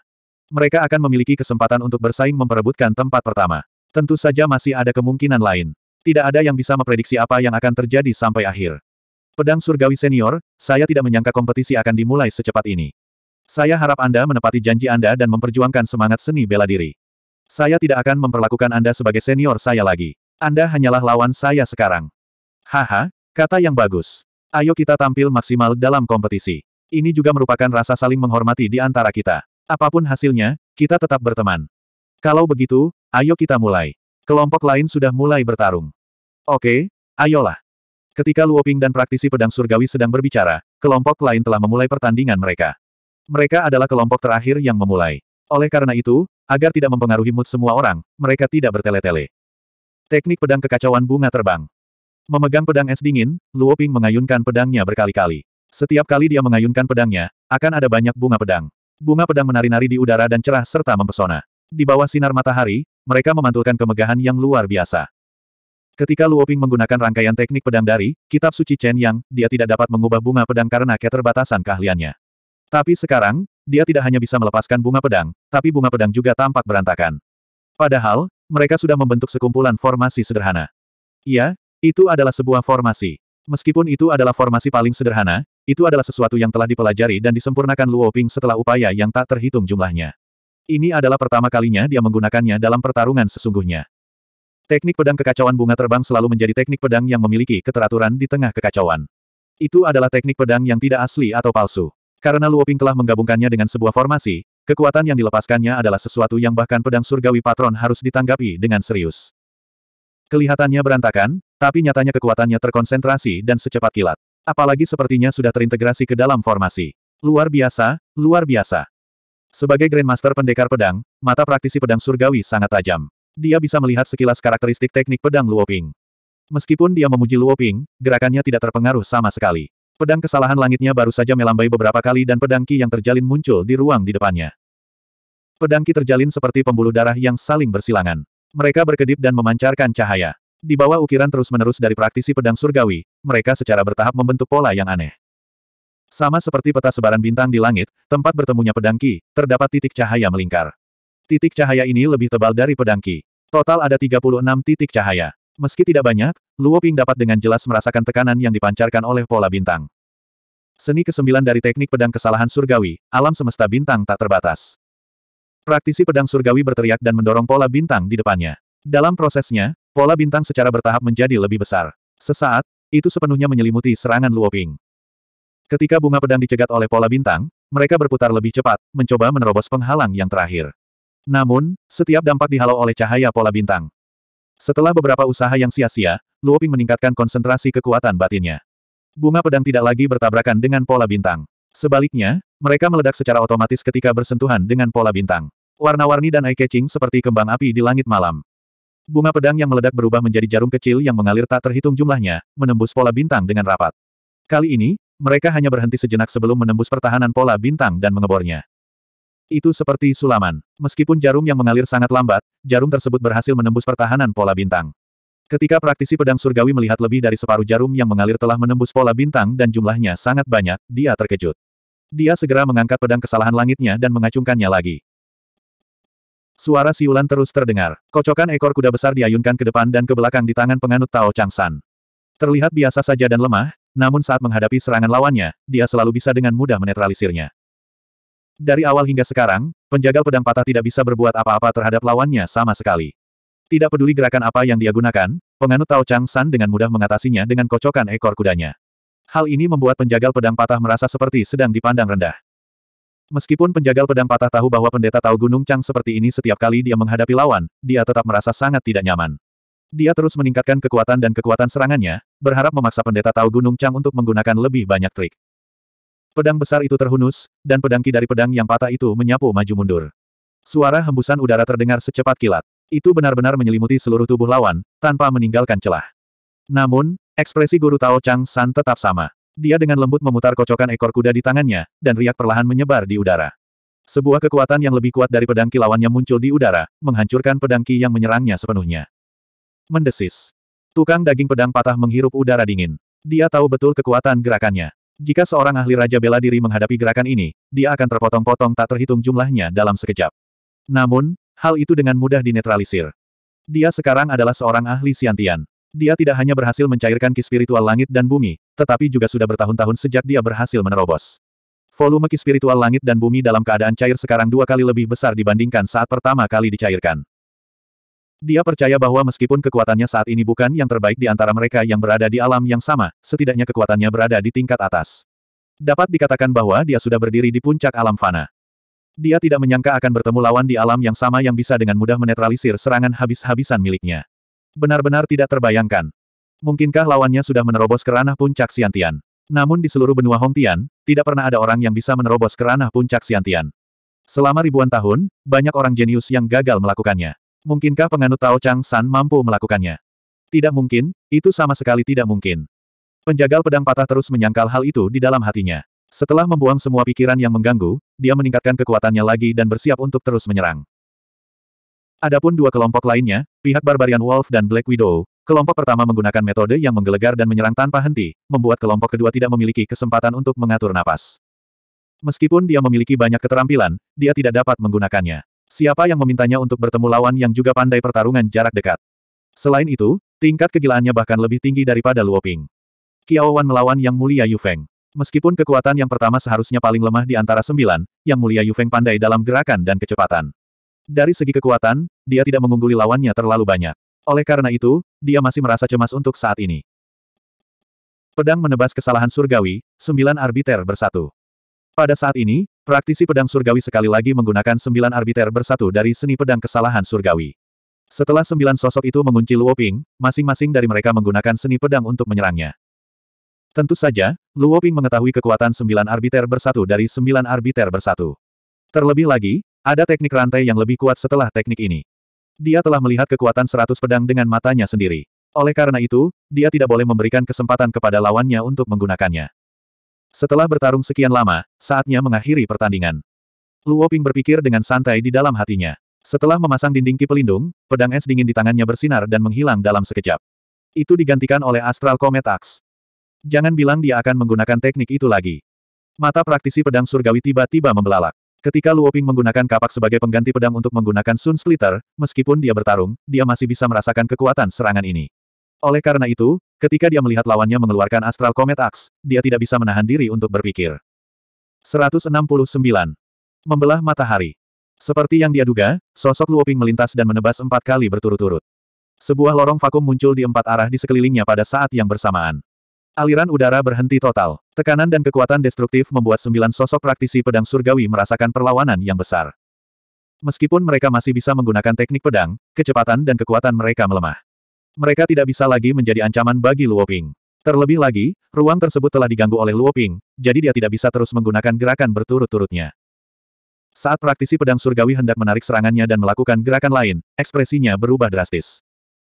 [SPEAKER 1] Mereka akan memiliki kesempatan untuk bersaing memperebutkan tempat pertama. Tentu saja masih ada kemungkinan lain. Tidak ada yang bisa memprediksi apa yang akan terjadi sampai akhir. Pedang Surgawi Senior, saya tidak menyangka kompetisi akan dimulai secepat ini. Saya harap Anda menepati janji Anda dan memperjuangkan semangat seni bela diri. Saya tidak akan memperlakukan Anda sebagai senior saya lagi. Anda hanyalah lawan saya sekarang. Haha, kata yang bagus. Ayo kita tampil maksimal dalam kompetisi. Ini juga merupakan rasa saling menghormati di antara kita. Apapun hasilnya, kita tetap berteman. Kalau begitu, ayo kita mulai. Kelompok lain sudah mulai bertarung. Oke, ayolah. Ketika Luoping dan praktisi pedang surgawi sedang berbicara, kelompok lain telah memulai pertandingan mereka. Mereka adalah kelompok terakhir yang memulai. Oleh karena itu, agar tidak mempengaruhi mood semua orang, mereka tidak bertele-tele. Teknik pedang kekacauan bunga terbang. Memegang pedang es dingin, Luo Ping mengayunkan pedangnya berkali-kali. Setiap kali dia mengayunkan pedangnya, akan ada banyak bunga pedang. Bunga pedang menari-nari di udara dan cerah serta mempesona. Di bawah sinar matahari, mereka memantulkan kemegahan yang luar biasa. Ketika Luo Ping menggunakan rangkaian teknik pedang dari Kitab Suci Chen Yang, dia tidak dapat mengubah bunga pedang karena keterbatasan keahliannya. Tapi sekarang, dia tidak hanya bisa melepaskan bunga pedang, tapi bunga pedang juga tampak berantakan. Padahal, mereka sudah membentuk sekumpulan formasi sederhana. Iya, itu adalah sebuah formasi. Meskipun itu adalah formasi paling sederhana, itu adalah sesuatu yang telah dipelajari dan disempurnakan Luo Ping setelah upaya yang tak terhitung jumlahnya. Ini adalah pertama kalinya dia menggunakannya dalam pertarungan sesungguhnya. Teknik pedang kekacauan bunga terbang selalu menjadi teknik pedang yang memiliki keteraturan di tengah kekacauan. Itu adalah teknik pedang yang tidak asli atau palsu. Karena Luoping telah menggabungkannya dengan sebuah formasi, Kekuatan yang dilepaskannya adalah sesuatu yang bahkan pedang surgawi patron harus ditanggapi dengan serius. Kelihatannya berantakan, tapi nyatanya kekuatannya terkonsentrasi dan secepat kilat. Apalagi sepertinya sudah terintegrasi ke dalam formasi. Luar biasa, luar biasa. Sebagai Grandmaster Pendekar Pedang, mata praktisi pedang surgawi sangat tajam. Dia bisa melihat sekilas karakteristik teknik pedang Luoping. Meskipun dia memuji Luoping, gerakannya tidak terpengaruh sama sekali. Pedang kesalahan langitnya baru saja melambai beberapa kali dan pedang Ki yang terjalin muncul di ruang di depannya. Pedangki terjalin seperti pembuluh darah yang saling bersilangan. Mereka berkedip dan memancarkan cahaya. Di bawah ukiran terus-menerus dari praktisi pedang surgawi, mereka secara bertahap membentuk pola yang aneh. Sama seperti peta sebaran bintang di langit, tempat bertemunya pedangki, terdapat titik cahaya melingkar. Titik cahaya ini lebih tebal dari pedangki. Total ada 36 titik cahaya. Meski tidak banyak, Luo Ping dapat dengan jelas merasakan tekanan yang dipancarkan oleh pola bintang. Seni kesembilan dari teknik pedang kesalahan surgawi, alam semesta bintang tak terbatas. Praktisi pedang surgawi berteriak dan mendorong pola bintang di depannya. Dalam prosesnya, pola bintang secara bertahap menjadi lebih besar. Sesaat, itu sepenuhnya menyelimuti serangan Luoping. Ketika bunga pedang dicegat oleh pola bintang, mereka berputar lebih cepat, mencoba menerobos penghalang yang terakhir. Namun, setiap dampak dihalau oleh cahaya pola bintang. Setelah beberapa usaha yang sia-sia, Luoping meningkatkan konsentrasi kekuatan batinnya. Bunga pedang tidak lagi bertabrakan dengan pola bintang. Sebaliknya, mereka meledak secara otomatis ketika bersentuhan dengan pola bintang warna-warni dan eye-catching seperti kembang api di langit malam. Bunga pedang yang meledak berubah menjadi jarum kecil yang mengalir tak terhitung jumlahnya, menembus pola bintang dengan rapat. Kali ini, mereka hanya berhenti sejenak sebelum menembus pertahanan pola bintang dan mengebornya. Itu seperti sulaman. Meskipun jarum yang mengalir sangat lambat, jarum tersebut berhasil menembus pertahanan pola bintang. Ketika praktisi pedang surgawi melihat lebih dari separuh jarum yang mengalir telah menembus pola bintang dan jumlahnya sangat banyak, dia terkejut. Dia segera mengangkat pedang kesalahan langitnya dan mengacungkannya lagi. Suara siulan terus terdengar. Kocokan ekor kuda besar diayunkan ke depan dan ke belakang di tangan penganut Tao Chang San. Terlihat biasa saja dan lemah, namun saat menghadapi serangan lawannya, dia selalu bisa dengan mudah menetralisirnya. Dari awal hingga sekarang, penjagal pedang patah tidak bisa berbuat apa-apa terhadap lawannya sama sekali. Tidak peduli gerakan apa yang dia gunakan, penganut Tao Chang San dengan mudah mengatasinya dengan kocokan ekor kudanya. Hal ini membuat penjagal pedang patah merasa seperti sedang dipandang rendah. Meskipun penjagal pedang patah tahu bahwa pendeta tahu Gunung Chang seperti ini setiap kali dia menghadapi lawan, dia tetap merasa sangat tidak nyaman. Dia terus meningkatkan kekuatan dan kekuatan serangannya, berharap memaksa pendeta tahu Gunung Chang untuk menggunakan lebih banyak trik. Pedang besar itu terhunus, dan pedangki dari pedang yang patah itu menyapu maju mundur. Suara hembusan udara terdengar secepat kilat. Itu benar-benar menyelimuti seluruh tubuh lawan, tanpa meninggalkan celah. Namun, ekspresi guru Tao Chang San tetap sama. Dia dengan lembut memutar kocokan ekor kuda di tangannya, dan riak perlahan menyebar di udara. Sebuah kekuatan yang lebih kuat dari pedang lawannya muncul di udara, menghancurkan pedang yang menyerangnya sepenuhnya. Mendesis. Tukang daging pedang patah menghirup udara dingin. Dia tahu betul kekuatan gerakannya. Jika seorang ahli Raja Bela Diri menghadapi gerakan ini, dia akan terpotong-potong tak terhitung jumlahnya dalam sekejap. Namun, hal itu dengan mudah dinetralisir. Dia sekarang adalah seorang ahli siantian. Dia tidak hanya berhasil mencairkan ki spiritual langit dan bumi, tetapi juga sudah bertahun-tahun sejak dia berhasil menerobos. Volume ki spiritual langit dan bumi dalam keadaan cair sekarang dua kali lebih besar dibandingkan saat pertama kali dicairkan. Dia percaya bahwa meskipun kekuatannya saat ini bukan yang terbaik di antara mereka yang berada di alam yang sama, setidaknya kekuatannya berada di tingkat atas. Dapat dikatakan bahwa dia sudah berdiri di puncak alam fana. Dia tidak menyangka akan bertemu lawan di alam yang sama yang bisa dengan mudah menetralisir serangan habis-habisan miliknya. Benar-benar tidak terbayangkan. Mungkinkah lawannya sudah menerobos ke ranah puncak siantian? Namun di seluruh benua Hongtian, tidak pernah ada orang yang bisa menerobos ke ranah puncak siantian. Selama ribuan tahun, banyak orang jenius yang gagal melakukannya. Mungkinkah penganut Tao Chang San mampu melakukannya? Tidak mungkin, itu sama sekali tidak mungkin. Penjagal pedang patah terus menyangkal hal itu di dalam hatinya. Setelah membuang semua pikiran yang mengganggu, dia meningkatkan kekuatannya lagi dan bersiap untuk terus menyerang. Adapun dua kelompok lainnya, pihak Barbarian Wolf dan Black Widow, kelompok pertama menggunakan metode yang menggelegar dan menyerang tanpa henti, membuat kelompok kedua tidak memiliki kesempatan untuk mengatur napas. Meskipun dia memiliki banyak keterampilan, dia tidak dapat menggunakannya. Siapa yang memintanya untuk bertemu lawan yang juga pandai pertarungan jarak dekat? Selain itu, tingkat kegilaannya bahkan lebih tinggi daripada Luoping. Wan melawan Yang Mulia Yu Feng. Meskipun kekuatan yang pertama seharusnya paling lemah di antara sembilan, Yang Mulia Yu Feng pandai dalam gerakan dan kecepatan. Dari segi kekuatan, dia tidak mengungguli lawannya terlalu banyak. Oleh karena itu, dia masih merasa cemas untuk saat ini. Pedang menebas kesalahan surgawi, sembilan arbiter bersatu. Pada saat ini, praktisi pedang surgawi sekali lagi menggunakan sembilan arbiter bersatu dari seni pedang kesalahan surgawi. Setelah sembilan sosok itu mengunci Luoping, masing-masing dari mereka menggunakan seni pedang untuk menyerangnya. Tentu saja, Luoping mengetahui kekuatan sembilan arbiter bersatu dari sembilan arbiter bersatu. Terlebih lagi, ada teknik rantai yang lebih kuat setelah teknik ini. Dia telah melihat kekuatan seratus pedang dengan matanya sendiri. Oleh karena itu, dia tidak boleh memberikan kesempatan kepada lawannya untuk menggunakannya. Setelah bertarung sekian lama, saatnya mengakhiri pertandingan. Luo Ping berpikir dengan santai di dalam hatinya. Setelah memasang dinding ki pelindung, pedang es dingin di tangannya bersinar dan menghilang dalam sekejap. Itu digantikan oleh Astral Comet Axe. Jangan bilang dia akan menggunakan teknik itu lagi. Mata praktisi pedang surgawi tiba-tiba membelalak. Ketika Luoping menggunakan kapak sebagai pengganti pedang untuk menggunakan Sun Splitter, meskipun dia bertarung, dia masih bisa merasakan kekuatan serangan ini. Oleh karena itu, ketika dia melihat lawannya mengeluarkan Astral Comet Axe, dia tidak bisa menahan diri untuk berpikir. 169. Membelah matahari. Seperti yang dia duga, sosok Luoping melintas dan menebas empat kali berturut-turut. Sebuah lorong vakum muncul di empat arah di sekelilingnya pada saat yang bersamaan. Aliran udara berhenti total. Tekanan dan kekuatan destruktif membuat sembilan sosok praktisi pedang surgawi merasakan perlawanan yang besar. Meskipun mereka masih bisa menggunakan teknik pedang, kecepatan dan kekuatan mereka melemah. Mereka tidak bisa lagi menjadi ancaman bagi Luoping. Terlebih lagi, ruang tersebut telah diganggu oleh Luoping, jadi dia tidak bisa terus menggunakan gerakan berturut-turutnya. Saat praktisi pedang surgawi hendak menarik serangannya dan melakukan gerakan lain, ekspresinya berubah drastis.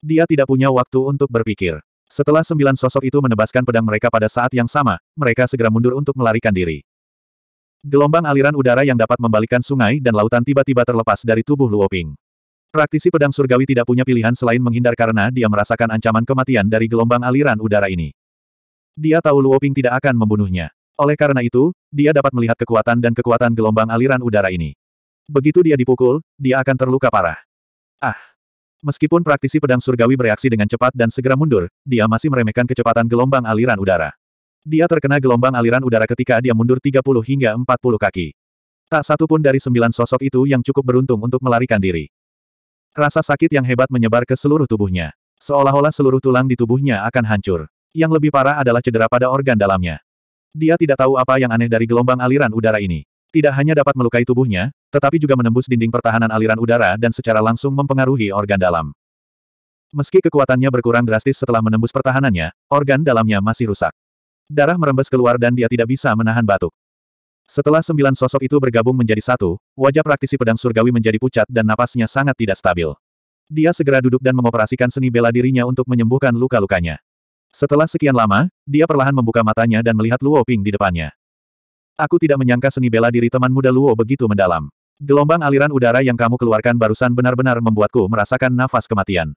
[SPEAKER 1] Dia tidak punya waktu untuk berpikir. Setelah sembilan sosok itu menebaskan pedang mereka pada saat yang sama, mereka segera mundur untuk melarikan diri. Gelombang aliran udara yang dapat membalikkan sungai dan lautan tiba-tiba terlepas dari tubuh Luoping. Praktisi pedang surgawi tidak punya pilihan selain menghindar karena dia merasakan ancaman kematian dari gelombang aliran udara ini. Dia tahu Luoping tidak akan membunuhnya. Oleh karena itu, dia dapat melihat kekuatan dan kekuatan gelombang aliran udara ini. Begitu dia dipukul, dia akan terluka parah. Ah! Meskipun praktisi pedang surgawi bereaksi dengan cepat dan segera mundur, dia masih meremehkan kecepatan gelombang aliran udara. Dia terkena gelombang aliran udara ketika dia mundur 30 hingga 40 kaki. Tak satu pun dari sembilan sosok itu yang cukup beruntung untuk melarikan diri. Rasa sakit yang hebat menyebar ke seluruh tubuhnya. Seolah-olah seluruh tulang di tubuhnya akan hancur. Yang lebih parah adalah cedera pada organ dalamnya. Dia tidak tahu apa yang aneh dari gelombang aliran udara ini. Tidak hanya dapat melukai tubuhnya, tetapi juga menembus dinding pertahanan aliran udara dan secara langsung mempengaruhi organ dalam. Meski kekuatannya berkurang drastis setelah menembus pertahanannya, organ dalamnya masih rusak. Darah merembes keluar dan dia tidak bisa menahan batuk. Setelah sembilan sosok itu bergabung menjadi satu, wajah praktisi pedang surgawi menjadi pucat dan napasnya sangat tidak stabil. Dia segera duduk dan mengoperasikan seni bela dirinya untuk menyembuhkan luka-lukanya. Setelah sekian lama, dia perlahan membuka matanya dan melihat Luo Ping di depannya. Aku tidak menyangka seni bela diri teman muda Luo begitu mendalam. Gelombang aliran udara yang kamu keluarkan barusan benar-benar membuatku merasakan nafas kematian.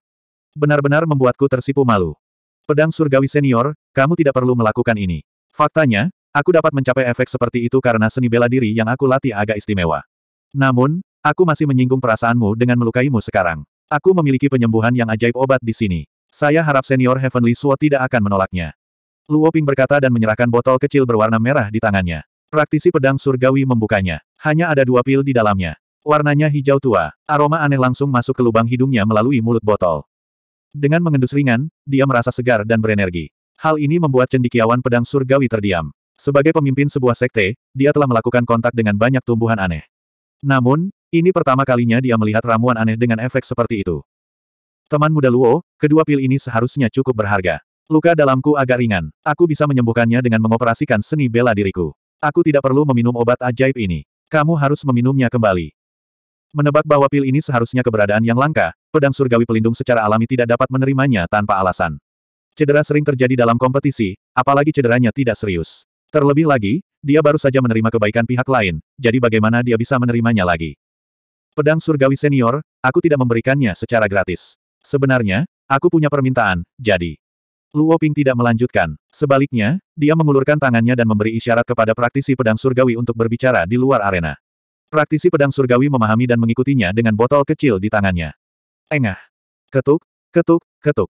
[SPEAKER 1] Benar-benar membuatku tersipu malu. Pedang surgawi senior, kamu tidak perlu melakukan ini. Faktanya, aku dapat mencapai efek seperti itu karena seni bela diri yang aku latih agak istimewa. Namun, aku masih menyinggung perasaanmu dengan melukaimu sekarang. Aku memiliki penyembuhan yang ajaib obat di sini. Saya harap senior Heavenly Sword tidak akan menolaknya. Luoping berkata dan menyerahkan botol kecil berwarna merah di tangannya. Praktisi pedang surgawi membukanya. Hanya ada dua pil di dalamnya. Warnanya hijau tua. Aroma aneh langsung masuk ke lubang hidungnya melalui mulut botol. Dengan mengendus ringan, dia merasa segar dan berenergi. Hal ini membuat cendikiawan pedang surgawi terdiam. Sebagai pemimpin sebuah sekte, dia telah melakukan kontak dengan banyak tumbuhan aneh. Namun, ini pertama kalinya dia melihat ramuan aneh dengan efek seperti itu. Teman muda Luo, kedua pil ini seharusnya cukup berharga. Luka dalamku agak ringan. Aku bisa menyembuhkannya dengan mengoperasikan seni bela diriku. Aku tidak perlu meminum obat ajaib ini. Kamu harus meminumnya kembali. Menebak bahwa pil ini seharusnya keberadaan yang langka, pedang surgawi pelindung secara alami tidak dapat menerimanya tanpa alasan. Cedera sering terjadi dalam kompetisi, apalagi cederanya tidak serius. Terlebih lagi, dia baru saja menerima kebaikan pihak lain, jadi bagaimana dia bisa menerimanya lagi? Pedang surgawi senior, aku tidak memberikannya secara gratis. Sebenarnya, aku punya permintaan, jadi. Luo Ping tidak melanjutkan. Sebaliknya, dia mengulurkan tangannya dan memberi isyarat kepada praktisi pedang surgawi untuk berbicara di luar arena. Praktisi pedang surgawi memahami dan mengikutinya dengan botol kecil di tangannya. Engah. Ketuk, ketuk, ketuk.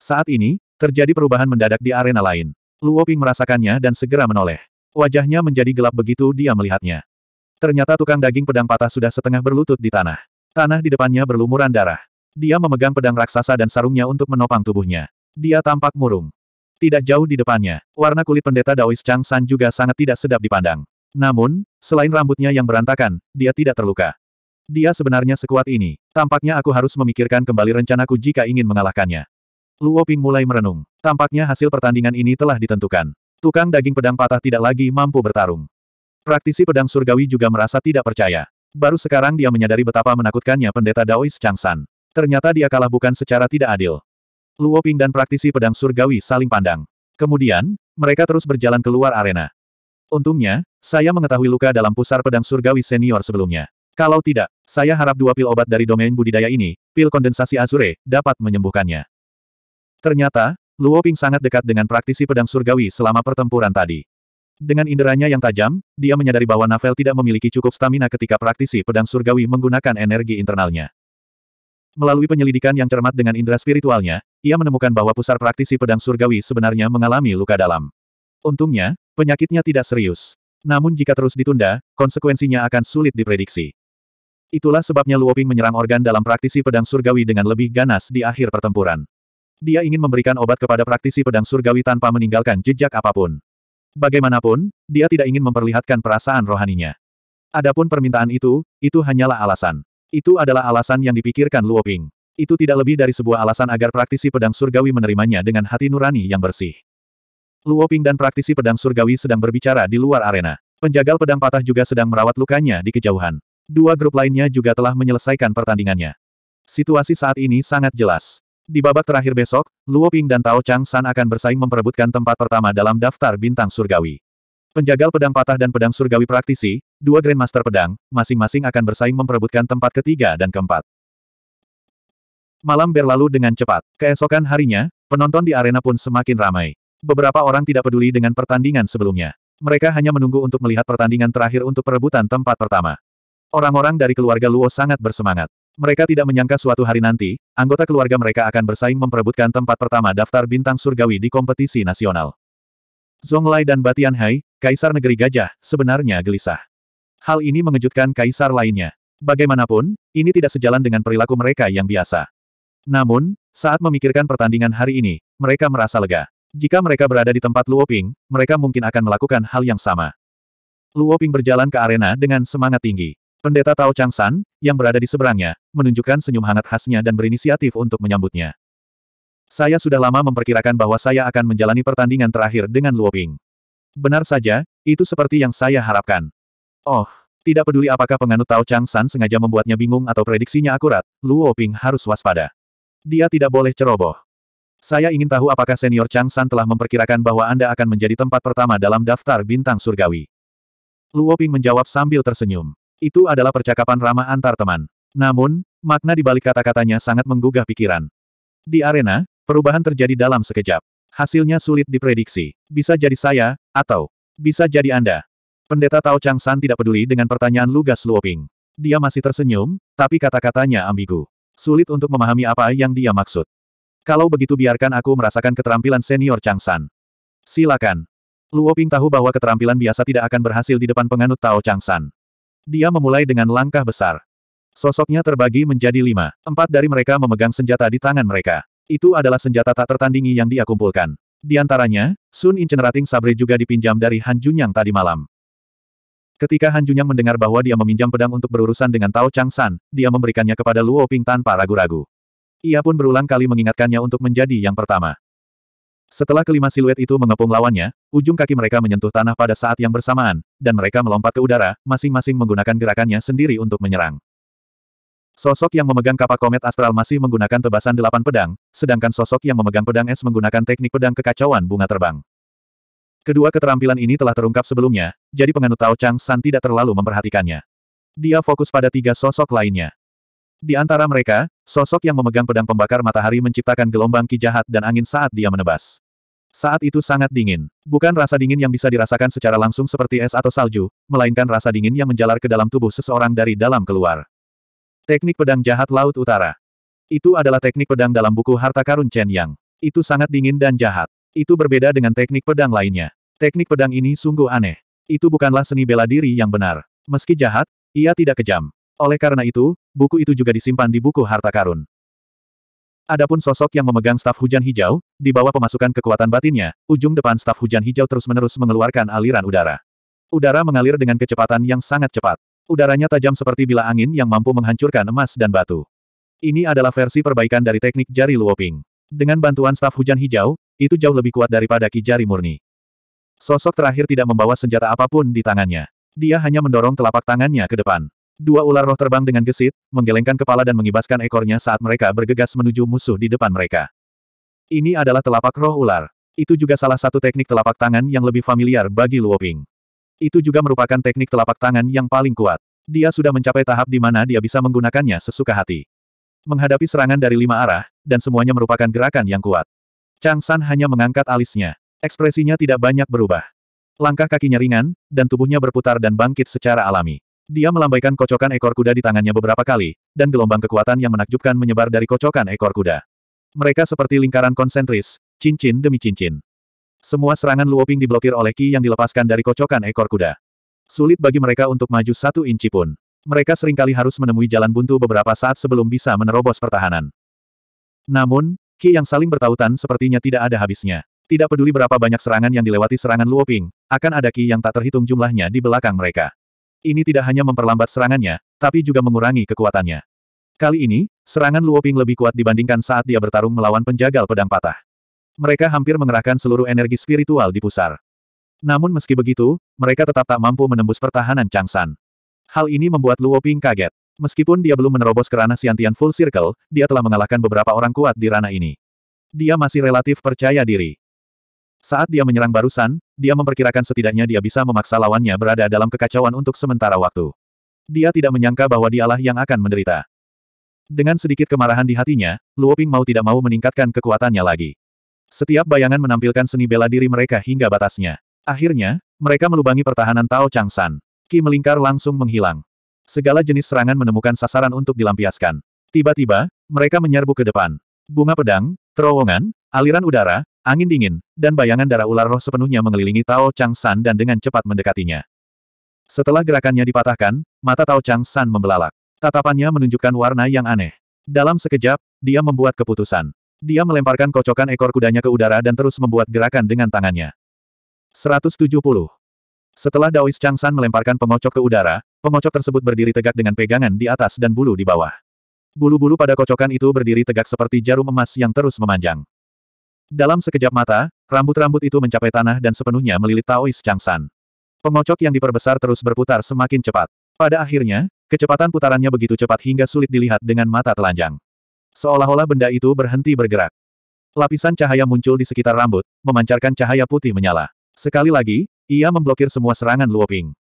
[SPEAKER 1] Saat ini, terjadi perubahan mendadak di arena lain. Luo Ping merasakannya dan segera menoleh. Wajahnya menjadi gelap begitu dia melihatnya. Ternyata tukang daging pedang patah sudah setengah berlutut di tanah. Tanah di depannya berlumuran darah. Dia memegang pedang raksasa dan sarungnya untuk menopang tubuhnya. Dia tampak murung. Tidak jauh di depannya, warna kulit pendeta Daois Chang San juga sangat tidak sedap dipandang. Namun, selain rambutnya yang berantakan, dia tidak terluka. Dia sebenarnya sekuat ini. Tampaknya aku harus memikirkan kembali rencanaku jika ingin mengalahkannya. Luo Ping mulai merenung. Tampaknya hasil pertandingan ini telah ditentukan. Tukang daging pedang patah tidak lagi mampu bertarung. Praktisi pedang surgawi juga merasa tidak percaya. Baru sekarang dia menyadari betapa menakutkannya pendeta Daois Chang San. Ternyata dia kalah bukan secara tidak adil. Luo Ping dan praktisi pedang surgawi saling pandang. Kemudian, mereka terus berjalan keluar arena. Untungnya, saya mengetahui luka dalam pusar pedang surgawi senior sebelumnya. Kalau tidak, saya harap dua pil obat dari domain budidaya ini, pil kondensasi azure, dapat menyembuhkannya. Ternyata, Luo Ping sangat dekat dengan praktisi pedang surgawi selama pertempuran tadi. Dengan inderanya yang tajam, dia menyadari bahwa Navel tidak memiliki cukup stamina ketika praktisi pedang surgawi menggunakan energi internalnya. Melalui penyelidikan yang cermat dengan indera spiritualnya, ia menemukan bahwa pusar praktisi pedang surgawi sebenarnya mengalami luka dalam. Untungnya, penyakitnya tidak serius. Namun jika terus ditunda, konsekuensinya akan sulit diprediksi. Itulah sebabnya Luoping menyerang organ dalam praktisi pedang surgawi dengan lebih ganas di akhir pertempuran. Dia ingin memberikan obat kepada praktisi pedang surgawi tanpa meninggalkan jejak apapun. Bagaimanapun, dia tidak ingin memperlihatkan perasaan rohaninya. Adapun permintaan itu, itu hanyalah alasan. Itu adalah alasan yang dipikirkan Luo Ping. Itu tidak lebih dari sebuah alasan agar praktisi pedang surgawi menerimanya dengan hati nurani yang bersih. Luo Ping dan praktisi pedang surgawi sedang berbicara di luar arena. Penjagal pedang patah juga sedang merawat lukanya di kejauhan. Dua grup lainnya juga telah menyelesaikan pertandingannya. Situasi saat ini sangat jelas. Di babak terakhir besok, Luo Ping dan Tao Chang San akan bersaing memperebutkan tempat pertama dalam daftar bintang surgawi. Penjagal pedang patah dan pedang surgawi praktisi, dua Grandmaster pedang, masing-masing akan bersaing memperebutkan tempat ketiga dan keempat. Malam berlalu dengan cepat. Keesokan harinya, penonton di arena pun semakin ramai. Beberapa orang tidak peduli dengan pertandingan sebelumnya. Mereka hanya menunggu untuk melihat pertandingan terakhir untuk perebutan tempat pertama. Orang-orang dari keluarga Luo sangat bersemangat. Mereka tidak menyangka suatu hari nanti, anggota keluarga mereka akan bersaing memperebutkan tempat pertama daftar bintang surgawi di kompetisi nasional. Zhonglai dan Batian Hai, Kaisar Negeri Gajah, sebenarnya gelisah. Hal ini mengejutkan kaisar lainnya. Bagaimanapun, ini tidak sejalan dengan perilaku mereka yang biasa. Namun, saat memikirkan pertandingan hari ini, mereka merasa lega. Jika mereka berada di tempat Luoping, mereka mungkin akan melakukan hal yang sama. Luoping berjalan ke arena dengan semangat tinggi. Pendeta Tao Changsan, yang berada di seberangnya, menunjukkan senyum hangat khasnya dan berinisiatif untuk menyambutnya. Saya sudah lama memperkirakan bahwa saya akan menjalani pertandingan terakhir dengan Luoping. Benar saja, itu seperti yang saya harapkan. Oh, tidak peduli apakah penganut Tao Chang San sengaja membuatnya bingung atau prediksinya akurat, Luo Ping harus waspada. Dia tidak boleh ceroboh. Saya ingin tahu apakah senior Chang San telah memperkirakan bahwa Anda akan menjadi tempat pertama dalam daftar bintang surgawi. Luo Ping menjawab sambil tersenyum. Itu adalah percakapan ramah antar teman. Namun, makna di balik kata-katanya sangat menggugah pikiran. Di arena, perubahan terjadi dalam sekejap. Hasilnya sulit diprediksi. Bisa jadi saya, atau bisa jadi Anda. Pendeta Tao Chang San tidak peduli dengan pertanyaan lugas Luoping. Dia masih tersenyum, tapi kata-katanya ambigu. Sulit untuk memahami apa yang dia maksud. Kalau begitu biarkan aku merasakan keterampilan senior Chang San. Silakan. Luoping tahu bahwa keterampilan biasa tidak akan berhasil di depan penganut Tao Chang San. Dia memulai dengan langkah besar. Sosoknya terbagi menjadi lima. Empat dari mereka memegang senjata di tangan mereka. Itu adalah senjata tak tertandingi yang dia kumpulkan. Di antaranya, Sun Incinerating Sabre juga dipinjam dari Han Junyang tadi malam. Ketika Han Junyang mendengar bahwa dia meminjam pedang untuk berurusan dengan Tao Chang San, dia memberikannya kepada Luo Ping tanpa ragu-ragu. Ia pun berulang kali mengingatkannya untuk menjadi yang pertama. Setelah kelima siluet itu mengepung lawannya, ujung kaki mereka menyentuh tanah pada saat yang bersamaan, dan mereka melompat ke udara, masing-masing menggunakan gerakannya sendiri untuk menyerang. Sosok yang memegang kapak komet astral masih menggunakan tebasan delapan pedang, sedangkan sosok yang memegang pedang es menggunakan teknik pedang kekacauan bunga terbang. Kedua keterampilan ini telah terungkap sebelumnya, jadi penganut Tao Chang San tidak terlalu memperhatikannya. Dia fokus pada tiga sosok lainnya. Di antara mereka, sosok yang memegang pedang pembakar matahari menciptakan gelombang ki jahat dan angin saat dia menebas. Saat itu sangat dingin. Bukan rasa dingin yang bisa dirasakan secara langsung seperti es atau salju, melainkan rasa dingin yang menjalar ke dalam tubuh seseorang dari dalam keluar. Teknik pedang jahat Laut Utara. Itu adalah teknik pedang dalam buku Harta Karun Chen Yang. Itu sangat dingin dan jahat. Itu berbeda dengan teknik pedang lainnya. Teknik pedang ini sungguh aneh. Itu bukanlah seni bela diri yang benar. Meski jahat, ia tidak kejam. Oleh karena itu, buku itu juga disimpan di buku Harta Karun. Adapun sosok yang memegang staf hujan hijau, di bawah pemasukan kekuatan batinnya, ujung depan staf hujan hijau terus-menerus mengeluarkan aliran udara. Udara mengalir dengan kecepatan yang sangat cepat. Udaranya tajam seperti bila angin yang mampu menghancurkan emas dan batu. Ini adalah versi perbaikan dari teknik jari Luoping. Dengan bantuan staf hujan hijau, itu jauh lebih kuat daripada ki jari murni. Sosok terakhir tidak membawa senjata apapun di tangannya. Dia hanya mendorong telapak tangannya ke depan. Dua ular roh terbang dengan gesit, menggelengkan kepala dan mengibaskan ekornya saat mereka bergegas menuju musuh di depan mereka. Ini adalah telapak roh ular. Itu juga salah satu teknik telapak tangan yang lebih familiar bagi Luoping. Itu juga merupakan teknik telapak tangan yang paling kuat. Dia sudah mencapai tahap di mana dia bisa menggunakannya sesuka hati. Menghadapi serangan dari lima arah, dan semuanya merupakan gerakan yang kuat. Chang San hanya mengangkat alisnya. Ekspresinya tidak banyak berubah. Langkah kakinya ringan, dan tubuhnya berputar dan bangkit secara alami. Dia melambaikan kocokan ekor kuda di tangannya beberapa kali, dan gelombang kekuatan yang menakjubkan menyebar dari kocokan ekor kuda. Mereka seperti lingkaran konsentris, cincin demi cincin. Semua serangan Luoping diblokir oleh Ki yang dilepaskan dari kocokan ekor kuda. Sulit bagi mereka untuk maju satu inci pun. Mereka seringkali harus menemui jalan buntu beberapa saat sebelum bisa menerobos pertahanan. Namun, Ki yang saling bertautan sepertinya tidak ada habisnya. Tidak peduli berapa banyak serangan yang dilewati serangan Luoping, akan ada Ki yang tak terhitung jumlahnya di belakang mereka. Ini tidak hanya memperlambat serangannya, tapi juga mengurangi kekuatannya. Kali ini, serangan Luoping lebih kuat dibandingkan saat dia bertarung melawan penjagal pedang patah mereka hampir mengerahkan seluruh energi spiritual di pusar. Namun meski begitu, mereka tetap tak mampu menembus pertahanan Chang San. Hal ini membuat Luo Ping kaget. Meskipun dia belum menerobos ke ranah siantian Full Circle, dia telah mengalahkan beberapa orang kuat di ranah ini. Dia masih relatif percaya diri. Saat dia menyerang barusan, dia memperkirakan setidaknya dia bisa memaksa lawannya berada dalam kekacauan untuk sementara waktu. Dia tidak menyangka bahwa dialah yang akan menderita. Dengan sedikit kemarahan di hatinya, Luo Ping mau tidak mau meningkatkan kekuatannya lagi. Setiap bayangan menampilkan seni bela diri mereka hingga batasnya. Akhirnya, mereka melubangi pertahanan Tao Chang San. Ki melingkar langsung menghilang. Segala jenis serangan menemukan sasaran untuk dilampiaskan. Tiba-tiba, mereka menyerbu ke depan. Bunga pedang, terowongan, aliran udara, angin dingin, dan bayangan darah ular roh sepenuhnya mengelilingi Tao Chang San dan dengan cepat mendekatinya. Setelah gerakannya dipatahkan, mata Tao Chang San membelalak. Tatapannya menunjukkan warna yang aneh. Dalam sekejap, dia membuat keputusan. Dia melemparkan kocokan ekor kudanya ke udara dan terus membuat gerakan dengan tangannya. 170. Setelah Daois Changsan melemparkan pengocok ke udara, pengocok tersebut berdiri tegak dengan pegangan di atas dan bulu di bawah. Bulu-bulu pada kocokan itu berdiri tegak seperti jarum emas yang terus memanjang. Dalam sekejap mata, rambut-rambut itu mencapai tanah dan sepenuhnya melilit Taois Changsan. Pengocok yang diperbesar terus berputar semakin cepat. Pada akhirnya, kecepatan putarannya begitu cepat hingga sulit dilihat dengan mata telanjang. Seolah-olah benda itu berhenti bergerak. Lapisan cahaya muncul di sekitar rambut, memancarkan cahaya putih menyala. Sekali lagi, ia memblokir semua serangan Luoping.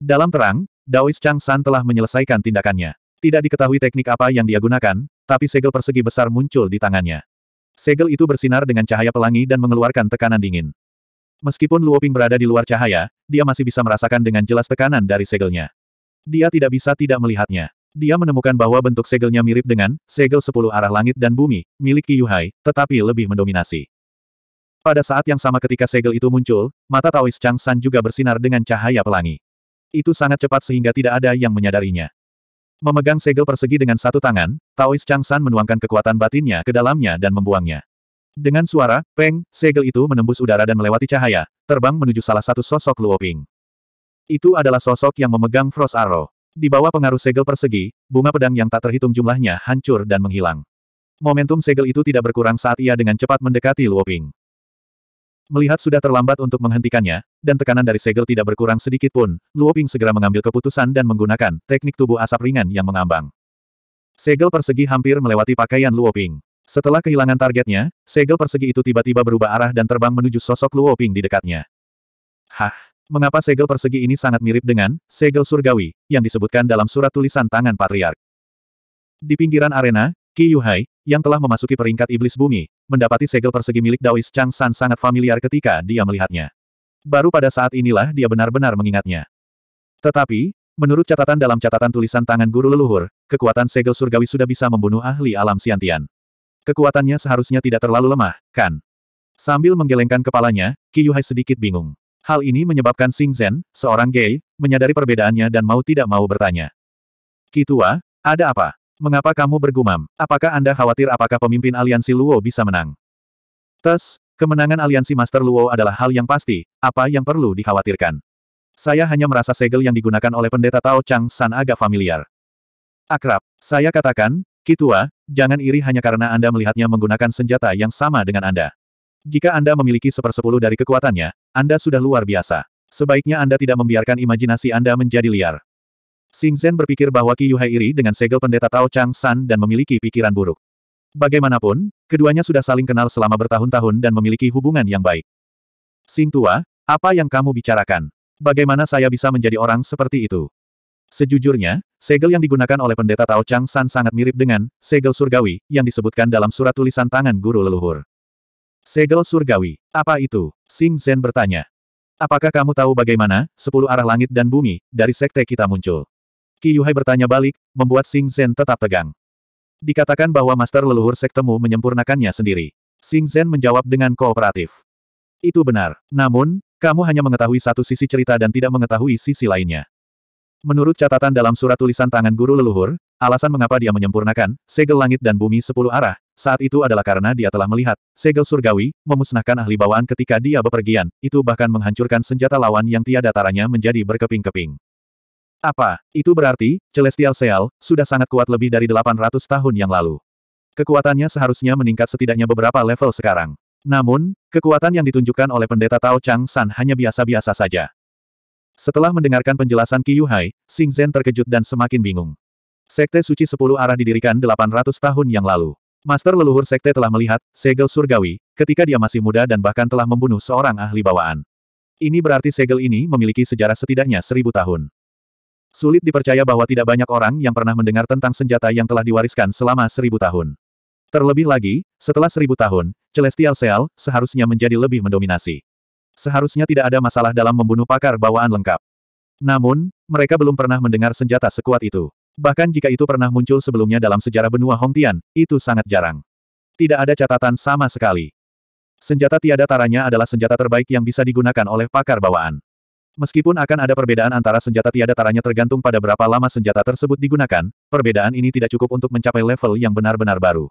[SPEAKER 1] Dalam terang, Daois Chang San telah menyelesaikan tindakannya. Tidak diketahui teknik apa yang dia gunakan, tapi segel persegi besar muncul di tangannya. Segel itu bersinar dengan cahaya pelangi dan mengeluarkan tekanan dingin. Meskipun Luoping berada di luar cahaya, dia masih bisa merasakan dengan jelas tekanan dari segelnya. Dia tidak bisa tidak melihatnya. Dia menemukan bahwa bentuk segelnya mirip dengan segel sepuluh arah langit dan bumi, milik Yuhai, Hai, tetapi lebih mendominasi. Pada saat yang sama ketika segel itu muncul, mata Taois Chang San juga bersinar dengan cahaya pelangi. Itu sangat cepat sehingga tidak ada yang menyadarinya. Memegang segel persegi dengan satu tangan, Taois Chang San menuangkan kekuatan batinnya ke dalamnya dan membuangnya. Dengan suara, peng, segel itu menembus udara dan melewati cahaya, terbang menuju salah satu sosok Luoping. Itu adalah sosok yang memegang Frost Arrow. Di bawah pengaruh segel persegi, bunga pedang yang tak terhitung jumlahnya hancur dan menghilang. Momentum segel itu tidak berkurang saat ia dengan cepat mendekati Luoping. Melihat sudah terlambat untuk menghentikannya, dan tekanan dari segel tidak berkurang sedikit pun, Luoping segera mengambil keputusan dan menggunakan teknik tubuh asap ringan yang mengambang. Segel persegi hampir melewati pakaian Luoping. Setelah kehilangan targetnya, segel persegi itu tiba-tiba berubah arah dan terbang menuju sosok Luoping di dekatnya. Hah! Mengapa segel persegi ini sangat mirip dengan segel surgawi yang disebutkan dalam surat tulisan tangan patriark? Di pinggiran arena, Qi Yuhai, yang telah memasuki peringkat iblis bumi, mendapati segel persegi milik Daois Chang San sangat familiar ketika dia melihatnya. Baru pada saat inilah dia benar-benar mengingatnya. Tetapi, menurut catatan dalam catatan tulisan tangan guru leluhur, kekuatan segel surgawi sudah bisa membunuh ahli alam siantian. Kekuatannya seharusnya tidak terlalu lemah, kan? Sambil menggelengkan kepalanya, Qi Yuhai sedikit bingung. Hal ini menyebabkan Xing Zhen, seorang gay, menyadari perbedaannya dan mau tidak mau bertanya. Kitua, ada apa? Mengapa kamu bergumam? Apakah Anda khawatir apakah pemimpin aliansi Luo bisa menang? Tes, kemenangan aliansi Master Luo adalah hal yang pasti, apa yang perlu dikhawatirkan? Saya hanya merasa segel yang digunakan oleh pendeta Tao Chang San agak familiar. Akrab, saya katakan, Kitua, jangan iri hanya karena Anda melihatnya menggunakan senjata yang sama dengan Anda. Jika Anda memiliki sepersepuluh dari kekuatannya, Anda sudah luar biasa. Sebaiknya Anda tidak membiarkan imajinasi Anda menjadi liar. Xing Zhen berpikir bahwa Qi Yuhai iri dengan segel pendeta Tao Chang San dan memiliki pikiran buruk. Bagaimanapun, keduanya sudah saling kenal selama bertahun-tahun dan memiliki hubungan yang baik. Xing Tua, apa yang kamu bicarakan? Bagaimana saya bisa menjadi orang seperti itu? Sejujurnya, segel yang digunakan oleh pendeta Tao Chang San sangat mirip dengan segel surgawi yang disebutkan dalam surat tulisan tangan guru leluhur. Segel surgawi. Apa itu? Xing Zhen bertanya. Apakah kamu tahu bagaimana, sepuluh arah langit dan bumi, dari sekte kita muncul? Qi Yuhai bertanya balik, membuat Xing Zhen tetap tegang. Dikatakan bahwa master leluhur sektemu menyempurnakannya sendiri. Xing Zhen menjawab dengan kooperatif. Itu benar. Namun, kamu hanya mengetahui satu sisi cerita dan tidak mengetahui sisi lainnya. Menurut catatan dalam surat tulisan tangan guru leluhur, alasan mengapa dia menyempurnakan segel langit dan bumi sepuluh arah, saat itu adalah karena dia telah melihat segel surgawi memusnahkan ahli bawaan ketika dia bepergian, itu bahkan menghancurkan senjata lawan yang tiada taranya menjadi berkeping-keping. Apa? Itu berarti, Celestial Seal, sudah sangat kuat lebih dari 800 tahun yang lalu. Kekuatannya seharusnya meningkat setidaknya beberapa level sekarang. Namun, kekuatan yang ditunjukkan oleh pendeta Tao Chang San hanya biasa-biasa saja. Setelah mendengarkan penjelasan Yu Hai, Xing Zhen terkejut dan semakin bingung. Sekte Suci Sepuluh Arah didirikan 800 tahun yang lalu. Master leluhur sekte telah melihat segel surgawi ketika dia masih muda dan bahkan telah membunuh seorang ahli bawaan. Ini berarti segel ini memiliki sejarah setidaknya seribu tahun. Sulit dipercaya bahwa tidak banyak orang yang pernah mendengar tentang senjata yang telah diwariskan selama seribu tahun. Terlebih lagi, setelah seribu tahun, Celestial Seal seharusnya menjadi lebih mendominasi. Seharusnya tidak ada masalah dalam membunuh pakar bawaan lengkap. Namun, mereka belum pernah mendengar senjata sekuat itu. Bahkan jika itu pernah muncul sebelumnya dalam sejarah benua Hongtian, itu sangat jarang. Tidak ada catatan sama sekali. Senjata tiada taranya adalah senjata terbaik yang bisa digunakan oleh pakar bawaan. Meskipun akan ada perbedaan antara senjata tiada taranya tergantung pada berapa lama senjata tersebut digunakan, perbedaan ini tidak cukup untuk mencapai level yang benar-benar baru.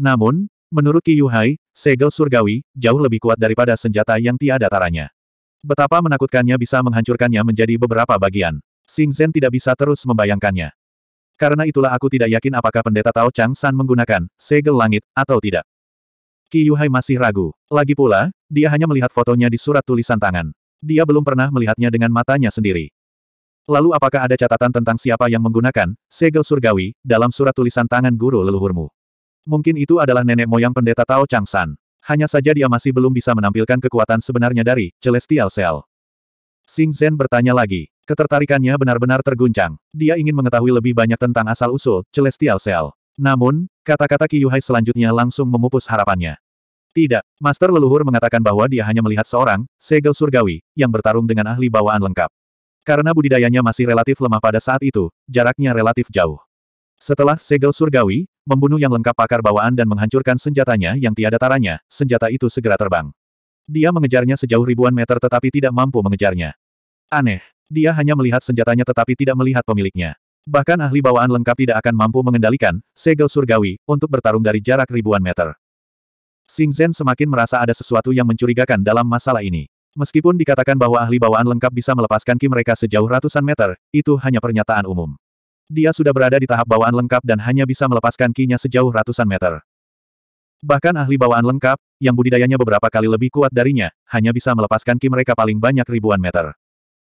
[SPEAKER 1] Namun, menurut Qi Yuhai, Segel surgawi, jauh lebih kuat daripada senjata yang tiada taranya. Betapa menakutkannya bisa menghancurkannya menjadi beberapa bagian. Xing Zhen tidak bisa terus membayangkannya. Karena itulah aku tidak yakin apakah pendeta Tao Chang San menggunakan segel langit atau tidak. Qi Yuhai masih ragu. Lagi pula, dia hanya melihat fotonya di surat tulisan tangan. Dia belum pernah melihatnya dengan matanya sendiri. Lalu apakah ada catatan tentang siapa yang menggunakan segel surgawi dalam surat tulisan tangan guru leluhurmu? Mungkin itu adalah nenek moyang pendeta Tao Changsan. Hanya saja dia masih belum bisa menampilkan kekuatan sebenarnya dari Celestial Cell. Xing Zhen bertanya lagi. Ketertarikannya benar-benar terguncang. Dia ingin mengetahui lebih banyak tentang asal-usul Celestial Cell. Namun, kata-kata Hai selanjutnya langsung memupus harapannya. Tidak, Master Leluhur mengatakan bahwa dia hanya melihat seorang, segel surgawi, yang bertarung dengan ahli bawaan lengkap. Karena budidayanya masih relatif lemah pada saat itu, jaraknya relatif jauh. Setelah segel surgawi, membunuh yang lengkap pakar bawaan dan menghancurkan senjatanya yang tiada taranya, senjata itu segera terbang. Dia mengejarnya sejauh ribuan meter tetapi tidak mampu mengejarnya. Aneh, dia hanya melihat senjatanya tetapi tidak melihat pemiliknya. Bahkan ahli bawaan lengkap tidak akan mampu mengendalikan segel surgawi untuk bertarung dari jarak ribuan meter. Xing Zhen semakin merasa ada sesuatu yang mencurigakan dalam masalah ini. Meskipun dikatakan bahwa ahli bawaan lengkap bisa melepaskan ki mereka sejauh ratusan meter, itu hanya pernyataan umum. Dia sudah berada di tahap bawaan lengkap dan hanya bisa melepaskan kinya sejauh ratusan meter. Bahkan ahli bawaan lengkap, yang budidayanya beberapa kali lebih kuat darinya, hanya bisa melepaskan ki mereka paling banyak ribuan meter.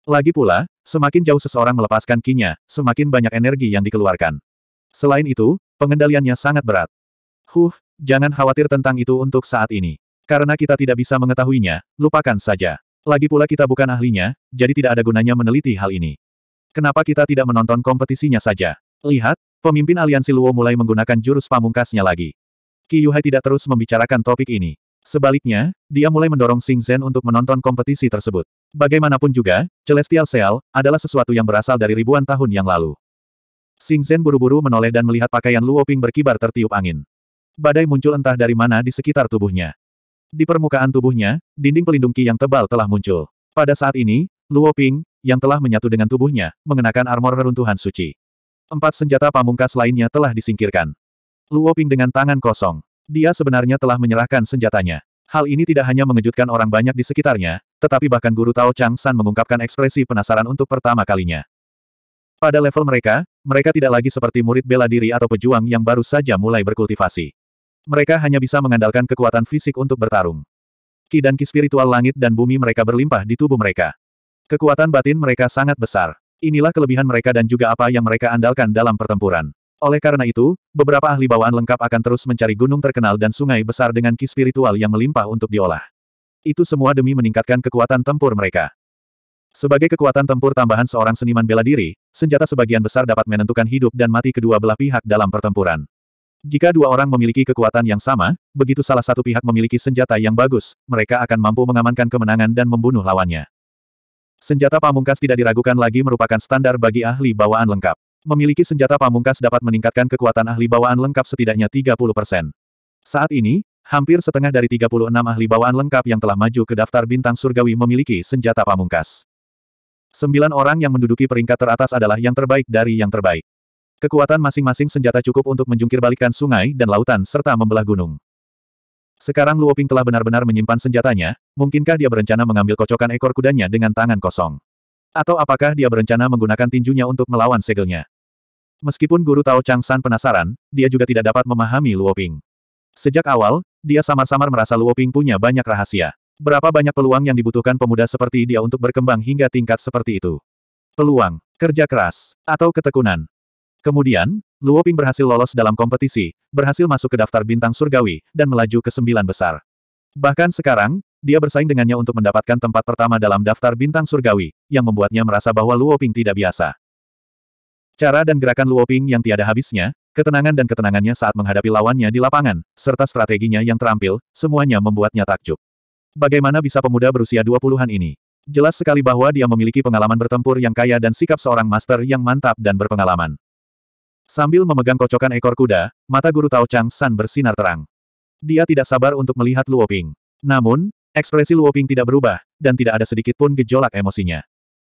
[SPEAKER 1] Lagi pula, semakin jauh seseorang melepaskan kinya, semakin banyak energi yang dikeluarkan. Selain itu, pengendaliannya sangat berat. Huh, jangan khawatir tentang itu untuk saat ini. Karena kita tidak bisa mengetahuinya, lupakan saja. Lagi pula kita bukan ahlinya, jadi tidak ada gunanya meneliti hal ini. Kenapa kita tidak menonton kompetisinya saja? Lihat, pemimpin aliansi Luo mulai menggunakan jurus pamungkasnya lagi. Qi Yuhai tidak terus membicarakan topik ini. Sebaliknya, dia mulai mendorong Xing Zhen untuk menonton kompetisi tersebut. Bagaimanapun juga, Celestial Seal adalah sesuatu yang berasal dari ribuan tahun yang lalu. Xing Zhen buru-buru menoleh dan melihat pakaian Luo Ping berkibar tertiup angin. Badai muncul entah dari mana di sekitar tubuhnya. Di permukaan tubuhnya, dinding pelindung Qi yang tebal telah muncul. Pada saat ini, Luo Ping, yang telah menyatu dengan tubuhnya, mengenakan armor reruntuhan suci. Empat senjata pamungkas lainnya telah disingkirkan. Luo Ping dengan tangan kosong. Dia sebenarnya telah menyerahkan senjatanya. Hal ini tidak hanya mengejutkan orang banyak di sekitarnya, tetapi bahkan guru Tao Chang San mengungkapkan ekspresi penasaran untuk pertama kalinya. Pada level mereka, mereka tidak lagi seperti murid bela diri atau pejuang yang baru saja mulai berkultivasi. Mereka hanya bisa mengandalkan kekuatan fisik untuk bertarung. Ki dan ki spiritual langit dan bumi mereka berlimpah di tubuh mereka. Kekuatan batin mereka sangat besar. Inilah kelebihan mereka dan juga apa yang mereka andalkan dalam pertempuran. Oleh karena itu, beberapa ahli bawaan lengkap akan terus mencari gunung terkenal dan sungai besar dengan ki spiritual yang melimpah untuk diolah. Itu semua demi meningkatkan kekuatan tempur mereka. Sebagai kekuatan tempur tambahan seorang seniman bela diri, senjata sebagian besar dapat menentukan hidup dan mati kedua belah pihak dalam pertempuran. Jika dua orang memiliki kekuatan yang sama, begitu salah satu pihak memiliki senjata yang bagus, mereka akan mampu mengamankan kemenangan dan membunuh lawannya. Senjata pamungkas tidak diragukan lagi merupakan standar bagi ahli bawaan lengkap. Memiliki senjata pamungkas dapat meningkatkan kekuatan ahli bawaan lengkap setidaknya 30%. Saat ini, hampir setengah dari 36 ahli bawaan lengkap yang telah maju ke daftar bintang surgawi memiliki senjata pamungkas. Sembilan orang yang menduduki peringkat teratas adalah yang terbaik dari yang terbaik. Kekuatan masing-masing senjata cukup untuk menjungkirbalikan sungai dan lautan serta membelah gunung. Sekarang Luoping telah benar-benar menyimpan senjatanya, mungkinkah dia berencana mengambil kocokan ekor kudanya dengan tangan kosong? Atau apakah dia berencana menggunakan tinjunya untuk melawan segelnya? Meskipun Guru Tao Chang San penasaran, dia juga tidak dapat memahami Luoping. Sejak awal, dia samar-samar merasa Luoping punya banyak rahasia. Berapa banyak peluang yang dibutuhkan pemuda seperti dia untuk berkembang hingga tingkat seperti itu? Peluang, kerja keras, atau ketekunan, Kemudian, Luoping berhasil lolos dalam kompetisi, berhasil masuk ke daftar bintang surgawi, dan melaju ke sembilan besar. Bahkan sekarang, dia bersaing dengannya untuk mendapatkan tempat pertama dalam daftar bintang surgawi, yang membuatnya merasa bahwa Luoping tidak biasa. Cara dan gerakan Luoping yang tiada habisnya, ketenangan dan ketenangannya saat menghadapi lawannya di lapangan, serta strateginya yang terampil, semuanya membuatnya takjub. Bagaimana bisa pemuda berusia 20-an ini? Jelas sekali bahwa dia memiliki pengalaman bertempur yang kaya dan sikap seorang master yang mantap dan berpengalaman. Sambil memegang kocokan ekor kuda, mata guru Tao Chang San bersinar terang. Dia tidak sabar untuk melihat Luo Ping. Namun, ekspresi Luo Ping tidak berubah, dan tidak ada sedikit pun gejolak emosinya.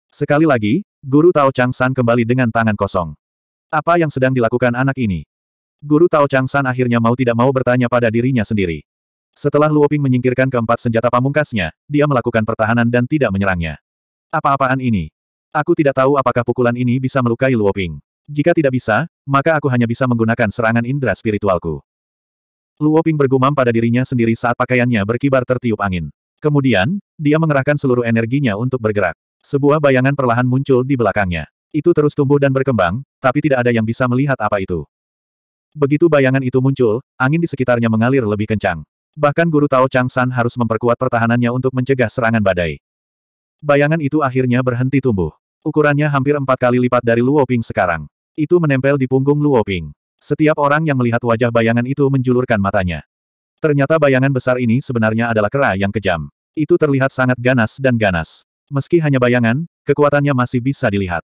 [SPEAKER 1] Sekali lagi, guru Tao Chang San kembali dengan tangan kosong. Apa yang sedang dilakukan anak ini? Guru Tao Chang San akhirnya mau tidak mau bertanya pada dirinya sendiri. Setelah Luo Ping menyingkirkan keempat senjata pamungkasnya, dia melakukan pertahanan dan tidak menyerangnya. Apa-apaan ini? Aku tidak tahu apakah pukulan ini bisa melukai Luo Ping. Jika tidak bisa, maka aku hanya bisa menggunakan serangan indera spiritualku. Luo Ping bergumam pada dirinya sendiri saat pakaiannya berkibar tertiup angin. Kemudian, dia mengerahkan seluruh energinya untuk bergerak. Sebuah bayangan perlahan muncul di belakangnya. Itu terus tumbuh dan berkembang, tapi tidak ada yang bisa melihat apa itu. Begitu bayangan itu muncul, angin di sekitarnya mengalir lebih kencang. Bahkan Guru Tao Chang San harus memperkuat pertahanannya untuk mencegah serangan badai. Bayangan itu akhirnya berhenti tumbuh. Ukurannya hampir empat kali lipat dari Luo Ping sekarang. Itu menempel di punggung Luoping. Setiap orang yang melihat wajah bayangan itu menjulurkan matanya. Ternyata bayangan besar ini sebenarnya adalah kera yang kejam. Itu terlihat sangat ganas dan ganas. Meski hanya bayangan, kekuatannya masih bisa dilihat.